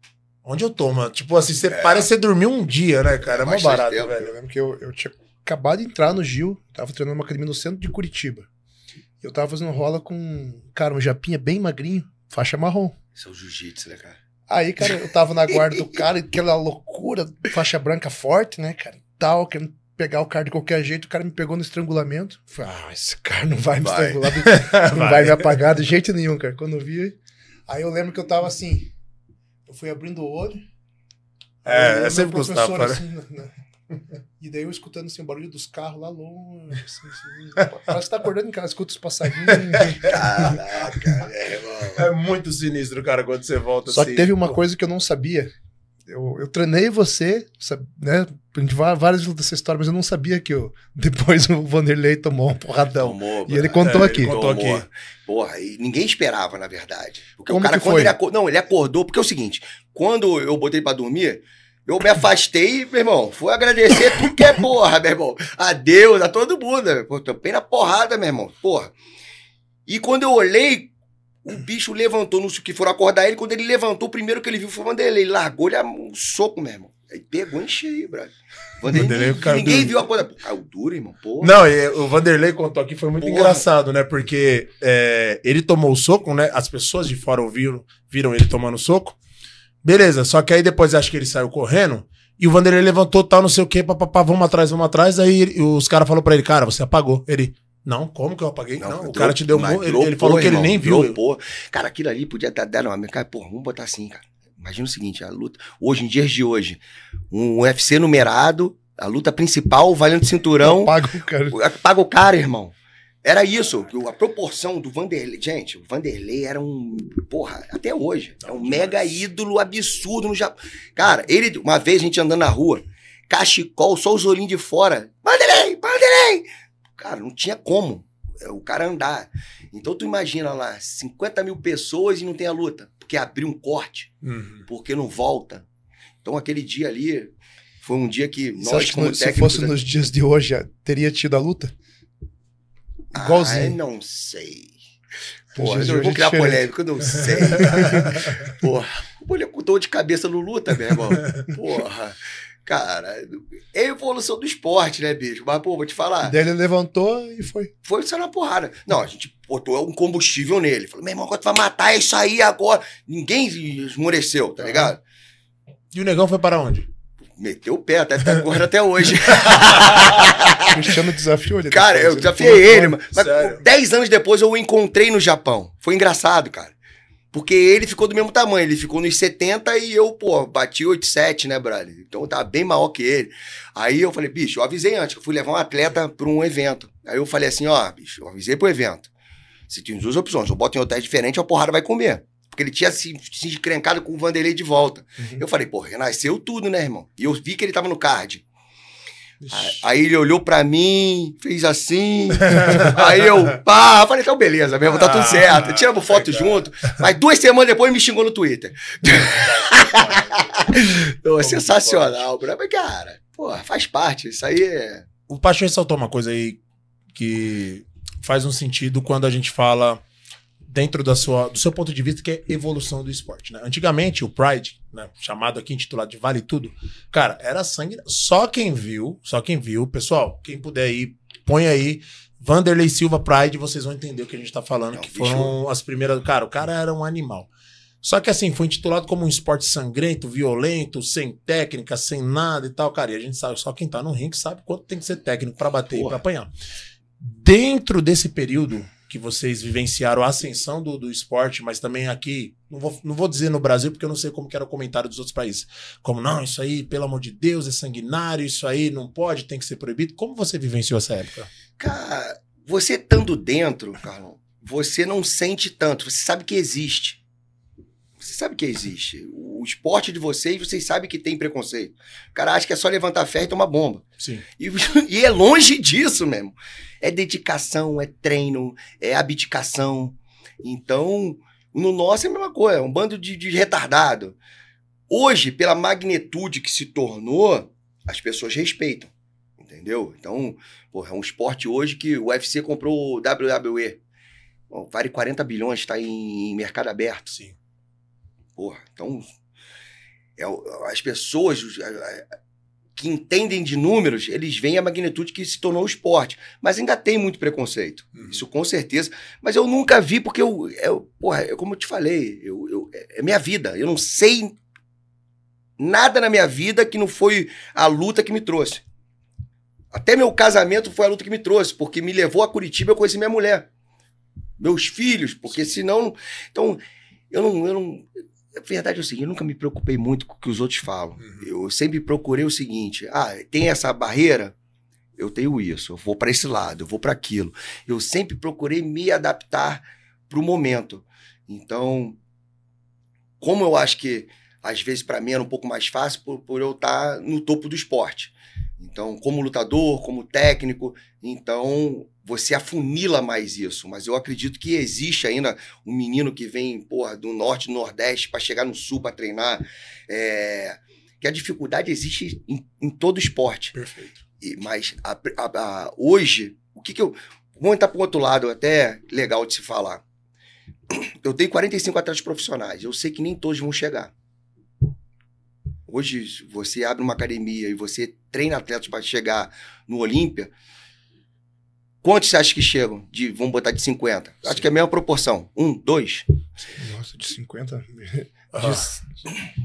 Onde eu tô, mano? Tipo assim, você é. parece que você dormiu um dia, né, cara? É mó barato, tempo, velho. Eu lembro que eu, eu tinha acabado de entrar no Gil, tava treinando uma academia no centro de Curitiba. Eu tava fazendo rola com, cara, um japinha bem magrinho, faixa marrom. Isso é o jiu-jitsu, né, cara? Aí, cara, eu tava na guarda do cara, aquela loucura, faixa branca forte, né, cara? Tal, querendo pegar o cara de qualquer jeito, o cara me pegou no estrangulamento. Falei, ah, esse cara não vai me vai. estrangular, não vai. vai me apagar de jeito nenhum, cara. Quando eu vi. Aí eu lembro que eu tava assim, eu fui abrindo o olho. É, é sempre gostava, né? assim, né? E daí eu escutando assim, o barulho dos carros lá longe. Assim, assim, parece que tá acordando em casa, escuta os passarinhos. Caraca, é, é muito sinistro, cara, quando você volta Só assim, que teve uma pô. Tipo coisa que eu não sabia. Eu, eu treinei você, né? Várias dessa história, mas eu não sabia que eu, depois o Vanderlei tomou um porradão. Tomou, e ele contou é, aqui. Ele contou tomou. aqui. Porra, e ninguém esperava, na verdade. Porque Como o cara, quando ele acordou. Não, ele acordou, porque é o seguinte: quando eu botei para dormir, eu me afastei, meu irmão. Fui agradecer tudo que é porra, meu irmão. A Deus, a todo mundo. Né? Pô, tampei na porrada, meu irmão. Porra. E quando eu olhei, o bicho levantou, não sei o que, foram acordar ele. Quando ele levantou, o primeiro que ele viu foi o Vanderlei. Largou-lhe um soco, meu irmão. Aí pegou em cheio, brother. Vanderlei, Vanderlei ninguém viu a coisa. caiu duro, irmão. Porra. Não, e, é, o Vanderlei contou aqui, foi muito porra. engraçado, né? Porque é, ele tomou o soco, né? As pessoas de fora ouviram, viram ele tomando soco. Beleza, só que aí depois acho que ele saiu correndo e o Vanderlei levantou tal, não sei o que, papapá, vamos atrás, vamos atrás. Aí os caras falaram pra ele, cara, você apagou. Ele, não, como que eu apaguei? Não, não o cara te deu um. Ele, ele, falou que ele nem viu. Pô. Cara, aquilo ali podia dar, tá, dar uma. Cara, porra, vamos botar assim, cara. Imagina o seguinte, a luta, hoje, em dias de hoje, um UFC numerado, a luta principal, valendo cinturão. Paga o cara. Paga o cara, irmão. Era isso, a proporção do Vanderlei. Gente, o Vanderlei era um. Porra, até hoje. é um mega ídolo absurdo no Japão. Cara, ele, uma vez a gente andando na rua, cachecol, só os olhinhos de fora. Vanderlei, Vanderlei! Cara, não tinha como é, o cara andar. Então tu imagina lá, 50 mil pessoas e não tem a luta, porque abriu um corte, uhum. porque não volta. Então aquele dia ali, foi um dia que nós, que como Se fosse nos dias de hoje, teria tido a luta? Igualzinho. Ai, não sei. Porra, eu vou criar polêmica, eu não sei. Porra, o moleque dor de cabeça no luta, meu irmão. Porra. Cara, é a evolução do esporte, né, bicho? Mas, pô, vou te falar. Daí ele levantou e foi. Foi só na porrada. Não, a gente botou um combustível nele. Falou, meu irmão, agora tu vai matar isso aí agora. Ninguém esmoreceu, tá, tá. ligado? E o negão foi para onde? meteu o pé, até estar correndo até hoje. Cristiano desafiou né? ele. Cara, eu desafiei ele, mas, dez anos depois eu o encontrei no Japão. Foi engraçado, cara. Porque ele ficou do mesmo tamanho, ele ficou nos 70 e eu, pô, bati 87, né, brother? Então eu tava bem maior que ele. Aí eu falei, bicho, eu avisei antes, eu fui levar um atleta para um evento. Aí eu falei assim, ó, bicho, eu avisei pro evento. Se tem duas opções, eu boto em hotel diferente a porrada vai comer. Porque ele tinha se, se encrencado com o Vanderlei de volta. Uhum. Eu falei, pô, renasceu tudo, né, irmão? E eu vi que ele tava no card. Aí ele olhou pra mim, fez assim. aí eu, pá, falei, então beleza mesmo, tá tudo ah, certo. Tiramos foto junto. Mas duas semanas depois me xingou no Twitter. Pô, sensacional, bro. Mas, cara, pô, faz parte. Isso aí é. O Paixão ressaltou uma coisa aí que faz um sentido quando a gente fala dentro da sua, do seu ponto de vista, que é evolução do esporte. Né? Antigamente, o Pride, né, chamado aqui, intitulado de Vale Tudo, cara, era sangue. Só quem viu, só quem viu, pessoal, quem puder aí, põe aí. Vanderlei Silva Pride, vocês vão entender o que a gente tá falando, Não, é que foram as primeiras. Cara, o cara era um animal. Só que assim, foi intitulado como um esporte sangrento, violento, sem técnica, sem nada e tal, cara. E a gente sabe, só quem tá no ringue sabe quanto tem que ser técnico para bater Porra. e pra apanhar. Dentro desse período, que vocês vivenciaram a ascensão do, do esporte, mas também aqui, não vou, não vou dizer no Brasil, porque eu não sei como era o comentário dos outros países. Como, não, isso aí, pelo amor de Deus, é sanguinário, isso aí não pode, tem que ser proibido. Como você vivenciou essa época? Cara, você estando dentro, Carlão, você não sente tanto, você sabe que existe. Você sabe que existe. O esporte de vocês, vocês sabem que tem preconceito. O cara acha que é só levantar ferro e tomar bomba. Sim. E, e é longe disso mesmo. É dedicação, é treino, é abdicação. Então, no nosso é a mesma coisa, é um bando de, de retardado. Hoje, pela magnitude que se tornou, as pessoas respeitam, entendeu? Então, porra, é um esporte hoje que o UFC comprou o WWE. Bom, vale 40 bilhões, está em mercado aberto. Sim. Porra, então. É, as pessoas que entendem de números, eles veem a magnitude que se tornou o esporte. Mas ainda tem muito preconceito. Uhum. Isso com certeza. Mas eu nunca vi, porque eu. eu é, porra, eu, é como eu te falei, eu, eu, é, é minha vida. Eu não sei nada na minha vida que não foi a luta que me trouxe. Até meu casamento foi a luta que me trouxe, porque me levou a Curitiba eu conheci minha mulher. Meus filhos, porque senão. Então, eu não. Eu não a verdade é o seguinte, eu nunca me preocupei muito com o que os outros falam. Uhum. Eu sempre procurei o seguinte: ah, tem essa barreira? Eu tenho isso, eu vou para esse lado, eu vou para aquilo. Eu sempre procurei me adaptar para o momento. Então, como eu acho que às vezes para mim era um pouco mais fácil por, por eu estar tá no topo do esporte. Então, como lutador, como técnico, então você afunila mais isso. Mas eu acredito que existe ainda um menino que vem porra, do norte, do nordeste, para chegar no sul para treinar. É... Que a dificuldade existe em, em todo esporte. Perfeito. E, mas a, a, a, hoje, o que, que eu. Vamos entrar para o outro lado, até legal de se falar. Eu tenho 45 atletas profissionais, eu sei que nem todos vão chegar. Hoje você abre uma academia e você treina atletas para chegar no Olímpia. Quantos você acha que chegam? De, vamos botar de 50. Sim. Acho que é a mesma proporção. Um, dois. Nossa, de 50. Ah.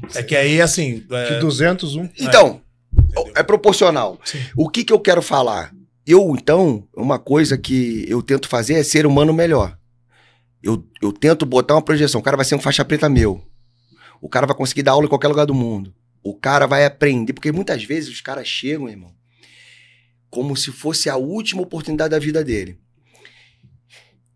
De... É que aí, assim. É... De 200, um. Então, é, é proporcional. Sim. O que, que eu quero falar? Eu, então, uma coisa que eu tento fazer é ser humano melhor. Eu, eu tento botar uma projeção. O cara vai ser um faixa preta meu. O cara vai conseguir dar aula em qualquer lugar do mundo. O cara vai aprender, porque muitas vezes os caras chegam, irmão, como se fosse a última oportunidade da vida dele.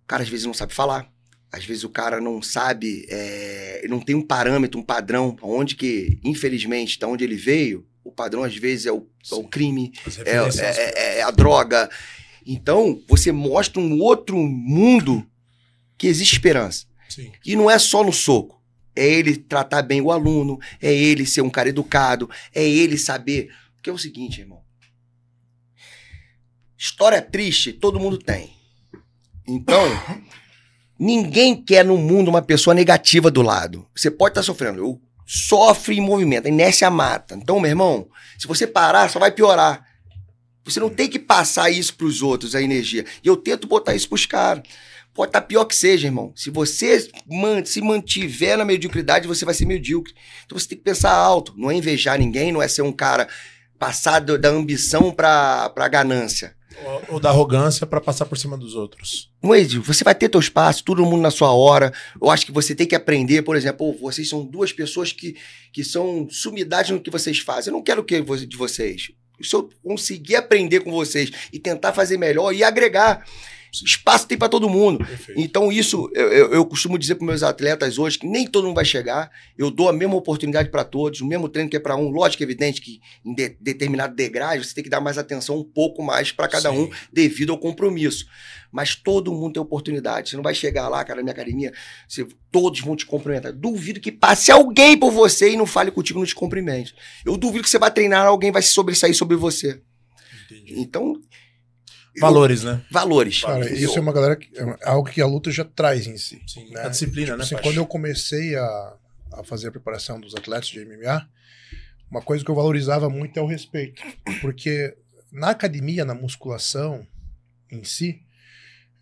O cara às vezes não sabe falar, às vezes o cara não sabe, é, não tem um parâmetro, um padrão, onde que, infelizmente, da onde ele veio, o padrão às vezes é o, é o crime, é é, é, é, é, a droga. Então, você mostra um outro mundo que existe esperança. Sim. E não é só no soco é ele tratar bem o aluno, é ele ser um cara educado, é ele saber. Porque é o seguinte, irmão. História triste todo mundo tem. Então, ninguém quer no mundo uma pessoa negativa do lado. Você pode estar tá sofrendo. Eu sofre em movimento, a inércia mata. Então, meu irmão, se você parar, só vai piorar. Você não tem que passar isso para os outros, a energia. E eu tento botar isso para os caras. Pode estar tá pior que seja, irmão. Se você man se mantiver na mediocridade, você vai ser medíocre. Então você tem que pensar alto. Não é invejar ninguém, não é ser um cara passado da ambição para a ganância. Ou, ou da arrogância para passar por cima dos outros. Moed, é você vai ter teu espaço, todo mundo na sua hora. Eu acho que você tem que aprender, por exemplo, vocês são duas pessoas que, que são sumidades no que vocês fazem. Eu não quero o que de vocês. Se eu conseguir aprender com vocês e tentar fazer melhor e agregar. Espaço tem para todo mundo. Perfeito. Então, isso eu, eu, eu costumo dizer para meus atletas hoje que nem todo mundo vai chegar. Eu dou a mesma oportunidade para todos, o mesmo treino que é para um. Lógico, é evidente que em de, determinado degrau você tem que dar mais atenção um pouco mais para cada Sim. um devido ao compromisso. Mas todo mundo tem oportunidade. Você não vai chegar lá, cara, na minha academia, você, todos vão te cumprimentar. Duvido que passe alguém por você e não fale contigo nos cumprimentos. Eu duvido que você vai treinar, alguém vai se sobressair sobre você. Entendi. Então, Valores, né? Valores. Cara, isso é uma galera que, é algo que a luta já traz em si. Sim, né? A disciplina, tipo, né? Assim, quando eu comecei a, a fazer a preparação dos atletas de MMA, uma coisa que eu valorizava muito é o respeito. Porque na academia, na musculação em si,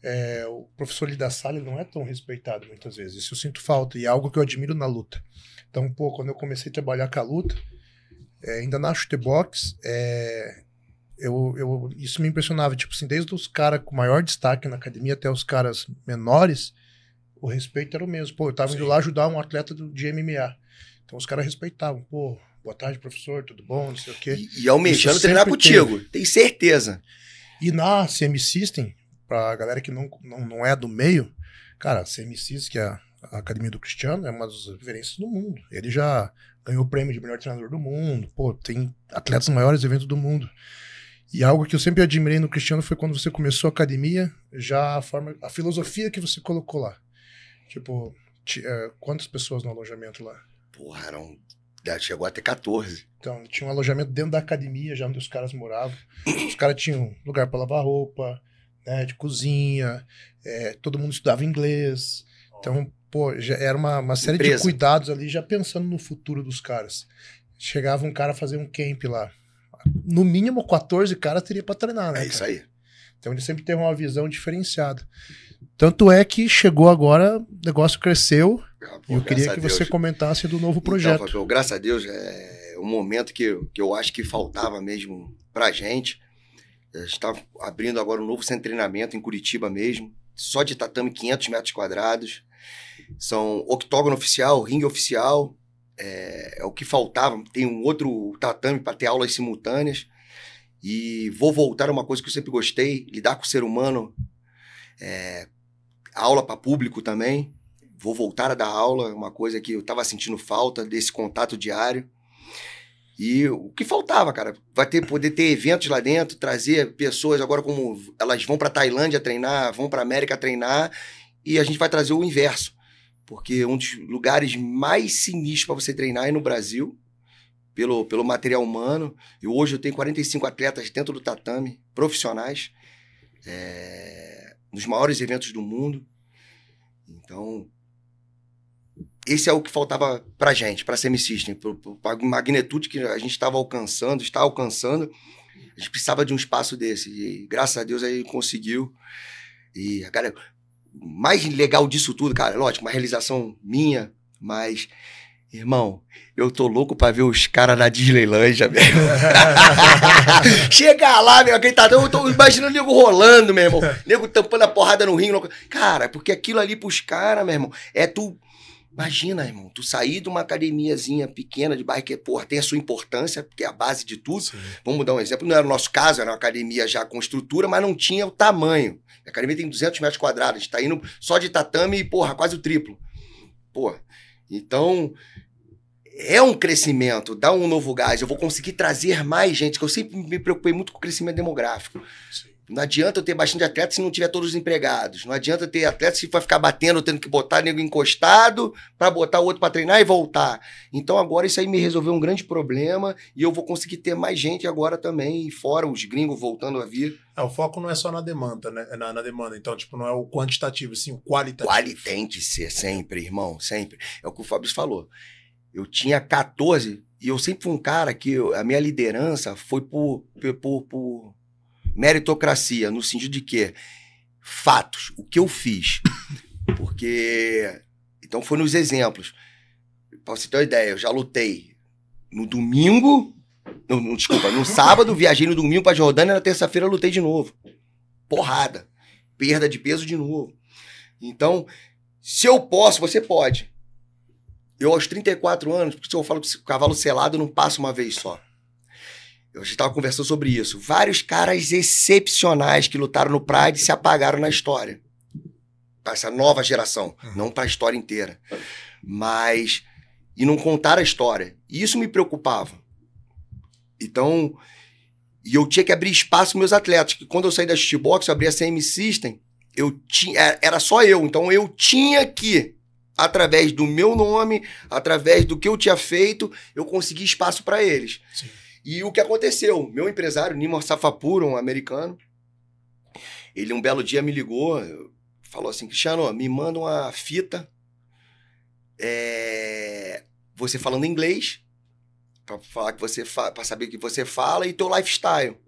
é, o professor da sala não é tão respeitado muitas vezes. Isso eu sinto falta e é algo que eu admiro na luta. Então, pô, quando eu comecei a trabalhar com a luta, é, ainda na chute box, é, eu, eu, isso me impressionava, tipo assim, desde os caras com maior destaque na academia até os caras menores, o respeito era o mesmo. Pô, eu tava indo lá ajudar um atleta do, de MMA. Então os caras respeitavam. Pô, boa tarde, professor, tudo bom, não sei o quê. E, e almejando treinar contigo, tem certeza. E na CM System, pra galera que não, não, não é do meio, cara, a CM System, que é a, Academia do Cristiano, é uma das referências do mundo. Ele já ganhou o prêmio de melhor treinador do mundo, pô, tem atletas maiores eventos do mundo. E algo que eu sempre admirei no Cristiano foi quando você começou a academia, já a forma, a filosofia que você colocou lá. Tipo, é, quantas pessoas no alojamento lá? Porra, eram chegou até 14. Então, tinha um alojamento dentro da academia, já onde os caras moravam. Os caras tinham lugar para lavar roupa, né, de cozinha, é, todo mundo estudava inglês. Então, pô, já era uma, uma série Empresa. de cuidados ali, já pensando no futuro dos caras. Chegava um cara a fazer um camp lá no mínimo 14 caras teria para treinar, né? É isso cara? aí. Então ele sempre teve uma visão diferenciada. Tanto é que chegou agora, o negócio cresceu. Ah, pô, eu queria que você comentasse do novo então, projeto. Então, Fabio, graças a Deus, é um momento que, que eu acho que faltava mesmo pra gente. A gente está abrindo agora um novo centro de treinamento em Curitiba mesmo, só de tatame 500 metros quadrados. São octógono oficial, ringue oficial, é, é o que faltava. Tem um outro tatame para ter aulas simultâneas. E vou voltar a uma coisa que eu sempre gostei: lidar com o ser humano. É, aula para público também. Vou voltar a dar aula, é uma coisa que eu estava sentindo falta desse contato diário. E o que faltava, cara, vai ter poder ter eventos lá dentro, trazer pessoas agora como elas vão para Tailândia treinar, vão para América treinar, e a gente vai trazer o inverso porque é um dos lugares mais sinistros para você treinar é no Brasil, pelo, pelo material humano. E hoje eu tenho 45 atletas dentro do tatame, profissionais, é, nos maiores eventos do mundo. Então, esse é o que faltava para gente, para a Semisystem, para a magnitude que a gente estava alcançando, está alcançando. A gente precisava de um espaço desse. E graças a Deus aí conseguiu. E a galera, mais legal disso tudo, cara, lógico, uma realização minha, mas Irmão, eu tô louco pra ver os caras da Disneylandia, meu. Chega lá, meu, quem tá. Eu tô imaginando o nego rolando, meu irmão. Nego tampando a porrada no ringue. Cara, porque aquilo ali pros caras, meu irmão, é tu Imagina, irmão, tu sair de uma academiazinha pequena de bairro que, porra, tem a sua importância, porque é a base de tudo. Sim. Vamos dar um exemplo. Não era o nosso caso, era uma academia já com estrutura, mas não tinha o tamanho. A academia tem 200 metros quadrados, a gente tá indo só de tatame e, porra, quase o triplo. Porra. Então, é um crescimento, dá um novo gás. Eu vou conseguir trazer mais gente, que eu sempre me preocupei muito com o crescimento demográfico. Sim. Não adianta eu ter bastante atleta se não tiver todos os empregados. Não adianta ter atleta se vai ficar batendo, tendo que botar nego encostado para botar o outro para treinar e voltar. Então agora isso aí me resolveu um grande problema e eu vou conseguir ter mais gente agora também, fora os gringos voltando a vir. É, o foco não é só na demanda, né? É na, na demanda. Então, tipo, não é o quantitativo, sim o qualitativo. Quali tem de ser sempre, irmão, sempre. É o que o Fábio falou. Eu tinha 14 e eu sempre fui um cara que eu, a minha liderança foi por, por, por meritocracia, no sentido de que fatos, o que eu fiz. Porque. Então foi nos exemplos. Pra você ter uma ideia, eu já lutei no domingo. Não, não desculpa, no sábado, viajei no domingo pra Jordânia, na terça-feira lutei de novo. Porrada. Perda de peso de novo. Então, se eu posso, você pode. Eu, aos 34 anos, porque se eu falo que o cavalo selado, não passa uma vez só. Eu estava conversando sobre isso. Vários caras excepcionais que lutaram no Pride se apagaram na história. Para essa nova geração, uhum. não para a história inteira. Mas. E não contaram a história. E isso me preocupava. Então. E eu tinha que abrir espaço para meus atletas. Que quando eu saí da Xbox, eu abri a CM System, eu tinha, é, era só eu. Então eu tinha que, através do meu nome, através do que eu tinha feito, eu consegui espaço para eles. Sim. E o que aconteceu? Meu empresário, Nimor Safapuro, um americano, ele um belo dia me ligou, falou assim, Cristiano, me manda uma fita, é, você falando inglês, para falar que você pra saber o que você fala e teu lifestyle. Eu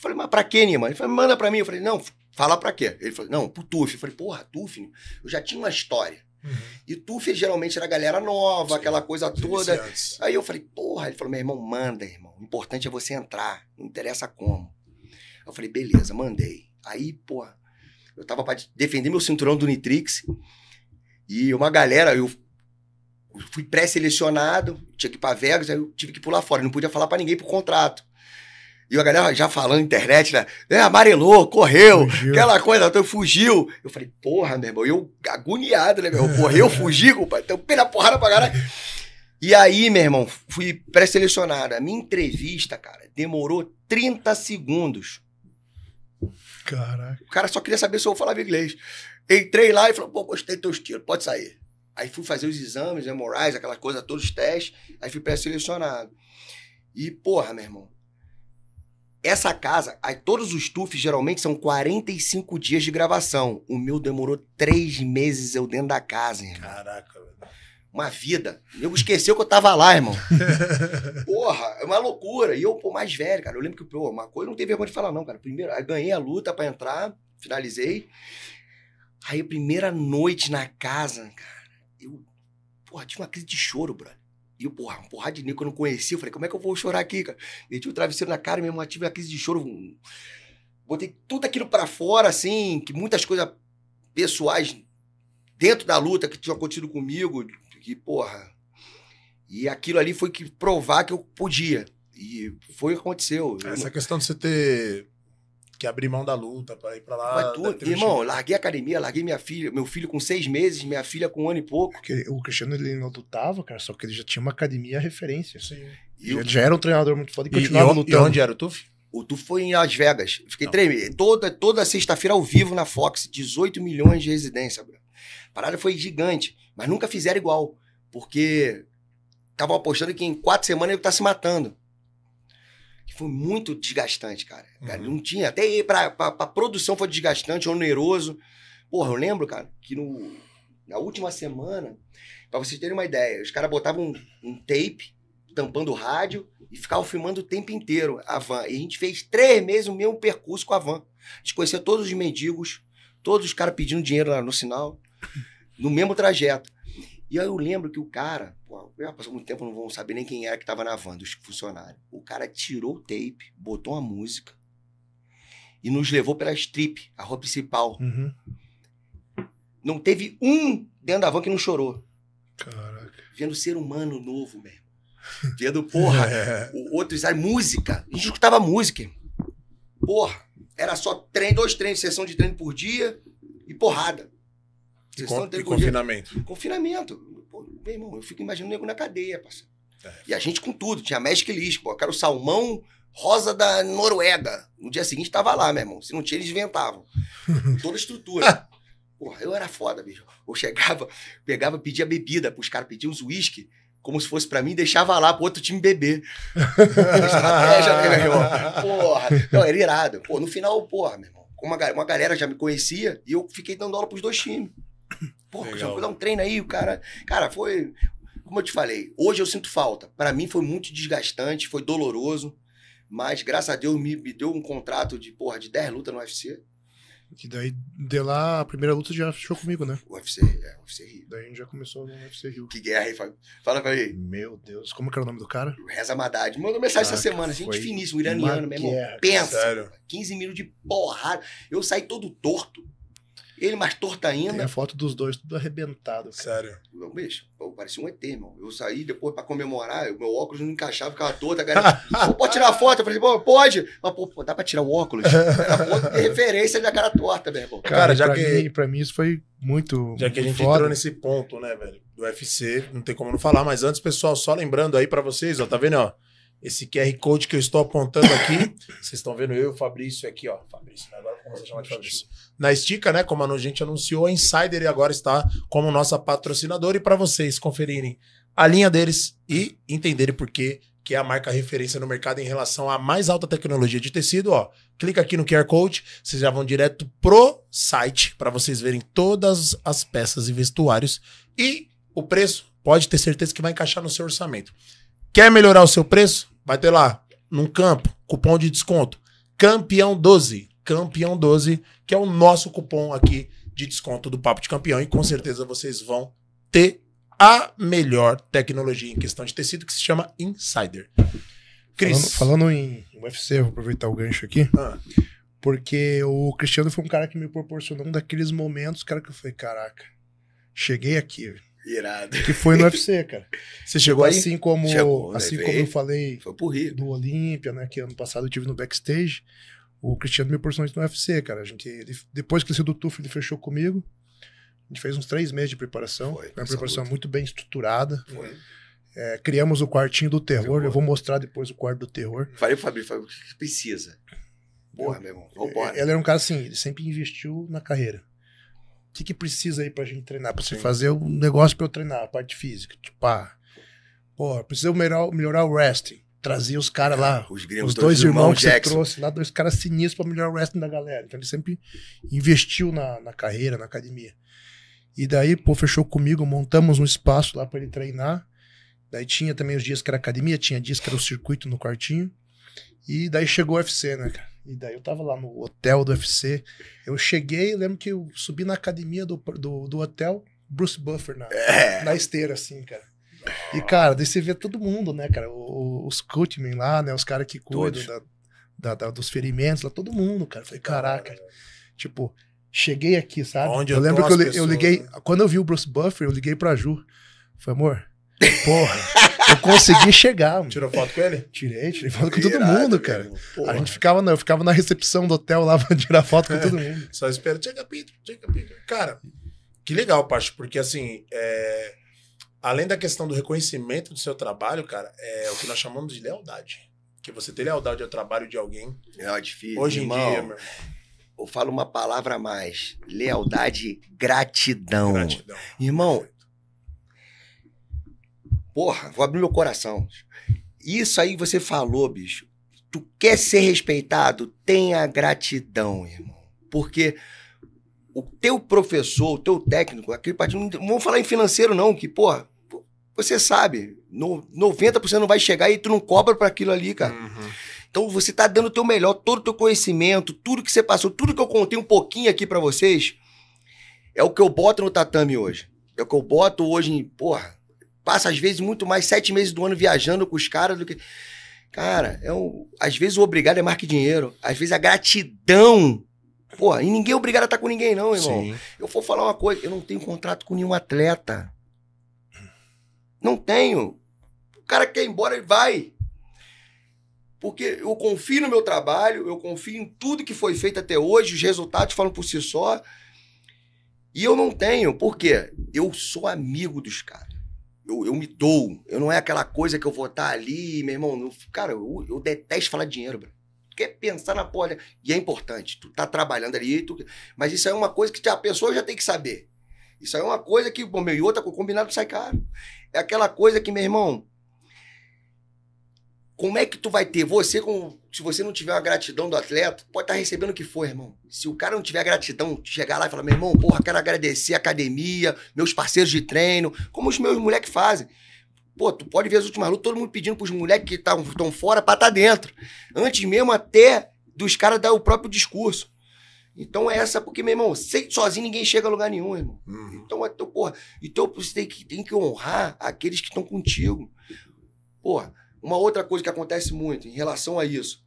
falei, mas pra quê, Nima? Ele falou, manda pra mim. Eu falei, não, fala pra quê? Ele falou, não, pro Tuf. Eu falei, porra, Tuf, eu já tinha uma história. Uhum. E Tuf geralmente era galera nova, Sim, aquela coisa toda. Aí eu falei, porra, ele falou, meu irmão, manda, irmão. O importante é você entrar, não interessa como. Eu falei, beleza, mandei. Aí, porra, eu tava pra defender meu cinturão do Nitrix. E uma galera, eu fui pré-selecionado, tinha que ir pra Vegas, aí eu tive que pular fora. Não podia falar para ninguém pro contrato. E a galera ah, já falando internet, né? É, amarelou, correu, fugiu. aquela coisa, então fugiu. Eu falei, porra, meu irmão, eu agoniado, né, meu irmão? Correu, fugi, compadre, então pela porrada pra caralho. E aí, meu irmão, fui pré-selecionado. A minha entrevista, cara, demorou 30 segundos. Caraca. O cara só queria saber se eu falava inglês. Entrei lá e falou, pô, gostei do teu estilo, pode sair. Aí fui fazer os exames, né, morais, aquela coisa, todos os testes. Aí fui pré-selecionado. E, porra, meu irmão, essa casa, aí todos os tufes geralmente são 45 dias de gravação. O meu demorou três meses eu dentro da casa, irmão. Caraca, velho. Uma vida. Eu esqueceu que eu tava lá, irmão. Porra, é uma loucura. E eu, pô, mais velho, cara. Eu lembro que, pô, uma coisa não teve vergonha de falar, não, cara. Primeiro, aí ganhei a luta para entrar, finalizei. Aí, a primeira noite na casa, cara, eu, porra, tive uma crise de choro, bro. E eu, porra, um porrada de Nico que eu não conhecia. Eu falei, como é que eu vou chorar aqui, cara? Meti o travesseiro na cara mesmo, tive uma crise de choro. Botei tudo aquilo para fora, assim, que muitas coisas pessoais dentro da luta que tinham acontecido comigo, que, porra. E aquilo ali foi que provar que eu podia. E foi o que aconteceu. Essa questão de você ter que abrir mão da luta para ir para lá. Mas tu, irmão, larguei a academia, larguei minha filha, meu filho com seis meses, minha filha com um ano e pouco. Porque o Cristiano ele não lutava, cara, só que ele já tinha uma academia referência. Sim. E ele já era um treinador muito foda e continuava e, lutando. E onde era o Tuf? O Tuf foi em Las Vegas. Fiquei treinando toda toda sexta-feira ao vivo na Fox, 18 milhões de residência, bro. A parada foi gigante, mas nunca fizeram igual, porque estavam apostando que em quatro semanas ele tá se matando que foi muito desgastante, cara. cara uhum. Não tinha. Até pra, pra, pra, produção foi desgastante, oneroso. Porra, eu lembro, cara, que no, na última semana, pra vocês terem uma ideia, os caras botavam um, um, tape tampando o rádio e ficavam filmando o tempo inteiro a van. E a gente fez três meses o mesmo percurso com a van. A gente conhecia todos os mendigos, todos os caras pedindo dinheiro lá no sinal, no mesmo trajeto. E aí eu lembro que o cara, Pô, passou muito tempo, não vão saber nem quem era que estava na van dos funcionários. O cara tirou o tape, botou uma música e nos levou pela strip, a rua principal. Uhum. Não teve um dentro da van que não chorou. Caraca. Vendo ser humano novo, mesmo. Vendo, porra, é. o outro sai música. A gente escutava música. Porra, era só trem, dois treinos, sessão de treino por dia e porrada. E, confinamento. Confinamento. Pô, meu irmão, eu fico imaginando o nego na cadeia, parceiro. É. E a gente com tudo, tinha Magic List, pô, o quero salmão rosa da Noruega. No dia seguinte tava lá, meu irmão. Se não tinha, eles inventavam. Toda a estrutura. Porra, eu era foda, bicho. Eu chegava, pegava, pedia bebida pros caras, pediam uns uísque, como se fosse para mim, deixava lá pro outro time beber. Estratégia, né, meu irmão? Porra, não, era irado. Pô, no final, porra, meu irmão, uma, uma galera já me conhecia e eu fiquei dando aula pros dois times porra, já vou dar um treino aí, o cara. Cara, foi. Como eu te falei, hoje eu sinto falta. Para mim foi muito desgastante, foi doloroso. Mas, graças a Deus, me, me deu um contrato de, porra, de 10 lutas no UFC. Que daí, de lá, a primeira luta já fechou comigo, né? UFC, é, UFC é Rio. Daí a gente já começou no UFC Rio. Que guerra, aí Fala pra mim. Meu Deus, como que era o nome do cara? Reza Madad. Mandou mensagem Caraca, essa semana, gente finíssimo, iraniano mesmo. Pensa, sério? 15 minutos de porrada. Eu saí todo torto. Ele mais torta ainda. Tem a foto dos dois tudo arrebentado. Cara. Sério? Não, bicho, eu parecia um ET, irmão. Eu saí depois pra comemorar, meu óculos não encaixava, ficava torto. A galera, pô, pode tirar a foto? Eu falei, pô, pode. Mas, pô, pô, dá pra tirar o óculos? Era foto referência da cara torta, meu irmão. Cara, cara já pra que... Mim, pra mim isso foi muito Já que a gente foda. entrou nesse ponto, né, velho, do UFC, não tem como não falar. Mas antes, pessoal, só lembrando aí pra vocês, ó, tá vendo, ó? Esse QR Code que eu estou apontando aqui, vocês estão vendo eu e o Fabrício aqui, ó. Fabrício, né, agora é Na Estica, né? Como a gente anunciou, a Insider agora está como nossa patrocinadora. E para vocês conferirem a linha deles e entenderem por que que é a marca referência no mercado em relação à mais alta tecnologia de tecido, ó. Clica aqui no QR Code, vocês já vão direto pro site para vocês verem todas as peças e vestuários e o preço, pode ter certeza que vai encaixar no seu orçamento. Quer melhorar o seu preço? Vai ter lá, num campo, cupom de desconto, campeão 12 campeão 12, que é o nosso cupom aqui de desconto do Papo de Campeão. E com certeza vocês vão ter a melhor tecnologia em questão de tecido, que se chama Insider. Cris. Falando, falando em UFC, vou aproveitar o gancho aqui. Ah. Porque o Cristiano foi um cara que me proporcionou um daqueles momentos, cara, que eu falei, caraca, cheguei aqui. Irado. Que foi no UFC, cara. Você chegou aí? Assim como, Chegou, assim né? como eu falei foi pro Rio. do Olímpia, né? Que ano passado eu tive no backstage. O Cristiano me proporcionou isso no UFC, cara. A gente, ele, depois que ele saiu do TUF, ele fechou comigo. A gente fez uns três meses de preparação. Foi, uma preparação luta. muito bem estruturada. Foi. É, criamos o quartinho do terror. Eu vou mostrar depois o quarto do terror. Falei pro Fabrício, o que, que precisa? Porra, meu irmão, é, vambora. Ele era um cara assim, ele sempre investiu na carreira. O que, que precisa aí pra gente treinar? Pra você Sim. fazer um negócio pra eu treinar, a parte física. Tipo, ah Porra, precisa melhorar, melhorar o resting trazia os caras lá. Os, gringos, os dois, dois irmãos, irmãos que você trouxe lá, dois caras sinistros para melhorar o wrestling da galera. Então ele sempre investiu na, na carreira, na academia. E daí, pô, fechou comigo, montamos um espaço lá para ele treinar. Daí tinha também os dias que era academia, tinha dias que era o circuito no quartinho. E daí chegou o UFC, né, cara? E daí eu tava lá no hotel do UFC. Eu cheguei, lembro que eu subi na academia do, do, do hotel, Bruce Buffer na, é. na esteira, assim, cara. E, cara, daí você vê todo mundo, né, cara? O, os cutmen lá, né? Os caras que cuidam da, da, da, dos ferimentos lá, todo mundo, cara. falei, caraca, tipo, cheguei aqui, sabe? Onde eu, eu lembro que eu, pessoas, eu liguei. Né? Quando eu vi o Bruce Buffer, eu liguei pra Ju. Falei, amor, porra, eu consegui chegar. Mano. Tirou foto com ele? Tirei, tirei foto com todo mundo, cara. A gente ficava, eu ficava na recepção do hotel lá pra tirar foto com todo mundo. Só espera, tinha capítulo, tinha capítulo. Cara, que legal, Pacho, porque assim, é além da questão do reconhecimento do seu trabalho, cara, é o que nós chamamos de lealdade. Que você ter lealdade ao trabalho de alguém. É difícil. Hoje irmão, em dia, meu... Eu falo uma palavra a mais: lealdade, gratidão. Gratidão. Irmão, Perfeito. porra, vou abrir meu coração. Isso aí que você falou, bicho. Tu quer ser respeitado? Tenha gratidão, irmão. Porque o teu professor, o teu técnico, aquele partido, não vou falar em financeiro não, que, porra, você sabe, no, 90% não vai chegar e tu não cobra para aquilo ali, cara. Uhum. Então você tá dando o teu melhor, todo o teu conhecimento, tudo que você passou, tudo que eu contei um pouquinho aqui para vocês, é o que eu boto no tatame hoje. É o que eu boto hoje em, porra, passa às vezes muito mais sete meses do ano viajando com os caras do que. Cara, é o às vezes o obrigado é mais que dinheiro. Às vezes a gratidão. Pô, e ninguém é obrigado a estar tá com ninguém, não, irmão. Sim. Eu vou falar uma coisa, eu não tenho contrato com nenhum atleta. Não tenho. O cara quer ir embora, ele vai. Porque eu confio no meu trabalho, eu confio em tudo que foi feito até hoje, os resultados falam por si só. E eu não tenho, por quê? Eu sou amigo dos caras. Eu, eu me dou. Eu não é aquela coisa que eu vou estar tá ali, meu irmão. Eu, cara, eu, eu, detesto falar dinheiro, bro. Quer pensar na porra. Né? E é importante. Tu tá trabalhando ali, tu, mas isso é uma coisa que a pessoa já tem que saber. Isso aí é uma coisa que, bom, meu, e outra, combinado sai caro. É aquela coisa que, meu irmão, como é que tu vai ter? Você, com, se você não tiver uma gratidão do atleta, pode estar tá recebendo o que for, irmão. Se o cara não tiver gratidão, chegar lá e falar, meu irmão, porra, quero agradecer a academia, meus parceiros de treino, como os meus moleques fazem. Pô, tu pode ver as últimas lutas, todo mundo pedindo pros moleques que estão fora pra estar tá dentro. Antes mesmo até dos caras dar o próprio discurso. Então é essa, porque, meu irmão, sem, sozinho ninguém chega a lugar nenhum, irmão. Uhum. Então, é, então, porra, então você tem que, tem que honrar aqueles que estão contigo. Porra, uma outra coisa que acontece muito em relação a isso.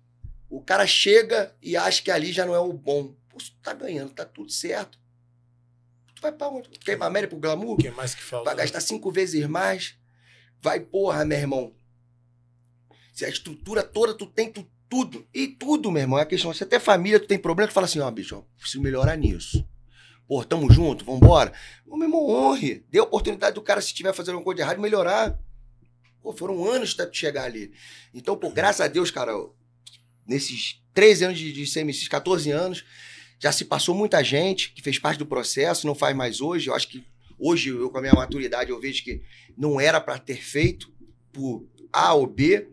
O cara chega e acha que ali já não é o bom. Pô, tu tá ganhando, tá tudo certo. Tu vai pra onde? Quer ir pra América, pro glamour? que mais que fala? Vai né? gastar cinco vezes mais. Vai, porra, meu irmão. Se a estrutura toda tu tem, tu tudo. E tudo, meu irmão, é a questão. Se até família, tu tem problema, tu fala assim, ó, oh, bicho, preciso melhorar nisso. Pô, tamo junto, vambora. O meu irmão, honre. Dê a oportunidade do cara, se tiver fazendo alguma coisa de errado, melhorar. Pô, foram anos até tu chegar ali. Então, pô, graças a Deus, cara, nesses 13 anos de, de CMCs, 14 anos, já se passou muita gente que fez parte do processo, não faz mais hoje. Eu acho que hoje, eu com a minha maturidade, eu vejo que não era para ter feito por A ou B.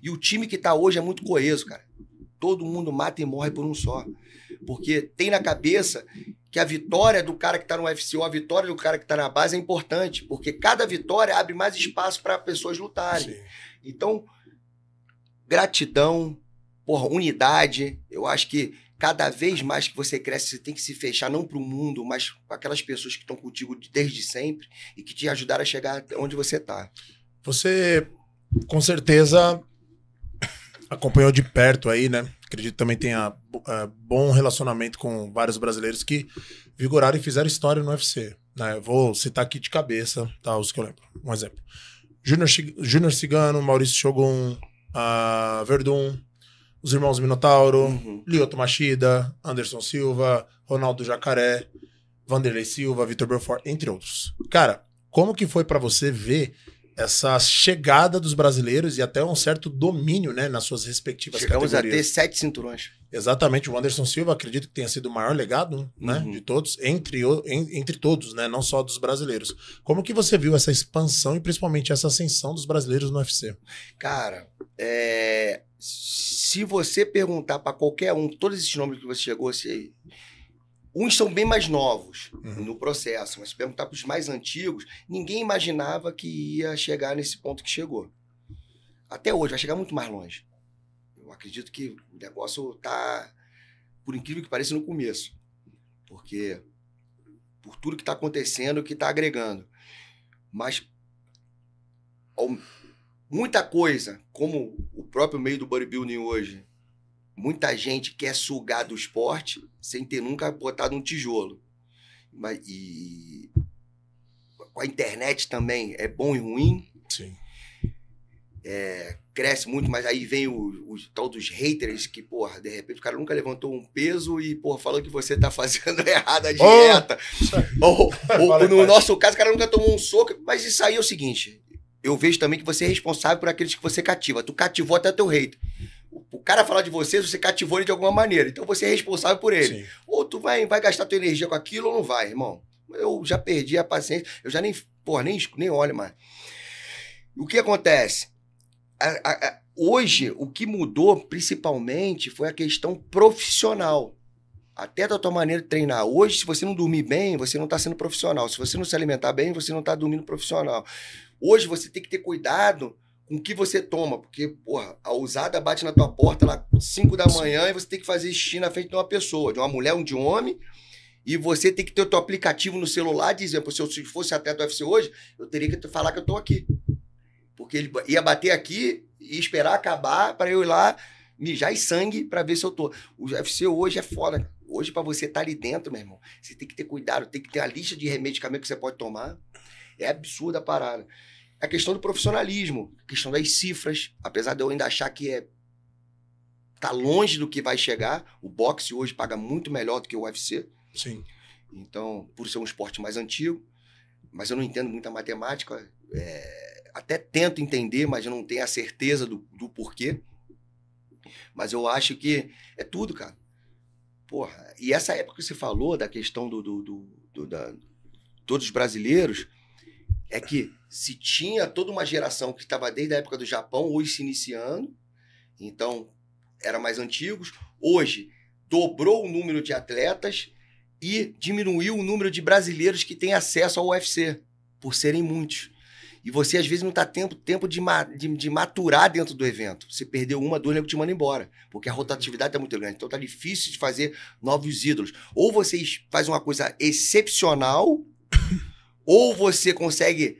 E o time que tá hoje é muito coeso, cara. Todo mundo mata e morre por um só. Porque tem na cabeça que a vitória do cara que está no UFC ou a vitória do cara que está na base é importante, porque cada vitória abre mais espaço para pessoas lutarem. Sim. Então, gratidão, porra, unidade. Eu acho que cada vez mais que você cresce, você tem que se fechar não para o mundo, mas para aquelas pessoas que estão contigo desde sempre e que te ajudaram a chegar onde você está. Você, com certeza, acompanhou de perto aí, né? Acredito que também tenha uh, bom relacionamento com vários brasileiros que vigoraram e fizeram história no UFC. Né? Vou citar aqui de cabeça, tá? Os que eu lembro. Um exemplo. Júnior Cigano, Maurício Shogun, uh, Verdun, os irmãos Minotauro, uhum. Lioto Machida, Anderson Silva, Ronaldo Jacaré, Vanderlei Silva, Vitor Belfort, entre outros. Cara, como que foi para você ver essa chegada dos brasileiros e até um certo domínio né, nas suas respectivas Chegamos categorias. Chegamos a ter sete cinturões. Exatamente. O Anderson Silva, acredito que tenha sido o maior legado né, uhum. de todos, entre, entre todos, né, não só dos brasileiros. Como que você viu essa expansão e principalmente essa ascensão dos brasileiros no UFC? Cara, é... se você perguntar para qualquer um, todos esses nomes que você chegou, se Uns são bem mais novos uhum. no processo, mas se perguntar para os mais antigos, ninguém imaginava que ia chegar nesse ponto que chegou. Até hoje, vai chegar muito mais longe. Eu acredito que o negócio está, por incrível que pareça, no começo. Porque por tudo que está acontecendo, que está agregando. Mas muita coisa, como o próprio meio do bodybuilding hoje Muita gente quer sugar do esporte sem ter nunca botado um tijolo. E com a internet também é bom e ruim. Sim. É, cresce muito, mas aí vem o tal dos haters que, porra, de repente o cara nunca levantou um peso e, porra, falou que você tá fazendo errado a oh! dieta. Oh! ou, no nosso caso, o cara nunca tomou um soco. Mas isso aí é o seguinte, eu vejo também que você é responsável por aqueles que você cativa. Tu cativou até teu hater o cara falar de você, você cativou ele de alguma maneira. Então você é responsável por ele. Sim. Ou tu vai, vai gastar tua energia com aquilo ou não vai, irmão. Eu já perdi a paciência. Eu já nem, porra, nem, nem olho mais. O que acontece? A, a, a, hoje, o que mudou principalmente foi a questão profissional. Até da tua maneira de treinar. Hoje, se você não dormir bem, você não está sendo profissional. Se você não se alimentar bem, você não está dormindo profissional. Hoje, você tem que ter cuidado com o que você toma, porque, porra, a usada bate na tua porta lá 5 da manhã e você tem que fazer xixi na frente de uma pessoa, de uma mulher ou de um homem, e você tem que ter o teu aplicativo no celular dizendo, se eu fosse até do UFC hoje, eu teria que falar que eu tô aqui. Porque ele ia bater aqui e esperar acabar para eu ir lá mijar e sangue para ver se eu tô. O UFC hoje é foda, Hoje, para você estar tá ali dentro, meu irmão, você tem que ter cuidado, tem que ter a lista de medicamentos que você pode tomar. É absurda a parada a questão do profissionalismo, a questão das cifras, apesar de eu ainda achar que é tá longe do que vai chegar, o boxe hoje paga muito melhor do que o UFC. Sim. Então, por ser um esporte mais antigo, mas eu não entendo muita matemática, é, até tento entender, mas eu não tenho a certeza do, do porquê. Mas eu acho que é tudo, cara. Porra, e essa época que você falou da questão do, do, do, do da, todos os brasileiros, é que se tinha toda uma geração que estava desde a época do Japão, hoje se iniciando, então era mais antigos. Hoje dobrou o número de atletas e diminuiu o número de brasileiros que têm acesso ao UFC, por serem muitos. E você, às vezes, não está tempo, tempo de, ma de, de, maturar dentro do evento. Você perdeu uma, duas, nego te manda embora. Porque a rotatividade é muito grande. Então tá difícil de fazer novos ídolos. Ou você faz uma coisa excepcional ou você consegue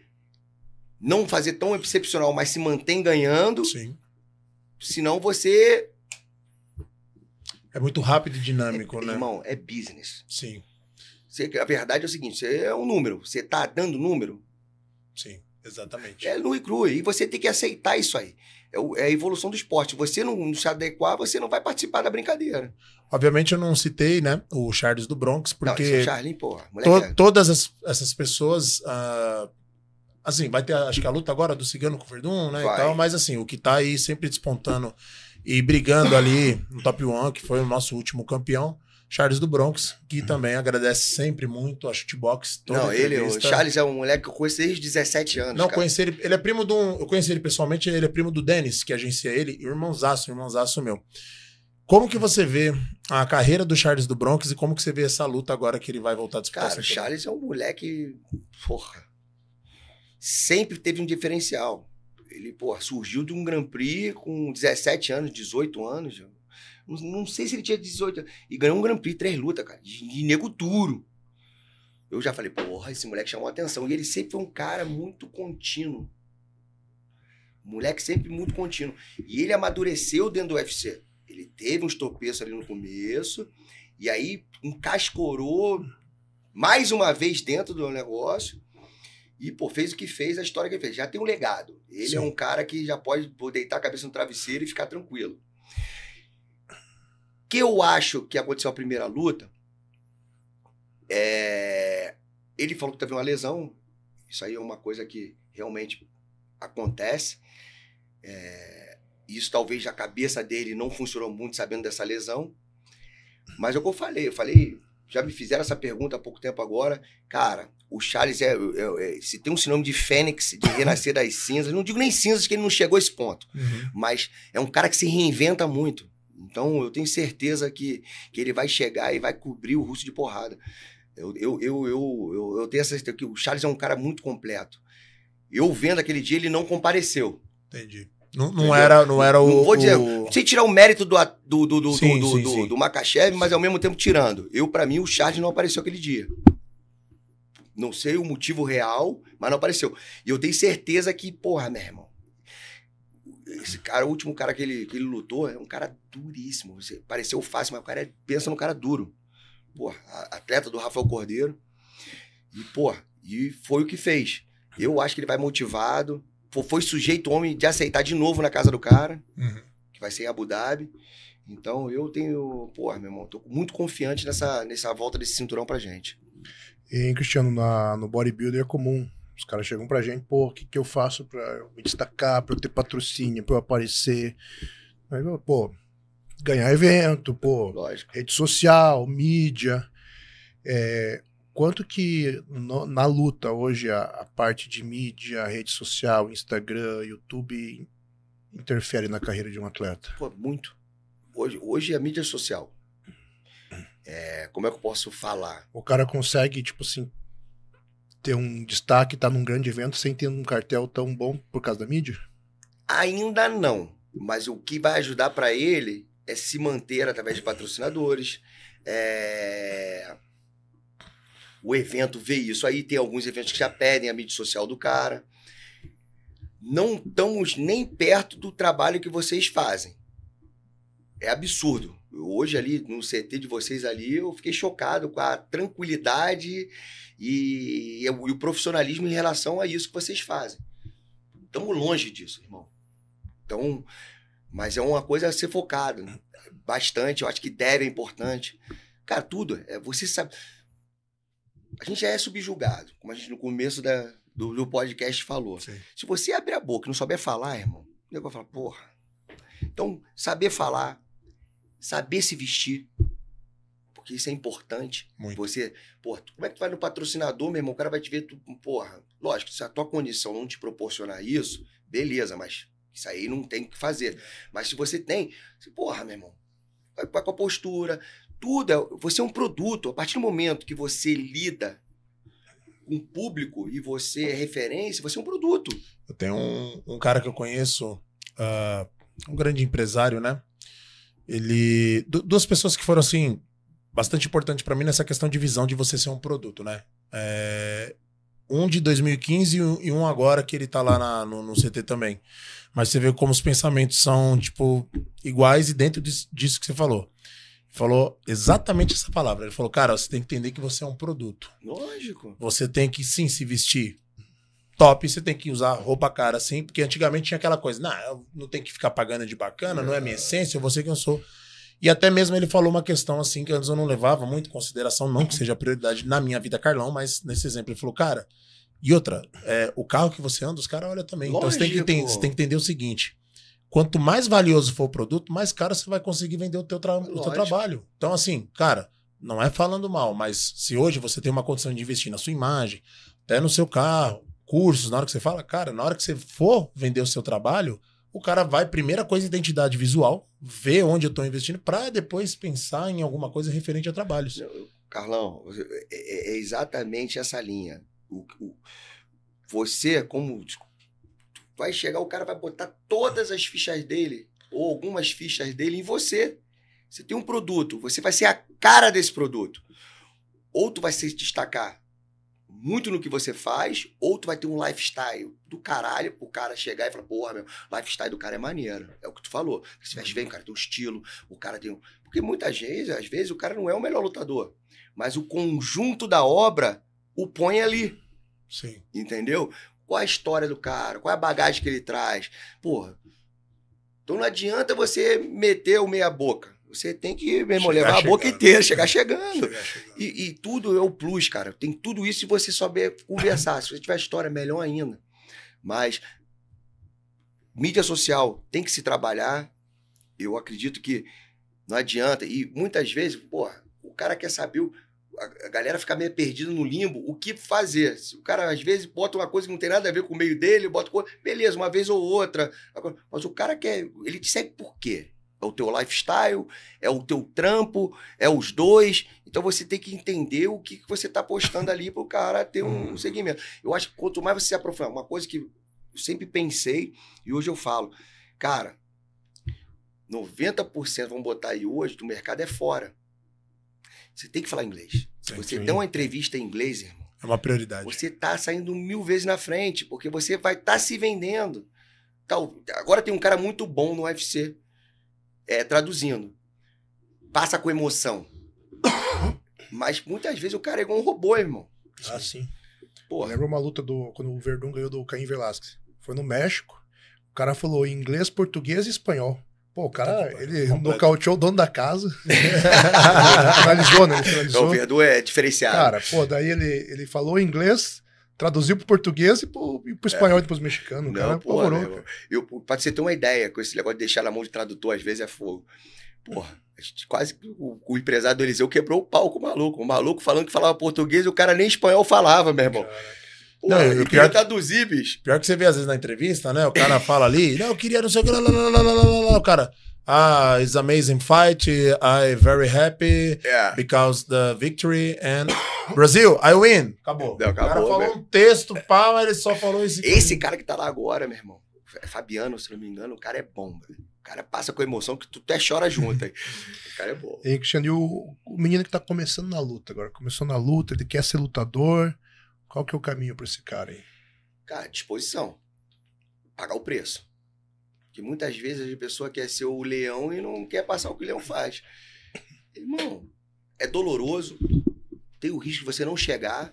não fazer tão excepcional, mas se mantém ganhando. Sim. Senão você. É muito rápido e dinâmico, é, né? Irmão, é business. Sim. Você, a verdade é o seguinte: você é um número. Você tá dando número. Sim, exatamente. É nu e cru. E você tem que aceitar isso aí. É, é a evolução do esporte. Você não se adequar, você não vai participar da brincadeira. Obviamente eu não citei, né, o Charles do Bronx, porque... Não, é porra, to é- Todas as, essas pessoas... Uh, assim, vai ter, acho que a luta agora do Cigano com o Verdun, né, vai. e tal, mas assim, o que tá aí sempre despontando e brigando ali no top 1, que foi o nosso último campeão, Charles do Bronx, que uhum. também agradece sempre muito a Shootbox. Não, ele, o Charles é um moleque que eu conheço desde 17 anos. Não, cara. conheci ele. Ele é primo de um. Eu conheci ele pessoalmente, ele é primo do Dennis, que agencia ele, e o irmãozaço, irmãozaço meu. Como que você vê a carreira do Charles do Bronx e como que você vê essa luta agora que ele vai voltar a disputar? Cara, o Charles é um moleque. Porra. Sempre teve um diferencial. Ele, porra, surgiu de um Grand Prix com 17 anos, 18 anos não sei se ele tinha 18 anos. E ganhou um Grand Prix, três lutas, cara. De, de nego duro. Eu já falei, porra, esse moleque chamou atenção. E ele sempre foi um cara muito contínuo. Moleque sempre muito contínuo. E ele amadureceu dentro do UFC. Ele teve uns tropeços ali no começo. E aí encascorou mais uma vez dentro do negócio. E, pô, fez o que fez, a história que ele fez. Já tem um legado. Ele é Sim. é um cara que já pode deitar a cabeça no travesseiro e ficar tranquilo que eu acho que aconteceu a primeira luta, é... ele falou que teve uma lesão. Isso aí é uma coisa que realmente acontece. É... Isso talvez a cabeça dele não funcionou muito sabendo dessa lesão. Mas é o que eu falei. Eu falei, já me fizeram essa pergunta há pouco tempo agora. Cara, o Charles é, é, é se tem um sinônimo de fênix, de renascer das cinzas. Não digo nem cinzas, que ele não chegou a esse ponto. Uhum. Mas é um cara que se reinventa muito. Então eu tenho certeza que, que ele vai chegar e vai cobrir o russo de porrada. Eu, eu, eu, eu, eu, tenho essa certeza que o Charles é um cara muito completo. Eu vendo aquele dia, ele não compareceu. Entendi. Não, não era, não era o. Não dizer, o... sem tirar o mérito do, do, do, do, sim, do, sim, do, sim. do Makachev, mas ao mesmo tempo tirando. Eu, para mim, o Charles não apareceu aquele dia. Não sei o motivo real, mas não apareceu. E eu tenho certeza que, porra, meu irmão, esse cara, o último cara que ele, que ele lutou, é um cara duríssimo. Você, pareceu fácil, mas o cara é, pensa no cara duro. Pô, atleta do Rafael Cordeiro. E, pô, e foi o que fez. Eu acho que ele vai motivado. Foi sujeito homem de aceitar de novo na casa do cara, uhum. que vai ser em Abu Dhabi. Então eu tenho, pô, meu irmão, tô muito confiante nessa, nessa volta desse cinturão pra gente. E, Cristiano, na, no bodybuilder é comum os caras chegam pra gente, pô, o que, que eu faço pra eu me destacar, pra eu ter patrocínio, pra eu aparecer? Aí, pô, ganhar evento, pô, Lógico. rede social, mídia. É, quanto que no, na luta hoje a, a, parte de mídia, rede social, Instagram, YouTube interfere na carreira de um atleta? Pô, muito. Hoje, hoje a mídia social. É, como é que eu posso falar? O cara consegue, tipo assim, ter um destaque, estar tá num grande evento sem ter um cartel tão bom por causa da mídia? Ainda não. Mas o que vai ajudar para ele é se manter através de patrocinadores. É... O evento vê isso aí. Tem alguns eventos que já pedem a mídia social do cara. Não estamos nem perto do trabalho que vocês fazem. É absurdo. Hoje ali no CT de vocês ali, eu fiquei chocado com a tranquilidade e, é e, o profissionalismo em relação a isso que vocês fazem. Estamos longe disso, irmão. Então, mas é uma coisa a ser focada né? bastante. Eu acho que deve é importante. Cara, tudo. É, você sabe. A gente já é subjugado, como a gente no começo da, do, do podcast falou. Sim. Se você abrir a boca e não souber falar, irmão, o negócio vai falar, porra. Então, saber falar, saber se vestir, que isso é importante. Muito. Você, porra, como é que tu vai no patrocinador, meu irmão? O cara vai te ver, tu, porra, lógico, se a tua condição não te proporcionar isso, beleza, mas isso aí não tem o que fazer. Mas se você tem, você, porra, meu irmão, vai, vai com a postura, tudo, é, você é um produto. A partir do momento que você lida com o público e você é referência, você é um produto. Eu tenho um, um cara que eu conheço, uh, um grande empresário, né? Ele. Duas pessoas que foram assim bastante importante para mim nessa questão de visão de você ser um produto, né? É, um de 2015 e um agora que ele tá lá na, no, no, CT também. Mas você vê como os pensamentos são, tipo, iguais e dentro disso, disso que você falou. Falou exatamente essa palavra. Ele falou, cara, você tem que entender que você é um produto. Lógico. Você tem que, sim, se vestir top, você tem que usar roupa cara, assim, porque antigamente tinha aquela coisa, não, não tem que ficar pagando de bacana, não é minha essência, eu vou ser quem eu sou. E até mesmo ele falou uma questão assim que antes eu não levava muito em consideração, não que seja prioridade na minha vida, Carlão, mas nesse exemplo ele falou, cara, e outra, é, o carro que você anda, os caras olham também. Lógico. Então você tem, que entender, você tem que entender o seguinte: quanto mais valioso for o produto, mais caro você vai conseguir vender o teu, tra o teu trabalho. Então, assim, cara, não é falando mal, mas se hoje você tem uma condição de investir na sua imagem, até no seu carro, cursos, na hora que você fala, cara, na hora que você for vender o seu trabalho, o cara vai, primeira coisa, identidade visual, ver onde eu estou investindo, para depois pensar em alguma coisa referente a trabalhos. Carlão, é, é, é exatamente essa linha. O, o, você, como tipo, vai chegar, o cara vai botar todas as fichas dele, ou algumas fichas dele, em você. Você tem um produto, você vai ser a cara desse produto. Ou tu vai se destacar muito no que você faz, ou tu vai ter um lifestyle do caralho o cara chegar e falar, porra, meu, lifestyle do cara é maneiro. É o que tu falou. Se veste bem, o cara tem um estilo, o cara tem um... Porque muitas vezes, às vezes, o cara não é o melhor lutador. Mas o conjunto da obra o põe ali. Sim. Entendeu? Qual a história do cara? Qual a bagagem que ele traz? Porra. Então não adianta você meter o meia boca. Você tem que, meu irmão, levar a boca inteira, chegar chegando. chegando. E, e, tudo é o plus, cara. Tem tudo isso se você souber conversar. se você tiver história, melhor ainda. Mas mídia social tem que se trabalhar. Eu acredito que não adianta. E muitas vezes, porra, o cara quer saber. A galera fica meio perdida no limbo. O que fazer? O cara, às vezes, bota uma coisa que não tem nada a ver com o meio dele, bota coisa. Beleza, uma vez ou outra. Mas o cara quer. Ele te segue por quê? é o teu lifestyle, é o teu trampo, é os dois. Então você tem que entender o que, que você está postando ali para o cara ter um, um segmento. Eu acho que quanto mais você se aprofundar, uma coisa que eu sempre pensei e hoje eu falo, cara, 90%, vamos botar aí hoje, do mercado é fora. Você tem que falar inglês. Se você der uma entrevista em inglês, irmão. É uma prioridade. Você tá saindo mil vezes na frente, porque você vai estar tá se vendendo. agora tem um cara muito bom no UFC é, traduzindo. Passa com emoção. Mas muitas vezes o cara é igual um robô, irmão. Ah, sim. Pô. Lembra uma luta do quando o Verdun ganhou do Caim Velasquez? Foi no México. O cara falou inglês, português e espanhol. Pô, o cara, tá ele nocauteou o dono da casa. finalizou, né? Ele finalizou. Então, o Verdun é diferenciado. Cara, pô, daí ele, ele falou inglês, Traduziu para o português e para o é. espanhol é. e para os mexicanos. Não, cara, porra, Eu, pra você ter uma ideia, com esse negócio de deixar na mão de tradutor, às vezes é fogo. Porra, quase o, o empresário do Eliseu quebrou o pau com o maluco. O maluco falando que falava português e o cara nem espanhol falava, meu irmão. Cara. Pô, não, eu queria traduzir, bicho. Pior que você vê às vezes na entrevista, né? O cara fala ali, não, eu queria não sei o que, lá, lá, lá, lá, lá, lá, o cara ah, it's amazing fight. I very happy yeah. because the victory and Brasil, I win. Acabou. Deu acabou o cara falou um texto, pá, mas ele só falou esse. Esse cara que tá lá agora, meu irmão, é Fabiano, se não me engano, o cara é bom, O cara passa com emoção que tu até chora junto. Aí. o cara é bom. E, Cristiano, e o, o menino que tá começando na luta agora, começou na luta, ele quer ser lutador. Qual que é o caminho para esse cara aí? Cara, disposição. Pagar o preço que muitas vezes a pessoa quer ser o leão e não quer passar o que o leão faz. Irmão, é doloroso, tem o risco de você não chegar.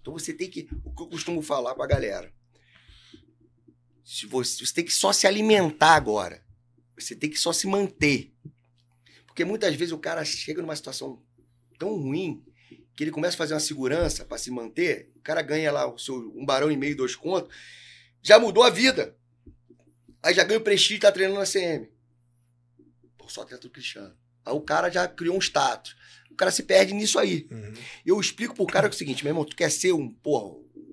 Então você tem que. O que eu costumo falar pra galera. Se você, você tem que só se alimentar agora. Você tem que só se manter. Porque muitas vezes o cara chega numa situação tão ruim que ele começa a fazer uma segurança para se manter. O cara ganha lá o seu um barão e meio, dois contos. Já mudou a vida. Aí já ganha o prestígio e tá treinando na CM. Pô, só treta do Cristiano. Aí o cara já criou um status. O cara se perde nisso aí. Uhum. Eu explico pro cara é o seguinte, meu irmão, tu quer ser um, porra,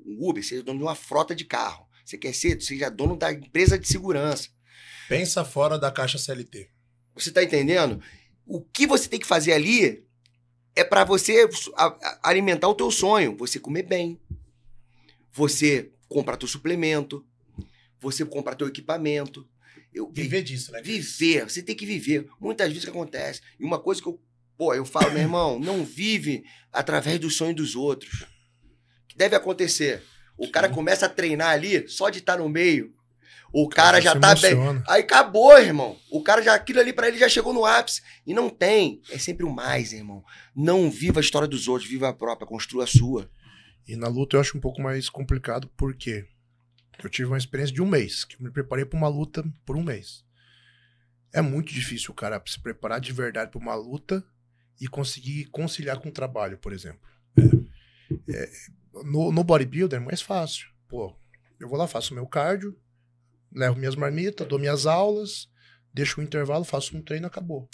um Uber, seja dono de uma frota de carro. Você quer ser, seja dono da empresa de segurança. Pensa fora da caixa CLT. Você tá entendendo? O que você tem que fazer ali é para você alimentar o teu sonho. Você comer bem. Você comprar teu suplemento você comprar teu equipamento. Eu, viver disso, né? Viver, você tem que viver. Muitas vezes que acontece. E uma coisa que eu, pô, eu falo, meu irmão, não vive através do sonho dos outros. Que deve acontecer. O cara começa a treinar ali só de estar no meio. O cara, cara já tá bem. Aí acabou, irmão. O cara já aquilo ali para ele já chegou no ápice e não tem. É sempre o mais, irmão. Não viva a história dos outros, viva a própria, construa a sua. E na luta eu acho um pouco mais complicado porque eu tive uma experiência de um mês, que me preparei para uma luta por um mês. É muito difícil o cara se preparar de verdade para uma luta e conseguir conciliar com o trabalho, por exemplo. É, é, no, no bodybuilder é mais fácil. Pô, eu vou lá, faço meu cardio, levo minhas marmitas, dou minhas aulas, deixo um intervalo, faço um treino, acabou.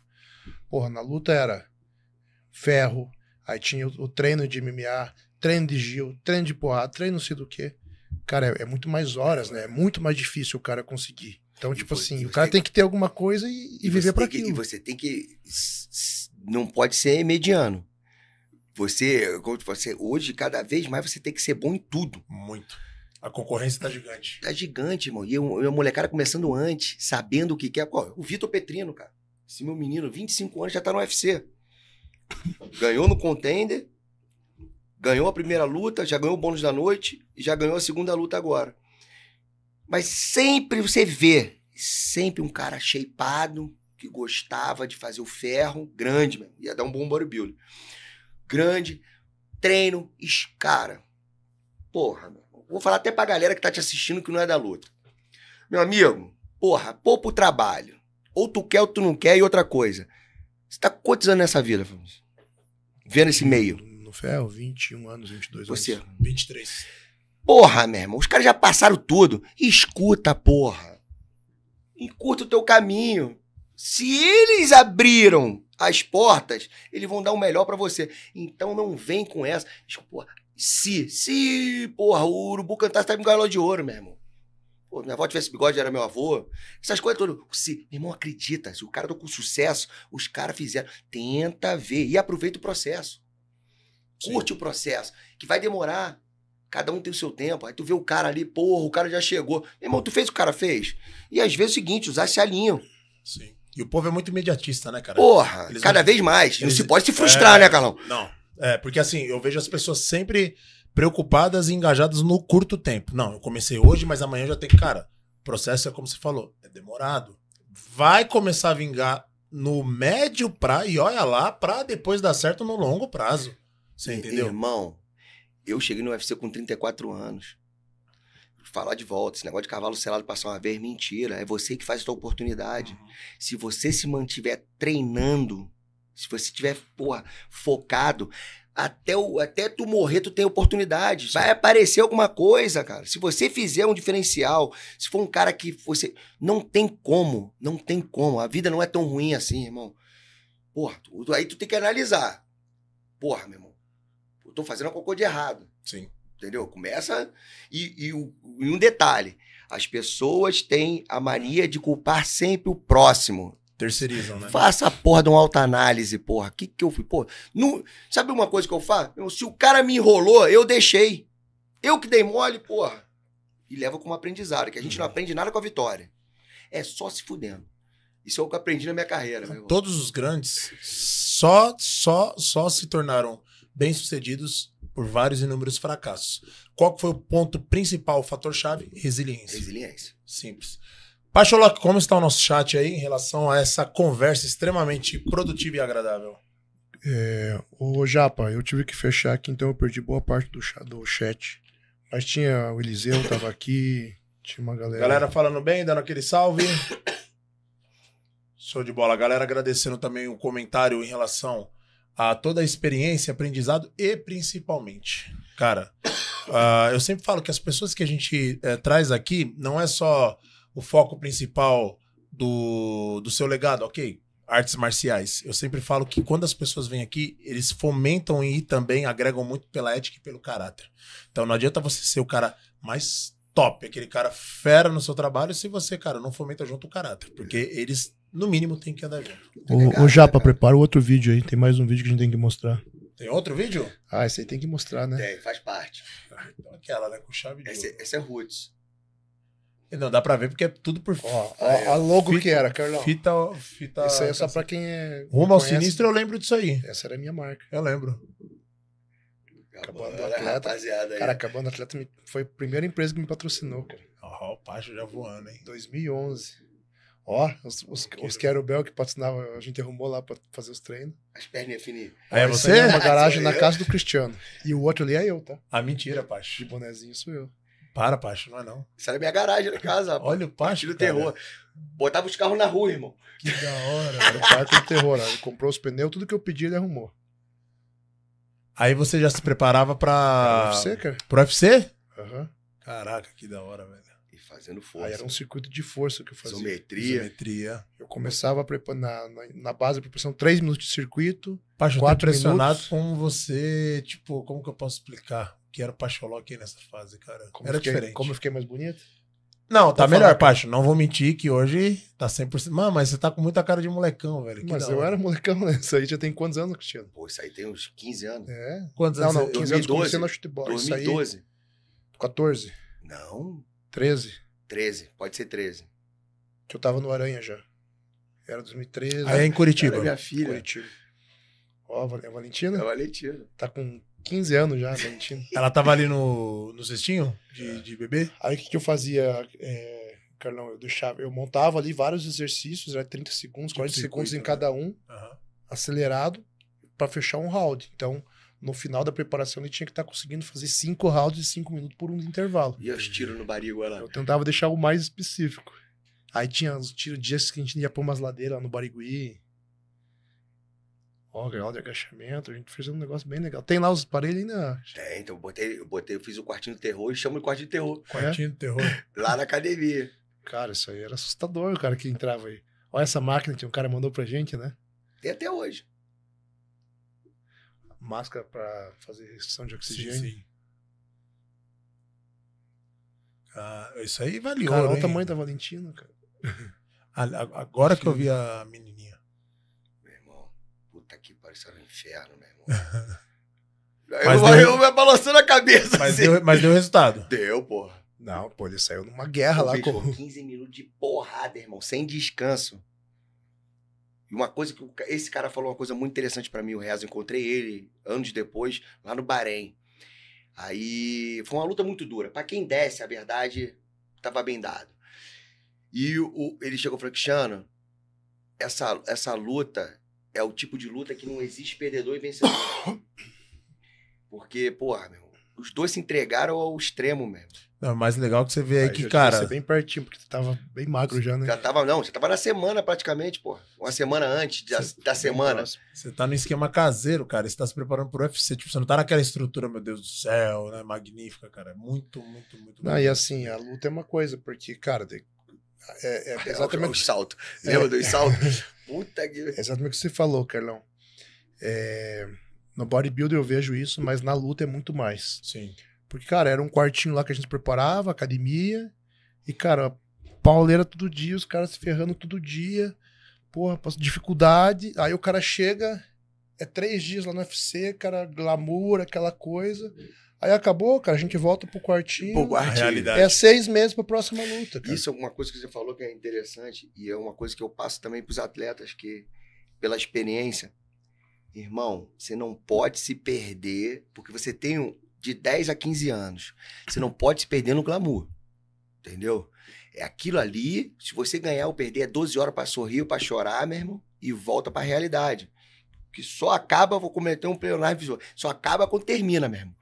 Porra, na luta era ferro, aí tinha o, o treino de MMA, treino de Gil, treino de porrada, treino não sei do que cara, é, é muito mais horas, né? É muito mais difícil o cara conseguir. Então, e tipo assim, o cara tem que ter alguma coisa e, e viver para aquilo. e você tem que. Não pode ser mediano. Você, tipo, você, hoje, cada vez mais, você tem que ser bom em tudo. Muito. A concorrência tá gigante. Tá gigante, irmão. E o molecada começando antes, sabendo o que quer. É. Pô, o Vitor Petrino, cara. Esse meu menino, 25 anos, já tá no UFC. Ganhou no contender, Ganhou a primeira luta, já ganhou o bônus da noite e já ganhou a segunda luta agora. Mas sempre você vê, sempre um cara shapeado, que gostava de fazer o ferro, grande, ia dar um bom bodybuilding. Grande, treino, cara. Porra, vou falar até pra galera que tá te assistindo que não é da luta. Meu amigo, porra, poupa o trabalho. Ou tu quer ou tu não quer, e outra coisa. Você tá quantos anos nessa vida, Vendo esse meio? ferro, 21 anos, 22 Você. anos. 23. Porra, meu irmão, os caras já passaram tudo. Escuta, porra. Encurta o teu caminho. Se eles abriram as portas, eles vão dar o melhor para você. Então não vem com essa. Porra, se, se, porra, o urubu cantasse, tá me galão de ouro, meu irmão. Pô, minha avó tivesse bigode, era meu avô. Essas coisas todas. Se, meu irmão, acredita. Se o cara tá com sucesso, os caras fizeram. Tenta ver e aproveita o processo. Curte Sim. o processo, que vai demorar. Cada um tem o seu tempo. Aí tu vê o cara ali, porra, o cara já chegou. irmão, tu fez o que o cara fez? E às vezes é o seguinte, os se alinho. Sim. E o povo é muito imediatista, né, cara? Porra, eles cada não... vez mais. Eles... Não se pode se é, frustrar, é... né, Carlão? Não. É, porque assim, eu vejo as pessoas sempre preocupadas e engajadas no curto tempo. Não, eu comecei hoje, mas amanhã já tem. Cara, o processo é como você falou, é demorado. Vai começar a vingar no médio prazo e olha lá, pra depois dar certo no longo prazo. Sim. Entendeu? Irmão, eu cheguei no UFC com 34 anos. Falar de volta, esse negócio de cavalo selado passar uma vez, mentira. É você que faz a sua oportunidade. Uhum. Se você se mantiver treinando, se você estiver, porra, focado, até, o, até tu morrer, tu tem oportunidade. Vai aparecer alguma coisa, cara. Se você fizer um diferencial, se for um cara que você. Não tem como, não tem como. A vida não é tão ruim assim, irmão. Porra, tu, aí tu tem que analisar. Porra, meu irmão eu tô fazendo alguma cocô de errado. Sim. Entendeu? Começa. E, e, e um detalhe: as pessoas têm a mania de culpar sempre o próximo. Terceirizam, né? Faça a porra de uma autoanálise, porra. O que, que eu fui? Porra, não... sabe uma coisa que eu faço? Se o cara me enrolou, eu deixei. Eu que dei mole, porra. E leva como aprendizado, que a gente não uhum. aprende nada com a vitória. É só se fudendo. Isso é o que eu aprendi na minha carreira. Todos os grandes só, só, só se tornaram bem-sucedidos por vários inúmeros fracassos. Qual foi o ponto principal, o fator chave? Resiliência. Resiliência. Simples. Pacholoc, como está o nosso chat aí em relação a essa conversa extremamente produtiva e agradável? É, ô Japa, eu tive que fechar aqui, então eu perdi boa parte do, do chat. Mas tinha o Eliseu, tava aqui, tinha uma galera. Galera falando bem, dando aquele salve. Show de bola. Galera agradecendo também o comentário em relação a toda a experiência, aprendizado e principalmente, cara, uh, eu sempre falo que as pessoas que a gente uh, traz aqui não é só o foco principal do, do seu legado, ok? Artes marciais. Eu sempre falo que quando as pessoas vêm aqui, eles fomentam e também agregam muito pela ética e pelo caráter. Então não adianta você ser o cara mais top, aquele cara fera no seu trabalho, se você, cara, não fomenta junto o caráter, porque eles no mínimo tem que andar junto. O, o Japa, né, prepara o outro vídeo aí. Tem mais um vídeo que a gente tem que mostrar. Tem outro vídeo? Ah, esse aí tem que mostrar, né? Tem, faz parte. Ah, então aquela, né? Com chave de esse, Esse é Roots. E não, dá pra ver porque é tudo por fita. Ó, a logo fita, que era, Carlão. Fita, fita. Isso aí é só pra quem é. Rumo ao sinistro, eu lembro disso aí. Essa era a minha marca. Eu lembro. Acabando, o atleta. Rapaziada aí. Cara, acabando atleta foi a primeira empresa que me patrocinou, cara. Ó, oh, o Pacho já voando, hein? 2011. Ó, os, os, os Querobel que patrocinava a gente arrumou lá pra fazer os treinos. As pernas fininhas. Aí ah, é você? É uma garagem na casa do Cristiano. E o outro ali é eu, tá? Ah, mentira, Pacho. De bonezinho sou eu. Para, Pacho, não é não. Isso era minha garagem na casa. Rapaz. Olha o Pacho. do terror. Botava os carros na rua, irmão. Que da hora. Era o parque do é terror. Ele comprou os pneus, tudo que eu pedi ele arrumou. Aí você já se preparava pra. Era UFC, cara? Pro UFC? Aham. Uhum. Caraca, que da hora, velho fazendo força. Aí era um circuito de força que eu fazia. Isometria. Isometria. Eu começava a na, na, na base de proporção, três minutos de circuito. quatro eu impressionado minutos. como você, tipo, como que eu posso explicar que era o Pacholó aqui nessa fase, cara? Como era fiquei, diferente. Como eu fiquei mais bonito? Não, tá, melhor, falando, Pacho. Não vou mentir que hoje tá 100%. Mano, mas você tá com muita cara de molecão, velho. mas eu era molecão, né? Isso aí já tem quantos anos, Cristiano? Pô, isso aí tem uns 15 anos. É? Quantos não, anos? Não, não, 15 2012, anos comecei no futebol. 2012. Isso aí, 14. Não. 13. 13, pode ser 13. Que eu tava no Aranha já. Era 2013. Aí ah, é em né? Curitiba. Era minha filha. Curitiba. Ó, oh, é a Valentina? É a Valentina. Tá com 15 anos já, a Valentina. Ela tava ali no, no cestinho de, é. de bebê? Aí o que, que eu fazia, é, Carlão? Eu deixava, eu montava ali vários exercícios, era né? 30 segundos, 40 tipo segundos circuito, em né? cada um, uhum. acelerado, pra fechar um round. Então, no final da preparação ele tinha que estar tá conseguindo fazer cinco rounds de cinco minutos por um intervalo. E os tiros no barigua lá? Eu tentava deixar o mais específico. Aí tinha os tiros dias que a gente ia pôr umas ladeiras lá no barigui. Ó, grau de agachamento, a gente fez um negócio bem legal. Tem lá os aparelhos ainda? Tem, então eu botei, eu botei, eu fiz o quartinho do terror e chamo de quartinho de terror. Quartinho é? terror. lá na academia. Cara, isso aí era assustador o cara que entrava aí. Olha essa máquina que um cara mandou pra gente, né? Tem até hoje máscara para fazer restrição de oxigênio. Sim, sim. Ah, isso aí valeu. Cara, olha o né? tamanho da Valentina, cara. Agora sim. que eu vi a menininha. Meu irmão, puta que pareceu é um inferno, meu irmão. mas eu, deu, eu, eu balançando a cabeça. Mas, assim. deu, mas deu resultado. Deu, porra. Não, pô, ele saiu numa guerra eu lá. com 15 minutos de porrada, irmão, sem descanso. E uma coisa que esse cara falou uma coisa muito interessante para mim, o Reza, encontrei ele anos depois lá no Bahrein. Aí foi uma luta muito dura. Para quem desce, a verdade, tava bem dado. E o, ele chegou e falou: Cristiano, essa, essa luta é o tipo de luta que não existe perdedor e vencedor. Porque, porra, meu os dois se entregaram ao extremo mesmo. Não, o é mais legal que você vê aí que, cara. Você bem pertinho, porque você tava bem magro já, né? Já tava, não, você tava na semana praticamente, pô. Uma semana antes da, você, da semana. Você tá no esquema caseiro, cara. Você tá se preparando pro UFC. Tipo, você não tá naquela estrutura, meu Deus do céu, né? Magnífica, cara. É muito, muito, muito. Não, e assim, a luta é uma coisa, porque, cara, é, é, é exatamente. o salto. Lembra é, do salto? Puta que. É exatamente o que você falou, Carlão. É no bodybuilder eu vejo isso, mas na luta é muito mais. Sim. Porque, cara, era um quartinho lá que a gente preparava, academia, e, cara, pauleira todo dia, os caras se ferrando todo dia, porra, dificuldade. Aí o cara chega, é três dias lá no UFC, cara, glamour, aquela coisa. Aí acabou, cara, a gente volta pro quartinho. Pro quartinho. Realidade. É seis meses pra próxima luta. Cara. Isso é uma coisa que você falou que é interessante, e é uma coisa que eu passo também pros atletas, que pela experiência Irmão, você não pode se perder, porque você tem um, de 10 a 15 anos. Você não pode se perder no glamour. Entendeu? É aquilo ali, se você ganhar ou perder, é 12 horas para sorrir, para chorar, meu irmão, e volta para a realidade. Que só acaba, vou cometer um pleonasmo visual, só acaba quando termina mesmo.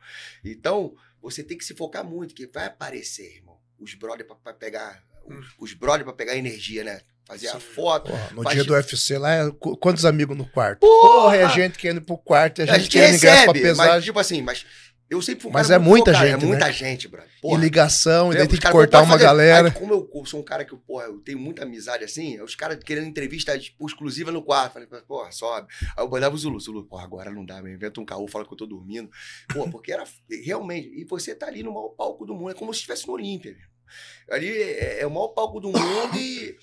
Então, você tem que se focar muito, que vai aparecer, irmão, os brother para pegar, os, hum. os brother para pegar energia, né? fazia Sim. foto. no faz... dia do UFC lá, é quantos amigos no quarto? Porra, Porra é gente querendo pro quarto, é a gente querendo recebe, ingresso pra Mas, tipo assim, mas eu sempre fui um Mas é muita focado, é gente, É muita né? gente, brother. E ligação, e daí né, tem que cortar uma fazer... galera. Aí, como eu sou um cara que, porra, eu tenho muita amizade assim, os caras querendo entrevista tipo, exclusiva no quarto. Falei, porra, sobe. Aí eu mandava o Zulu, Zulu, porra, agora não dá, me inventa um caô, fala que eu tô dormindo. Pô, porque era realmente. E você tá ali no maior palco do mundo, é como se estivesse no Olímpia. Ali é, é o maior palco do mundo e.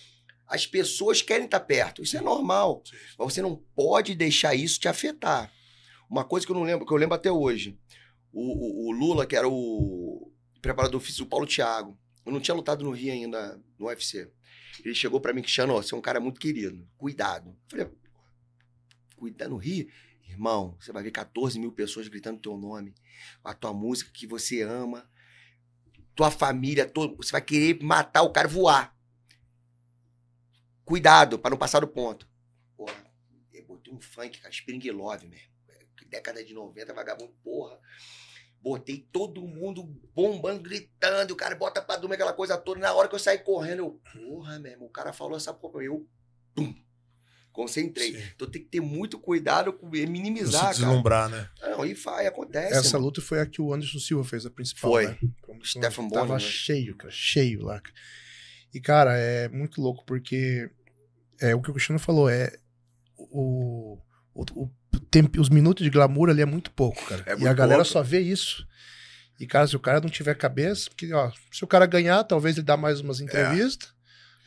As pessoas querem estar perto, isso é normal. Mas você não pode deixar isso te afetar. Uma coisa que eu não lembro, que eu lembro até hoje. O, o, o Lula, que era o preparador físico do Paulo Thiago, eu não tinha lutado no Rio ainda, no UFC. Ele chegou para mim, "Ó, você é um cara muito querido, cuidado. Eu falei, cuidado no Rio? Irmão, você vai ver 14 mil pessoas gritando teu nome, a tua música que você ama, tua família, todo, você vai querer matar o cara voar. Cuidado para não passar do ponto. Porra, eu botei um funk, cara, Spring Love mesmo. Década de 90, vagabundo, porra. Botei todo mundo bombando, gritando, o cara bota pra dormir aquela coisa toda. Na hora que eu saí correndo, eu, porra, meu irmão, o cara falou essa porra. Eu, pum, concentrei. Sim. Então tem que ter muito cuidado com minimizar, não se deslumbrar, cara. né? Não, e vai, acontece. Essa mano. luta foi a que o Anderson Silva fez, a principal. Foi. Né? Como, Stefan Bond. Tava né? cheio, cara, cheio lá. E, cara, é muito louco, porque é o que o Cristiano falou, é o, o, o tempo, os minutos de glamour ali é muito pouco, cara. É e a galera pouco. só vê isso. E, cara, se o cara não tiver cabeça, porque, ó, se o cara ganhar, talvez ele dá mais umas é. entrevistas. É.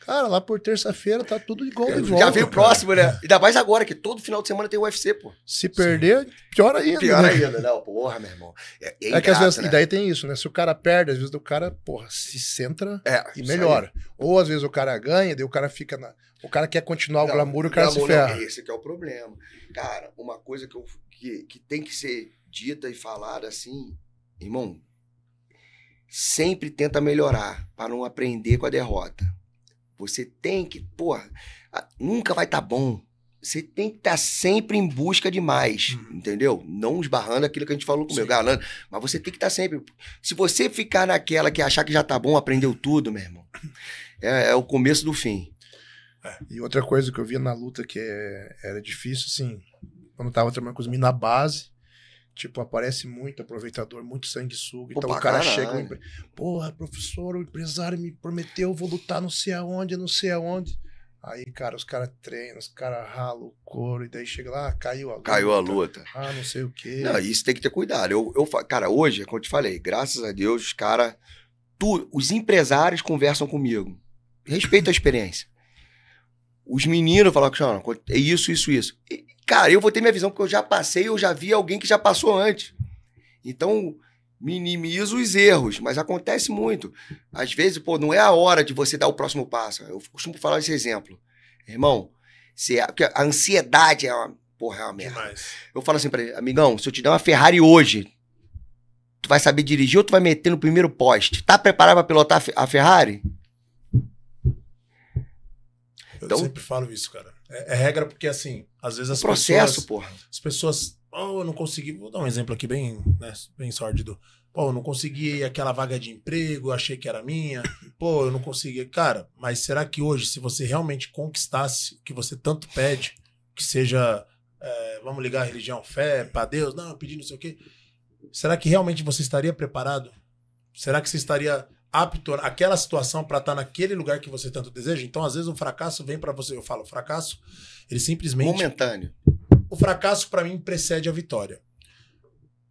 Cara, lá por terça-feira tá tudo igual de volta. Já veio o próximo, né? Ainda mais agora, que todo final de semana tem UFC, pô. Se perder, Sim. pior ainda. Pior né? ainda, não. Porra, meu irmão. É, é, é ingrato, que às vezes, né? E daí tem isso, né? Se o cara perde, às vezes o cara, porra, se centra é, e melhora. Ou às vezes o cara ganha, daí o cara fica na. O cara quer continuar não, o glamour e o cara glamour, se ferra. Não, esse é o problema. Cara, uma coisa que, eu, que, que tem que ser dita e falada assim, irmão, sempre tenta melhorar para não aprender com a derrota. Você tem que, porra, nunca vai estar tá bom. Você tem que estar tá sempre em busca de mais, uhum. entendeu? Não esbarrando aquilo que a gente falou com o meu galando, mas você tem que estar tá sempre. Se você ficar naquela que achar que já tá bom, aprendeu tudo, meu irmão, é, é o começo do fim. É. E outra coisa que eu via na luta que é, era difícil, assim, quando eu tava trabalhando com os meninos na base, Tipo, aparece muito aproveitador, muito sanguessuga. Então o cara caralho. chega e. Porra, professor, o empresário me prometeu, vou lutar não sei aonde, não sei aonde. Aí, cara, os caras treinam, os caras ralam o couro, e daí chega lá, ah, caiu a luta. Caiu a luta. Ah, não sei o quê. Não, isso tem que ter cuidado. Eu, eu, cara, hoje, é como eu te falei, graças a Deus, os caras. Os empresários conversam comigo. Respeita a experiência. Os meninos falam, que é isso, isso, isso. E, Cara, eu vou ter minha visão, porque eu já passei, eu já vi alguém que já passou antes. Então, minimizo os erros, mas acontece muito. Às vezes, pô, não é a hora de você dar o próximo passo. Eu costumo falar esse exemplo. Irmão, se a, é, a ansiedade é uma, porra, é uma merda. Demais. Eu falo assim pra ele, amigão, se eu te der uma Ferrari hoje, tu vai saber dirigir ou tu vai meter no primeiro poste? Tá preparado para pilotar a Ferrari? Eu então, sempre falo isso, cara. É, é, regra porque, assim, às vezes é as o processo, pessoas... porra. As pessoas... Oh, eu não consegui... Vou dar um exemplo aqui bem, né, bem sórdido. Pô, eu não consegui aquela vaga de emprego, achei que era minha. Pô, eu não consegui... Cara, mas será que hoje, se você realmente conquistasse o que você tanto pede, que seja... É, vamos ligar a religião, fé, para Deus, não, pedindo não sei o quê. Será que realmente você estaria preparado? Será que você estaria apto aquela situação para estar tá naquele lugar que você tanto deseja. Então, às vezes, o fracasso vem para você. Eu falo, fracasso, ele simplesmente. Momentâneo. O fracasso, para mim, precede a vitória.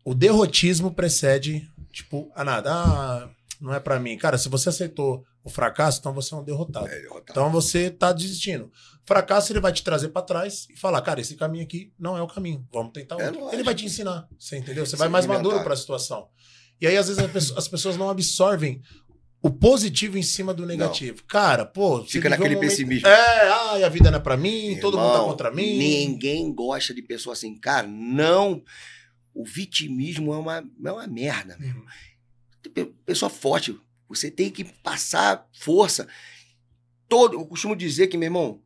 O derrotismo precede, tipo, a nada. Ah, não é para mim. Cara, se você aceitou o fracasso, então você é um derrotado. É derrotado. Então você tá desistindo. Fracasso ele vai te trazer para trás e falar, cara, esse caminho aqui não é o caminho. Vamos tentar é outro. É, ele vai te ensinar, você entendeu? Você Sim, vai mais maduro para a situação. E aí às vezes as pessoas não absorvem o positivo em cima do negativo. Não. Cara, pô. Fica naquele um momento... pessimismo. É, ai, a vida não é pra mim, Irmão, todo mundo tá contra mim. Ninguém gosta de pessoa assim. Cara, não. O vitimismo é uma, é uma merda, mesmo. Pessoa forte. Você tem que passar força. Todo, eu costumo dizer que, meu irmão,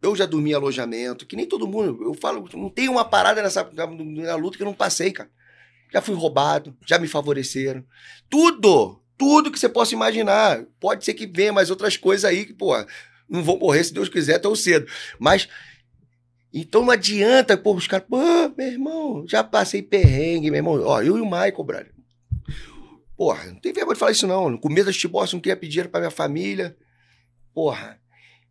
eu já dormi em alojamento, que nem todo mundo. Eu falo, não tem uma parada nessa na luta que eu não passei, cara. Já fui roubado, já me favoreceram. Tudo! tudo que você possa imaginar. Pode ser que venha mais outras coisas aí que, pô, não vou morrer se Deus quiser tão cedo. Mas então não adianta, pô, os caras, pô, meu irmão, já passei perrengue, meu irmão. Ó, eu e o Michael, brother. Porra, não tem vergonha de falar isso, não. No começo das tibolas, não queria pedir dinheiro pra minha família. Porra.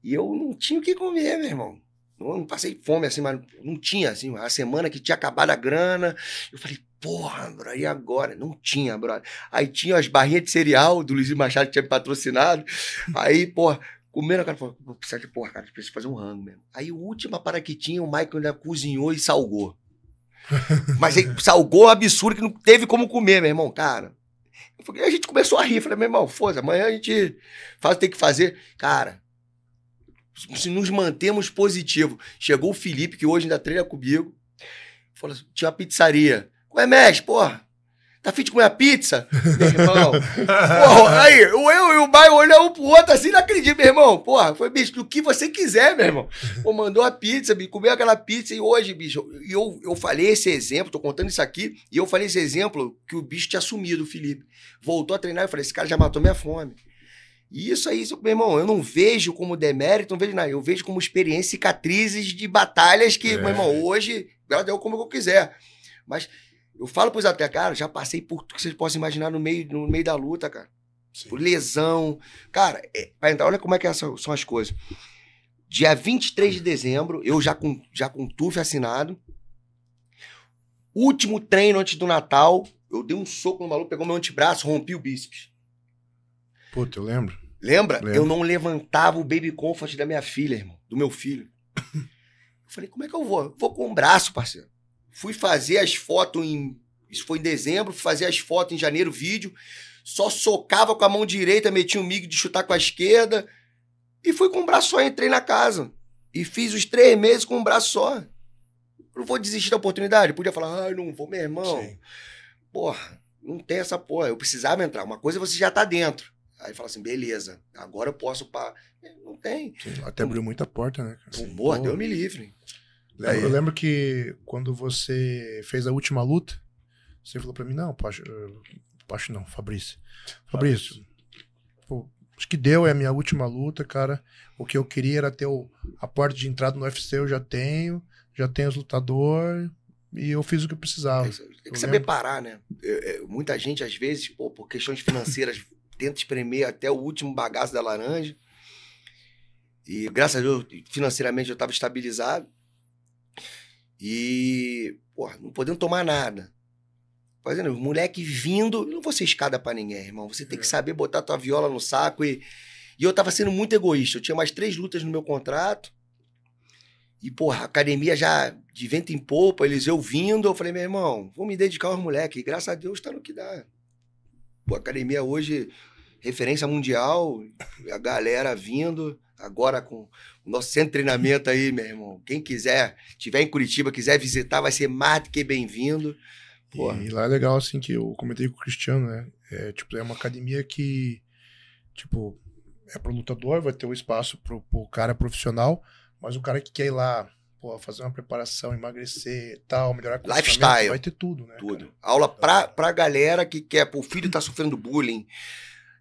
E eu não tinha o que comer, meu irmão. Não, não passei fome assim, mas não tinha, assim, a semana que tinha acabado a grana. Eu falei, porra, brother, e agora? Não tinha, brother. Aí tinha as barrinhas de cereal do Luizinho Machado que tinha patrocinado. Aí, porra, comeram, cara falou, precisa que, porra, cara, precisa fazer um rango mesmo. Aí, a última para que tinha, o Michael ainda cozinhou e salgou. Mas ele salgou absurdo que não teve como comer, meu irmão, cara. Aí a gente começou a rir, falei, meu irmão, foda, amanhã a gente faz o que tem que fazer. Cara, se nos mantemos positivos. Chegou o Felipe, que hoje ainda treina comigo, falou assim, tinha uma pizzaria Ué, mestre, porra, tá fit com a pizza? Meu irmão. porra, aí, o eu e o Baio olhamos um pro outro assim, não acredito, meu irmão. Porra, foi, bicho, do que você quiser, meu irmão. Pô, mandou a pizza, bicho, comeu aquela pizza e hoje, bicho, e eu, eu falei esse exemplo, tô contando isso aqui, e eu falei esse exemplo que o bicho tinha sumido, o Felipe. Voltou a treinar, eu falei, esse cara já matou minha fome. E isso aí, meu irmão, eu não vejo como demérito, não vejo nada. Eu vejo como experiência, cicatrizes de batalhas que, é. meu irmão, hoje, eu como eu quiser. Mas eu falo pros atletas, cara, já passei por tudo que vocês possam imaginar no meio, no meio da luta, cara. Sim. Por lesão. Cara, é, entrar, olha como é que é, são, as coisas. Dia 23 de dezembro, eu já com, já com TUF assinado. Último treino antes do Natal, eu dei um soco no maluco, pegou meu antebraço, rompi o bíceps. Puta, eu lembro. Lembra? Lembro. Eu não levantava o baby comfort da minha filha, irmão. Do meu filho. Eu falei, como é que eu vou? vou com o um braço, parceiro. Fui fazer as fotos em. Isso foi em dezembro, fui fazer as fotos em janeiro, vídeo. Só socava com a mão direita, metia um migo de chutar com a esquerda. E fui com um braço só, entrei na casa. E fiz os três meses com um braço só. Não vou desistir da oportunidade. Podia falar, ai, ah, não vou, meu irmão. Sim. Porra, não tem essa porra. Eu precisava entrar. Uma coisa é você já tá dentro. Aí fala assim, beleza, agora eu posso para Não tem. Sim, até abriu muita porta, né? porra, Deus me livre. Aí. É, eu lembro que quando você fez a última luta, você falou para mim, não, Pacho, não, Fabrício. Fabrício, pô, acho que deu, é a minha última luta, cara. O que eu queria era ter o, a porta de entrada no UFC, eu já tenho, já tenho os lutadores, e eu fiz o que eu precisava. tem que, é que é saber parar, né? É, muita gente, às vezes, pô, por questões financeiras, tenta espremer até o último bagaço da laranja. E graças a Deus, financeiramente eu estava estabilizado. E, porra, não podendo tomar nada. Fazendo, os moleque vindo, não vou ser escada para ninguém, irmão. Você tem que é. saber botar tua viola no saco. E, e eu tava sendo muito egoísta. Eu tinha mais três lutas no meu contrato. E, porra, a academia já de vento em popa, eles eu vindo. Eu falei, meu irmão, vou me dedicar aos moleques. E graças a Deus tá no que dá. Pô, a academia hoje, referência mundial, a galera vindo. Agora com o nosso centro de treinamento aí, meu irmão. Quem quiser, tiver em Curitiba, quiser visitar, vai ser mais do que bem-vindo. E lá é legal, assim, que eu comentei com o Cristiano, né? É, tipo, é uma academia que, tipo, é pro lutador, vai ter um espaço pro, pro cara profissional, mas o cara que quer ir lá, pô, fazer uma preparação, emagrecer tal, melhorar o Lifestyle. Vai ter tudo, né? Tudo. Cara? Aula pra, então pra galera que quer, pô, o filho tá sofrendo bullying,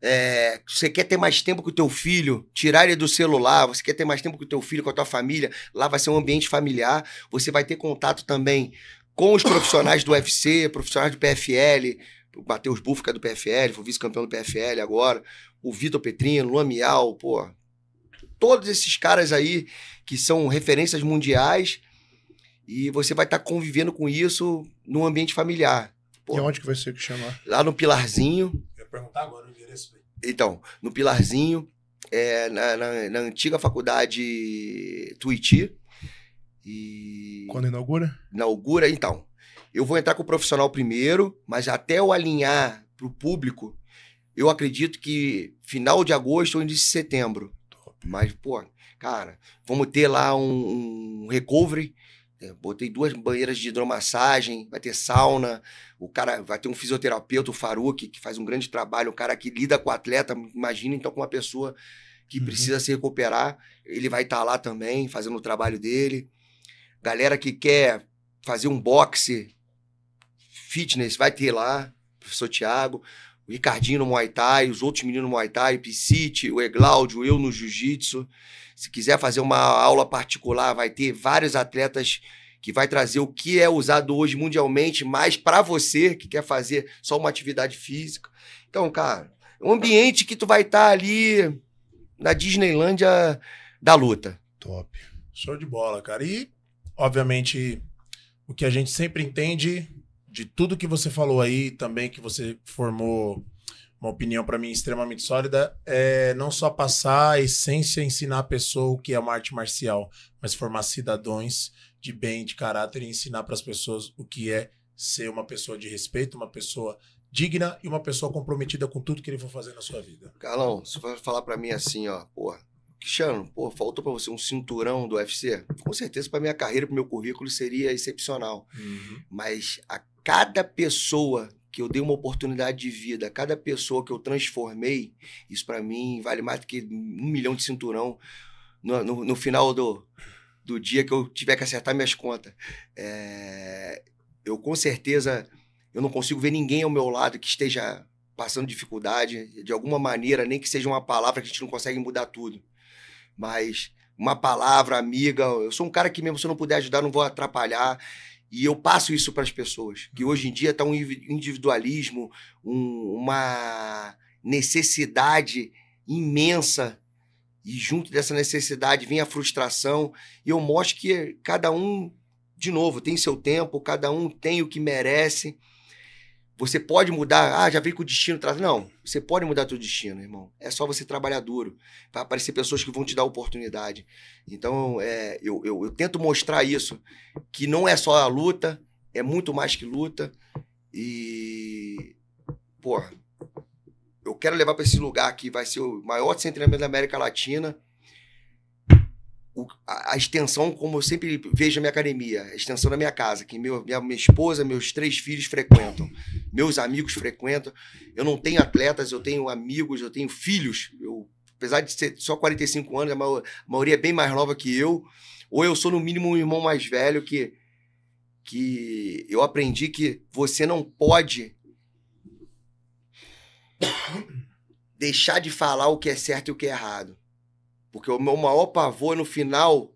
é, você quer ter mais tempo com o teu filho, tirar ele do celular, você quer ter mais tempo com o teu filho, com a tua família, lá vai ser um ambiente familiar, você vai ter contato também com os profissionais do UFC, profissionais do PFL, o Matheus Buffa, que é do PFL, foi vice-campeão do PFL agora, o Vitor Petrino, o Mial, pô, todos esses caras aí que são referências mundiais e você vai estar tá convivendo com isso num ambiente familiar. Pô, e onde que vai ser que chamar? Lá no Pilarzinho. Eu ia perguntar agora. Então, no Pilarzinho, é, na, na, na, antiga faculdade Tuiti. E... Quando inaugura? Inaugura, então. Eu vou entrar com o profissional primeiro, mas até eu alinhar para o público, eu acredito que final de agosto ou início de setembro. Top. Mas, pô, cara, vamos ter lá um, um recovery é, botei duas banheiras de hidromassagem, vai ter sauna, o cara vai ter um fisioterapeuta, o Faruk, que faz um grande trabalho, um cara que lida com o atleta. Imagina então com uma pessoa que uhum. precisa se recuperar, ele vai estar tá lá também, fazendo o trabalho dele. Galera que quer fazer um boxe, fitness, vai ter lá, professor Tiago. Ricardinho no Muay Thai, os outros meninos no Muay Thai, Piscite, o Egláudio, eu no Jiu-Jitsu. Se quiser fazer uma aula particular, vai ter vários atletas que vai trazer o que é usado hoje mundialmente, mais para você que quer fazer só uma atividade física. Então, cara, um ambiente que tu vai estar tá ali na Disneylândia da luta. Top. Show de bola, cara. E, obviamente, o que a gente sempre entende de tudo que você falou aí, também que você formou uma opinião para mim extremamente sólida, é não só passar a essência, ensinar a pessoa o que é uma arte marcial, mas formar cidadãos de bem, de caráter e ensinar para as pessoas o que é ser uma pessoa de respeito, uma pessoa digna e uma pessoa comprometida com tudo que ele for fazer na sua vida. Carlão, você vai falar para mim assim, ó, porra, Cristiano, pô, faltou para você um cinturão do UFC? Com certeza, para minha carreira, para meu currículo, seria excepcional. Uhum. Mas a cada pessoa que eu dei uma oportunidade de vida, cada pessoa que eu transformei, isso para mim vale mais do que um milhão de cinturão no, no, no, final do, do dia que eu tiver que acertar minhas contas. É, eu com certeza eu não consigo ver ninguém ao meu lado que esteja passando dificuldade, de alguma maneira, nem que seja uma palavra que a gente não consegue mudar tudo. Mas uma palavra amiga, eu sou um cara que mesmo se eu não puder ajudar, não vou atrapalhar. E eu passo isso para as pessoas, que hoje em dia está um individualismo, um, uma necessidade imensa e junto dessa necessidade vem a frustração e eu mostro que cada um de novo tem seu tempo cada um tem o que merece você pode mudar, ah, já veio com o destino atrás. Não, você pode mudar seu destino, irmão. É só você trabalhar duro. Vai aparecer pessoas que vão te dar oportunidade. Então, é, eu, eu, eu tento mostrar isso, que não é só a luta, é muito mais que luta. E, pô, eu quero levar para esse lugar que vai ser o maior centro da América Latina o, a, a, extensão, como eu sempre vejo na minha academia, a extensão da minha casa, que meu, minha, minha esposa, meus três filhos frequentam, meus amigos frequentam. Eu não tenho atletas, eu tenho amigos, eu tenho filhos. Eu, apesar de ser só 45 anos, a, maior, a maioria é bem mais nova que eu. Ou eu sou, no mínimo, um irmão mais velho que, que eu aprendi que você não pode deixar de falar o que é certo e o que é errado. Porque o meu maior pavor é no final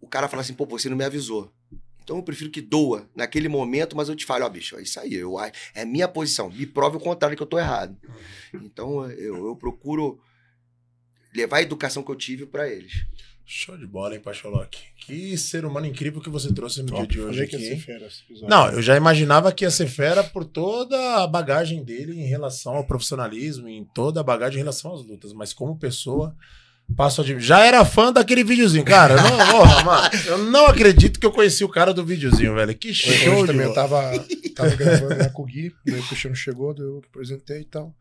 o cara fala assim, pô, você não me avisou. Então eu prefiro que doa naquele momento, mas eu te falo, ó, oh, bicho, é isso aí, eu, é minha posição. Me prove o contrário que eu tô errado. Então eu, eu procuro levar a educação que eu tive para eles. Show de bola, hein, Pacholoc? Que ser humano incrível que você trouxe no Top, dia de hoje é aqui. Fera, Não, eu já imaginava que ia ser fera por toda a bagagem dele em relação ao profissionalismo, em toda a bagagem em relação às lutas, mas como pessoa Passo de... Já era fã daquele videozinho. Cara, eu não, mano, eu não acredito que eu conheci o cara do videozinho, velho. Que show, Hoje, hoje também eu tava, tava gravando com o Gui, o Cristiano chegou, eu apresentei e tal.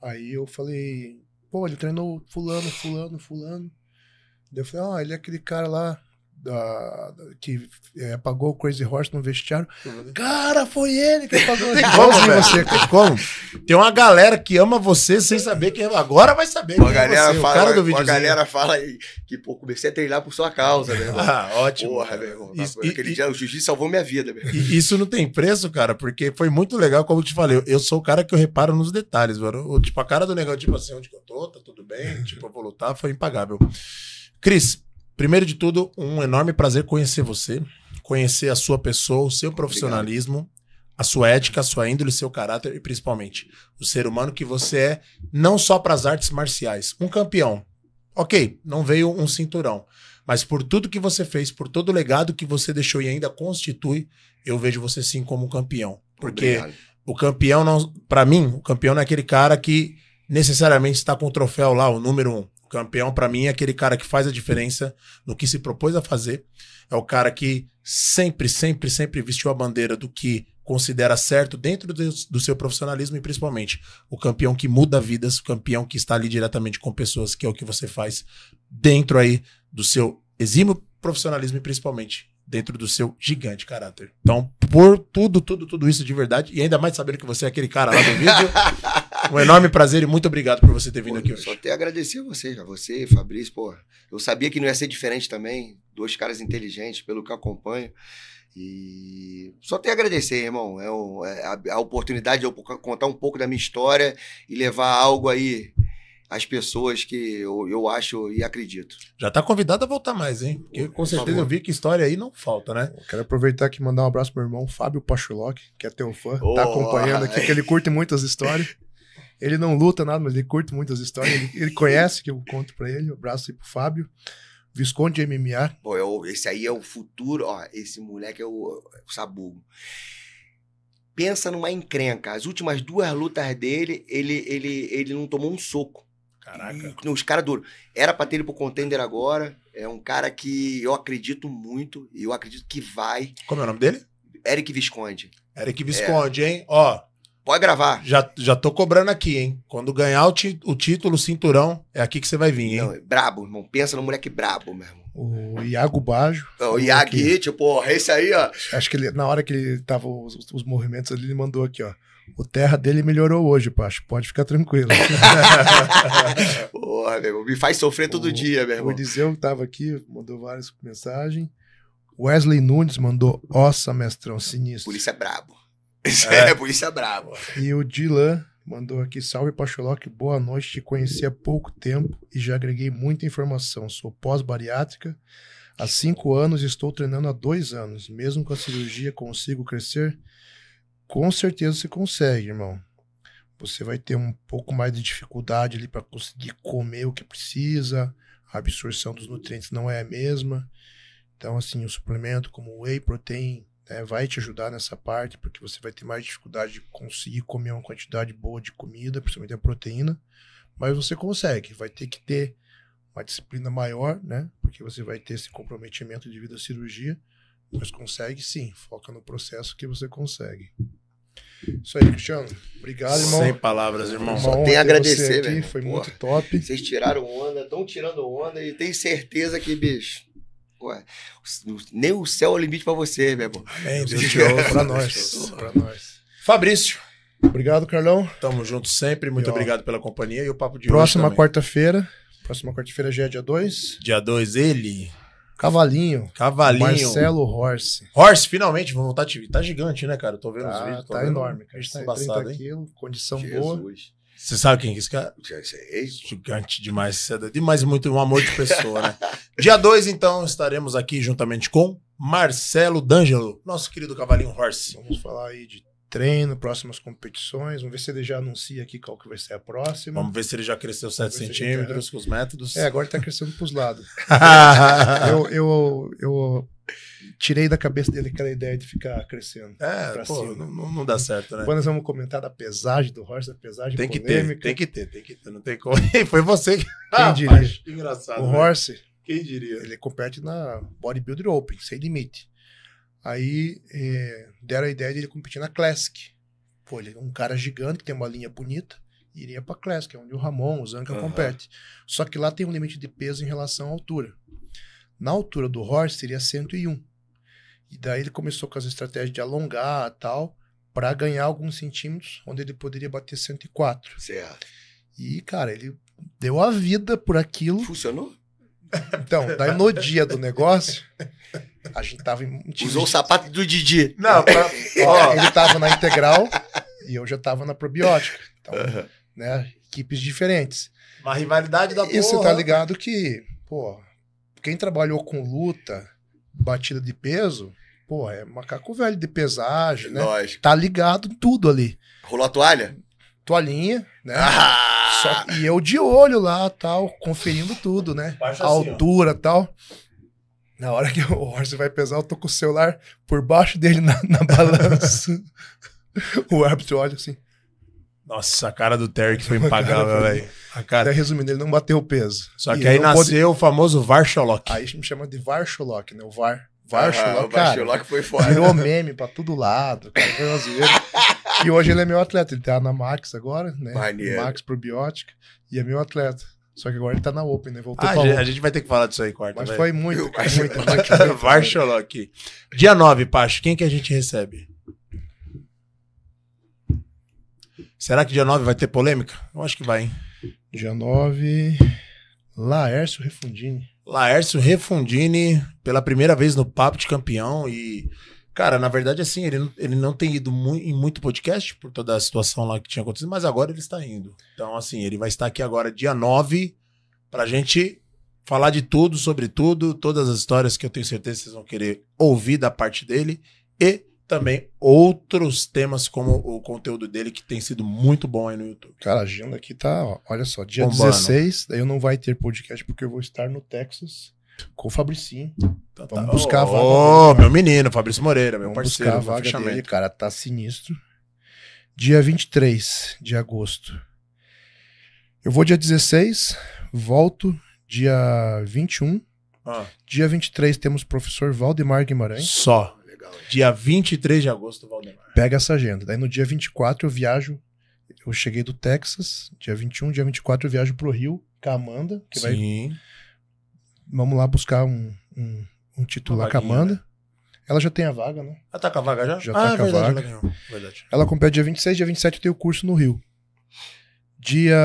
Aí eu falei, pô, ele treinou fulano, fulano, fulano. Daí eu falei, ah, ele é aquele cara lá da, que é, o Crazy Horse no vestiário. Uhum. Cara, foi ele que apagou. Tem como, você, como? Tem uma galera que ama você sem saber quem é. agora vai saber. Uma é galera você, fala, o uma galera fala aí que pô, comecei a treinar por sua causa, né? ah, ótimo. Porra, meu irmão, aquele e, dia o jiu salvou minha vida, meu Isso não tem preço, cara, porque foi muito legal, como eu te falei, eu sou o cara que eu reparo nos detalhes, mano. tipo, a cara do negócio, tipo assim, onde que eu tô, tá tudo bem, tipo, eu vou lutar, foi impagável. Cris, Primeiro de tudo, um enorme prazer conhecer você, conhecer a sua pessoa, o seu profissionalismo, Obrigado. a sua ética, a sua índole, seu caráter e principalmente o ser humano que você é, não só para as artes marciais, um campeão. Ok, não veio um cinturão, mas por tudo que você fez, por todo o legado que você deixou e ainda constitui, eu vejo você sim como um campeão, porque Obrigado. o campeão para mim, o campeão não é aquele cara que necessariamente está com o troféu lá, o número um. O campeão, para mim, é aquele cara que faz a diferença no que se propôs a fazer. É o cara que sempre, sempre, sempre vestiu a bandeira do que considera certo dentro do, do, seu profissionalismo e principalmente o campeão que muda vidas, o campeão que está ali diretamente com pessoas, que é o que você faz dentro aí do seu exímio profissionalismo e principalmente dentro do seu gigante caráter. Então, por tudo, tudo, tudo isso de verdade, e ainda mais sabendo que você é aquele cara lá do vídeo, Um enorme prazer e muito obrigado por você ter vindo pô, aqui hoje. Só até agradecer a você, a você, Fabrício, pô. Eu sabia que não ia ser diferente também. Dois caras inteligentes, pelo que eu acompanho. E só tenho a agradecer, irmão. É, um, é a, a, oportunidade de eu contar um pouco da minha história e levar algo aí às pessoas que eu, eu acho e acredito. Já está convidado a voltar mais, hein? Porque com certeza eu vi que história aí não falta, né? Eu quero aproveitar aqui e mandar um abraço pro meu irmão Fábio Pachuloc, que é teu fã, oh, tá acompanhando aqui, que ele curte muitas histórias. Ele não luta nada, mas ele curte muitas histórias. Ele, ele conhece, que eu conto para ele. Um abraço aí pro Fábio. Visconde de MMA. Pô, eu, esse aí é o futuro, ó. Esse moleque é o, o sabugo. Pensa numa encrenca. As últimas duas lutas dele, ele, ele, ele não tomou um soco. Caraca. E, os caras duro. Era pra ter ele pro contender agora. É um cara que eu acredito muito. E eu acredito que vai. Como é o nome dele? Eric Visconde. Eric é. Visconde, é. hein? Ó, Pode gravar. Já, já tô cobrando aqui, hein? Quando ganhar o, ti, o título, o cinturão, é aqui que você vai vir, hein? Não, é brabo, irmão. Pensa no moleque brabo, meu irmão. O Iago Bajo. o Iaguite, tipo, porra, esse aí, ó. Acho que ele, na hora que ele tava os, os movimentos ali, ele mandou aqui, ó. O terra dele melhorou hoje, Pacho. Pode ficar tranquilo. porra, meu irmão. Me faz sofrer todo o, dia, meu irmão. O Eliseu tava aqui, mandou várias mensagens. Wesley Nunes mandou, nossa, mestrão, sinistro. Polícia é brabo. É, é polícia é brava. E o Dilan mandou aqui, salve Pacholoc, boa noite, te conheci há pouco tempo e já agreguei muita informação. Sou pós-bariátrica, há cinco anos estou treinando há dois anos. Mesmo com a cirurgia consigo crescer? Com certeza você consegue, irmão. Você vai ter um pouco mais de dificuldade ali para conseguir comer o que precisa, a absorção dos nutrientes não é a mesma. Então, assim, o suplemento como whey protein, né, vai te ajudar nessa parte, porque você vai ter mais dificuldade de conseguir comer uma quantidade boa de comida, principalmente a proteína, mas você consegue, vai ter que ter uma disciplina maior, né? Porque você vai ter esse comprometimento devido à cirurgia, mas consegue sim, foca no processo que você consegue. Isso aí, Cristiano. Obrigado, irmão. Sem palavras, irmão. Só tem a agradecer, velho. Foi muito top. Vocês tiraram onda, estão tirando onda e tenho certeza que, bicho, nem o céu é o limite para você, meu irmão. Amém, Deus te ouve é para nós. Pra nós. Fabrício. Obrigado, Carlão. Tamo junto sempre. Muito e, ó, obrigado pela companhia e o papo de Próxima quarta-feira. Próxima quarta-feira já é dia 2. Dia 2, ele. Cavalinho. Cavalinho. Marcelo Horse. Horse, finalmente, vamos voltar Tá gigante, né, cara? Eu tô vendo tá, os vídeos. Tá vendo... enorme, cara. Tá, tá 30 hein? quilos, condição Jesus. boa. Você sabe quem é esse cara? Já sei. É Gigante demais, é demais muito um amor de pessoa, né? Dia 2, então, estaremos aqui juntamente com Marcelo D'Angelo, nosso querido cavalinho Horse. Vamos falar aí de treino, próximas competições. Vamos ver se ele já anuncia aqui qual que vai ser a próxima. Vamos ver se ele já cresceu 7 centímetros com os métodos. É, agora está crescendo para os lados. eu, eu, eu tirei da cabeça dele aquela ideia de ficar crescendo. É, pô, não, não, dá certo, né? Quando nós vamos comentar da pesagem do Horst, da pesagem tem que polêmica. Ter, tem que ter, tem que ter, não tem como. Foi você que. Quem ah, diria? Que engraçado. O né? Horst. Quem diria? Ele compete na Bodybuilder Open, sem limite. Aí é, deram a ideia de ele competir na Classic. Pô, ele é um cara gigante que tem uma linha bonita, iria pra Classic, é onde o Ramon, o Zanca uhum. compete. Só que lá tem um limite de peso em relação à altura. Na altura do Horst seria 101. E daí ele começou com as estratégias de alongar tal, para ganhar alguns centímetros, onde ele poderia bater 104. Certo. E, cara, ele deu a vida por aquilo. Funcionou? Então, daí no dia do negócio, A gente tava em. Time Usou de... o sapato do Didi. Não, pra... Ó, ele tava na integral e eu já tava na probiótica. Então, né? Equipes diferentes. Uma rivalidade da e porra. E você tá ligado que, pô, quem trabalhou com luta, batida de peso, pô, é macaco velho de pesagem, né? Lógico. Tá ligado tudo ali. Rolou a toalha? Toalhinha, né? Ah! Só... e eu de olho lá, tal, conferindo tudo, né? Baixa a assim, altura, tal. Na hora que o Orson vai pesar, eu tô com o celular por baixo dele na, na balança. o árbitro olha assim. Nossa, a cara do Terry que foi impagável, velho. A cara. Até resumindo, ele não bateu o peso. Só que e aí nasceu pode... o famoso Varcholock. Aí me chama de Varcholock, né? O VAR. Varcholock, ah, o cara. foi fora. Virou meme pra todo lado, cara. e hoje ele é meu atleta. Ele tá na Max agora, né? Maneiro. Max Probiótica. E é meu atleta. Só que agora ele tá na Open, né? Voltou ah, pra a, gente, a gente vai ter que falar disso aí, quarto. Mas foi muito, muito, muito. aqui. Dia 9, Pacho, quem que a gente recebe? Será que dia 9 vai ter polêmica? Eu acho que vai, hein? Dia 9, Laércio Refundini. Laércio Refundini, pela primeira vez no Papo de Campeão e Cara, na verdade, assim, ele não, ele não tem ido mu em muito podcast por toda a situação lá que tinha acontecido, mas agora ele está indo. Então, assim, ele vai estar aqui agora, dia 9, pra gente falar de tudo, sobre tudo, todas as histórias que eu tenho certeza que vocês vão querer ouvir da parte dele e também outros temas como o conteúdo dele que tem sido muito bom aí no YouTube. Cara, a agenda aqui tá, ó, olha só, dia Bombando. 16, eu não vai ter podcast porque eu vou estar no Texas com o Fabricinho. Tá, tá. Vamos tá. buscar a vaga. Ô, oh, meu menino, Fabrício Moreira, meu Vamos parceiro. Buscar a vaga fechamento. dele, cara, tá sinistro. Dia 23 de agosto. Eu vou dia 16, volto dia 21. Ah. Dia 23 temos professor Valdemar Guimarães. Só. Dia 23 de agosto, Valdemar. Pega essa agenda. Daí no dia 24 eu viajo. Eu cheguei do Texas. Dia 21, dia 24 eu viajo pro Rio, com a Amanda. Que Sim. Vai Vamos lá buscar um, um, um titular com a Amanda. Né? Ela já tem a vaga, né? Ela tá com a vaga já? Já tá ah, tá é com a vaga. Verdade. Ela compete dia 26, dia 27 eu tenho o curso no Rio. Dia.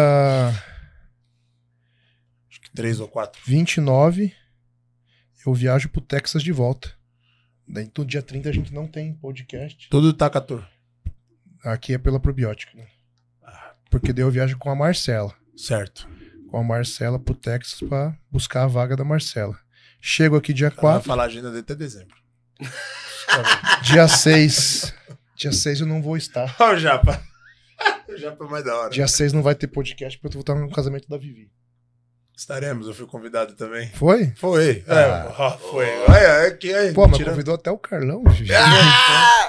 Acho que 3 ou 4. 29, eu viajo pro Texas de volta. Daí, então, dia 30 a gente não tem podcast. Tudo tá, Cator? Aqui é pela probiótica, né? Ah. Porque daí eu viajo com a Marcela. Certo com a Marcela pro Texas para buscar a vaga da Marcela. Chego aqui dia 4. Vai falar a agenda dele até dezembro. dia 6. Dia 6 eu não vou estar. Olha o Japa. O Japa é mais da hora. Dia 6 não vai ter podcast porque eu vou estar no casamento da Vivi. Estaremos, eu fui convidado também. Foi? Foi. É, ah. foi. Olha, é, é, é, Pô, mas tirando... convidou até o Carlão. Ah!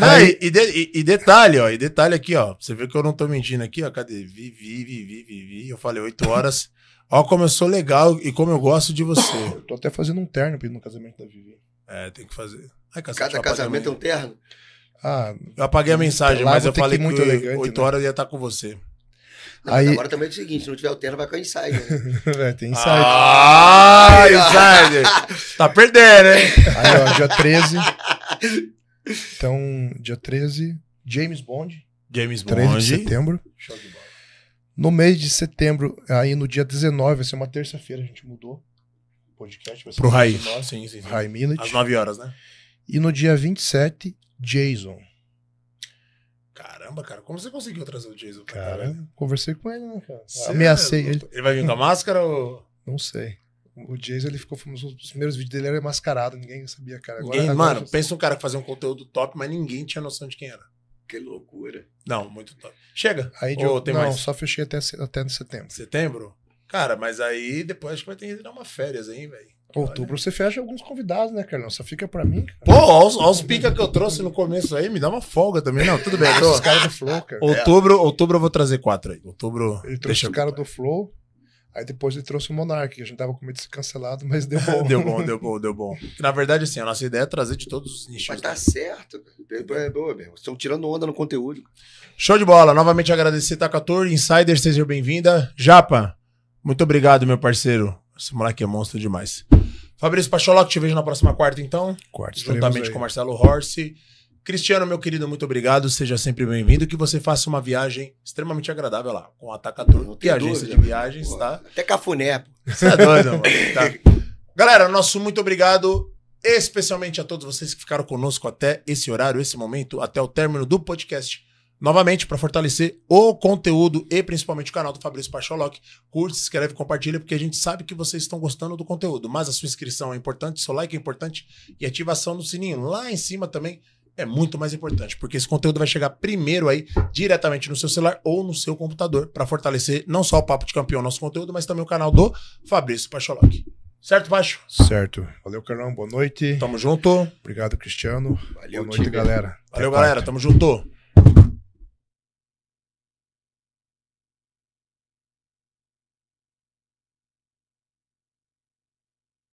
Aí... E, de, e, detalhe, ó, e detalhe aqui, ó. Você vê que eu não tô mentindo aqui, ó. Cadê? Vivi, vivi, vivi, vi. Eu falei oito horas. ó, como eu sou legal e como eu gosto de você. Eu tô até fazendo um terno no casamento da Vivi. É, tem que fazer. Ai, Cada casamento é um terno? Ah, eu apaguei a hum, mensagem, mas eu falei que, muito legal. elegante, 8 né? horas eu ia estar tá com você. Não, aí... Agora também é o seguinte, se não tiver o terno, vai com a Insider. é, tem Insider. Ah, Insider! tá perdendo, hein? Aí, ó, dia 13. Então, dia 13, James Bond. James Bond. 13 de setembro. Show de bola. No mês de setembro, aí no dia 19, vai ser uma terça-feira, a gente mudou o podcast. Vai ser Pro Raiz. Sim, sim, sim. Rai Millet. Às 9 horas, né? E no dia 27, Jason. Caramba, cara, como você conseguiu trazer o Jason? Cara, cara? conversei com ele, né, cara? Sério? Ameacei ele. Ele vai vir com a máscara ou. Não sei. O Jason, ele ficou famoso. Os primeiros vídeos dele era mascarado, ninguém sabia, cara. Agora, ninguém, agora mano, pensa um cara que fazia um conteúdo top, mas ninguém tinha noção de quem era. Que loucura. Não, muito top. Chega. Aí, Ou eu, tem não, mais? só fechei até, até setembro. Setembro? Cara, mas aí depois acho que vai ter que dar uma férias aí, velho. Outubro Olha. você fecha alguns convidados, né, Carlão? Só fica pra mim. Cara. Pô, olha os, os pica que eu trouxe no começo aí, me dá uma folga também. Não, tudo bem. Tô... os caras do Flow, cara. Outubro, outubro eu vou trazer quatro aí. Outubro. Ele trouxe deixa os caras do Flow. Aí depois ele trouxe o Monark, a gente tava com medo de ser cancelado, mas deu bom. deu bom, deu bom, deu bom. Na verdade, assim, a nossa ideia é trazer de todos os nichos. Mas tá né? certo, é, é boa mesmo. Estão tirando onda no conteúdo. Show de bola. Novamente agradecer, Takator, Insider, seja bem-vinda. Japa, muito obrigado, meu parceiro. Esse moleque é monstro demais. Fabrício Pacholó, te vejo na próxima quarta, então. Quarta, Juntamente com Marcelo Horse. Cristiano, meu querido, muito obrigado. Seja sempre bem-vindo. Que você faça uma viagem extremamente agradável lá, com a Tacatur e a agência dúvida, de viagens, pô. tá? Até cafuné. Você é doido, mano. Tá. Galera, nosso muito obrigado, especialmente a todos vocês que ficaram conosco até esse horário, esse momento, até o término do podcast. Novamente, para fortalecer o conteúdo e principalmente o canal do Fabrício Pacholoc, curte, se inscreve, compartilha, porque a gente sabe que vocês estão gostando do conteúdo. Mas a sua inscrição é importante, seu like é importante e ativação do sininho lá em cima também é muito mais importante, porque esse conteúdo vai chegar primeiro aí diretamente no seu celular ou no seu computador para fortalecer não só o Papo de Campeão, nosso conteúdo, mas também o canal do Fabrício Pacholoc. Certo, Baixo? Certo. Valeu, Carlão. Boa noite. Tamo junto. Obrigado, Cristiano. Valeu, Boa noite, galera. Valeu, Até galera. Tamo junto.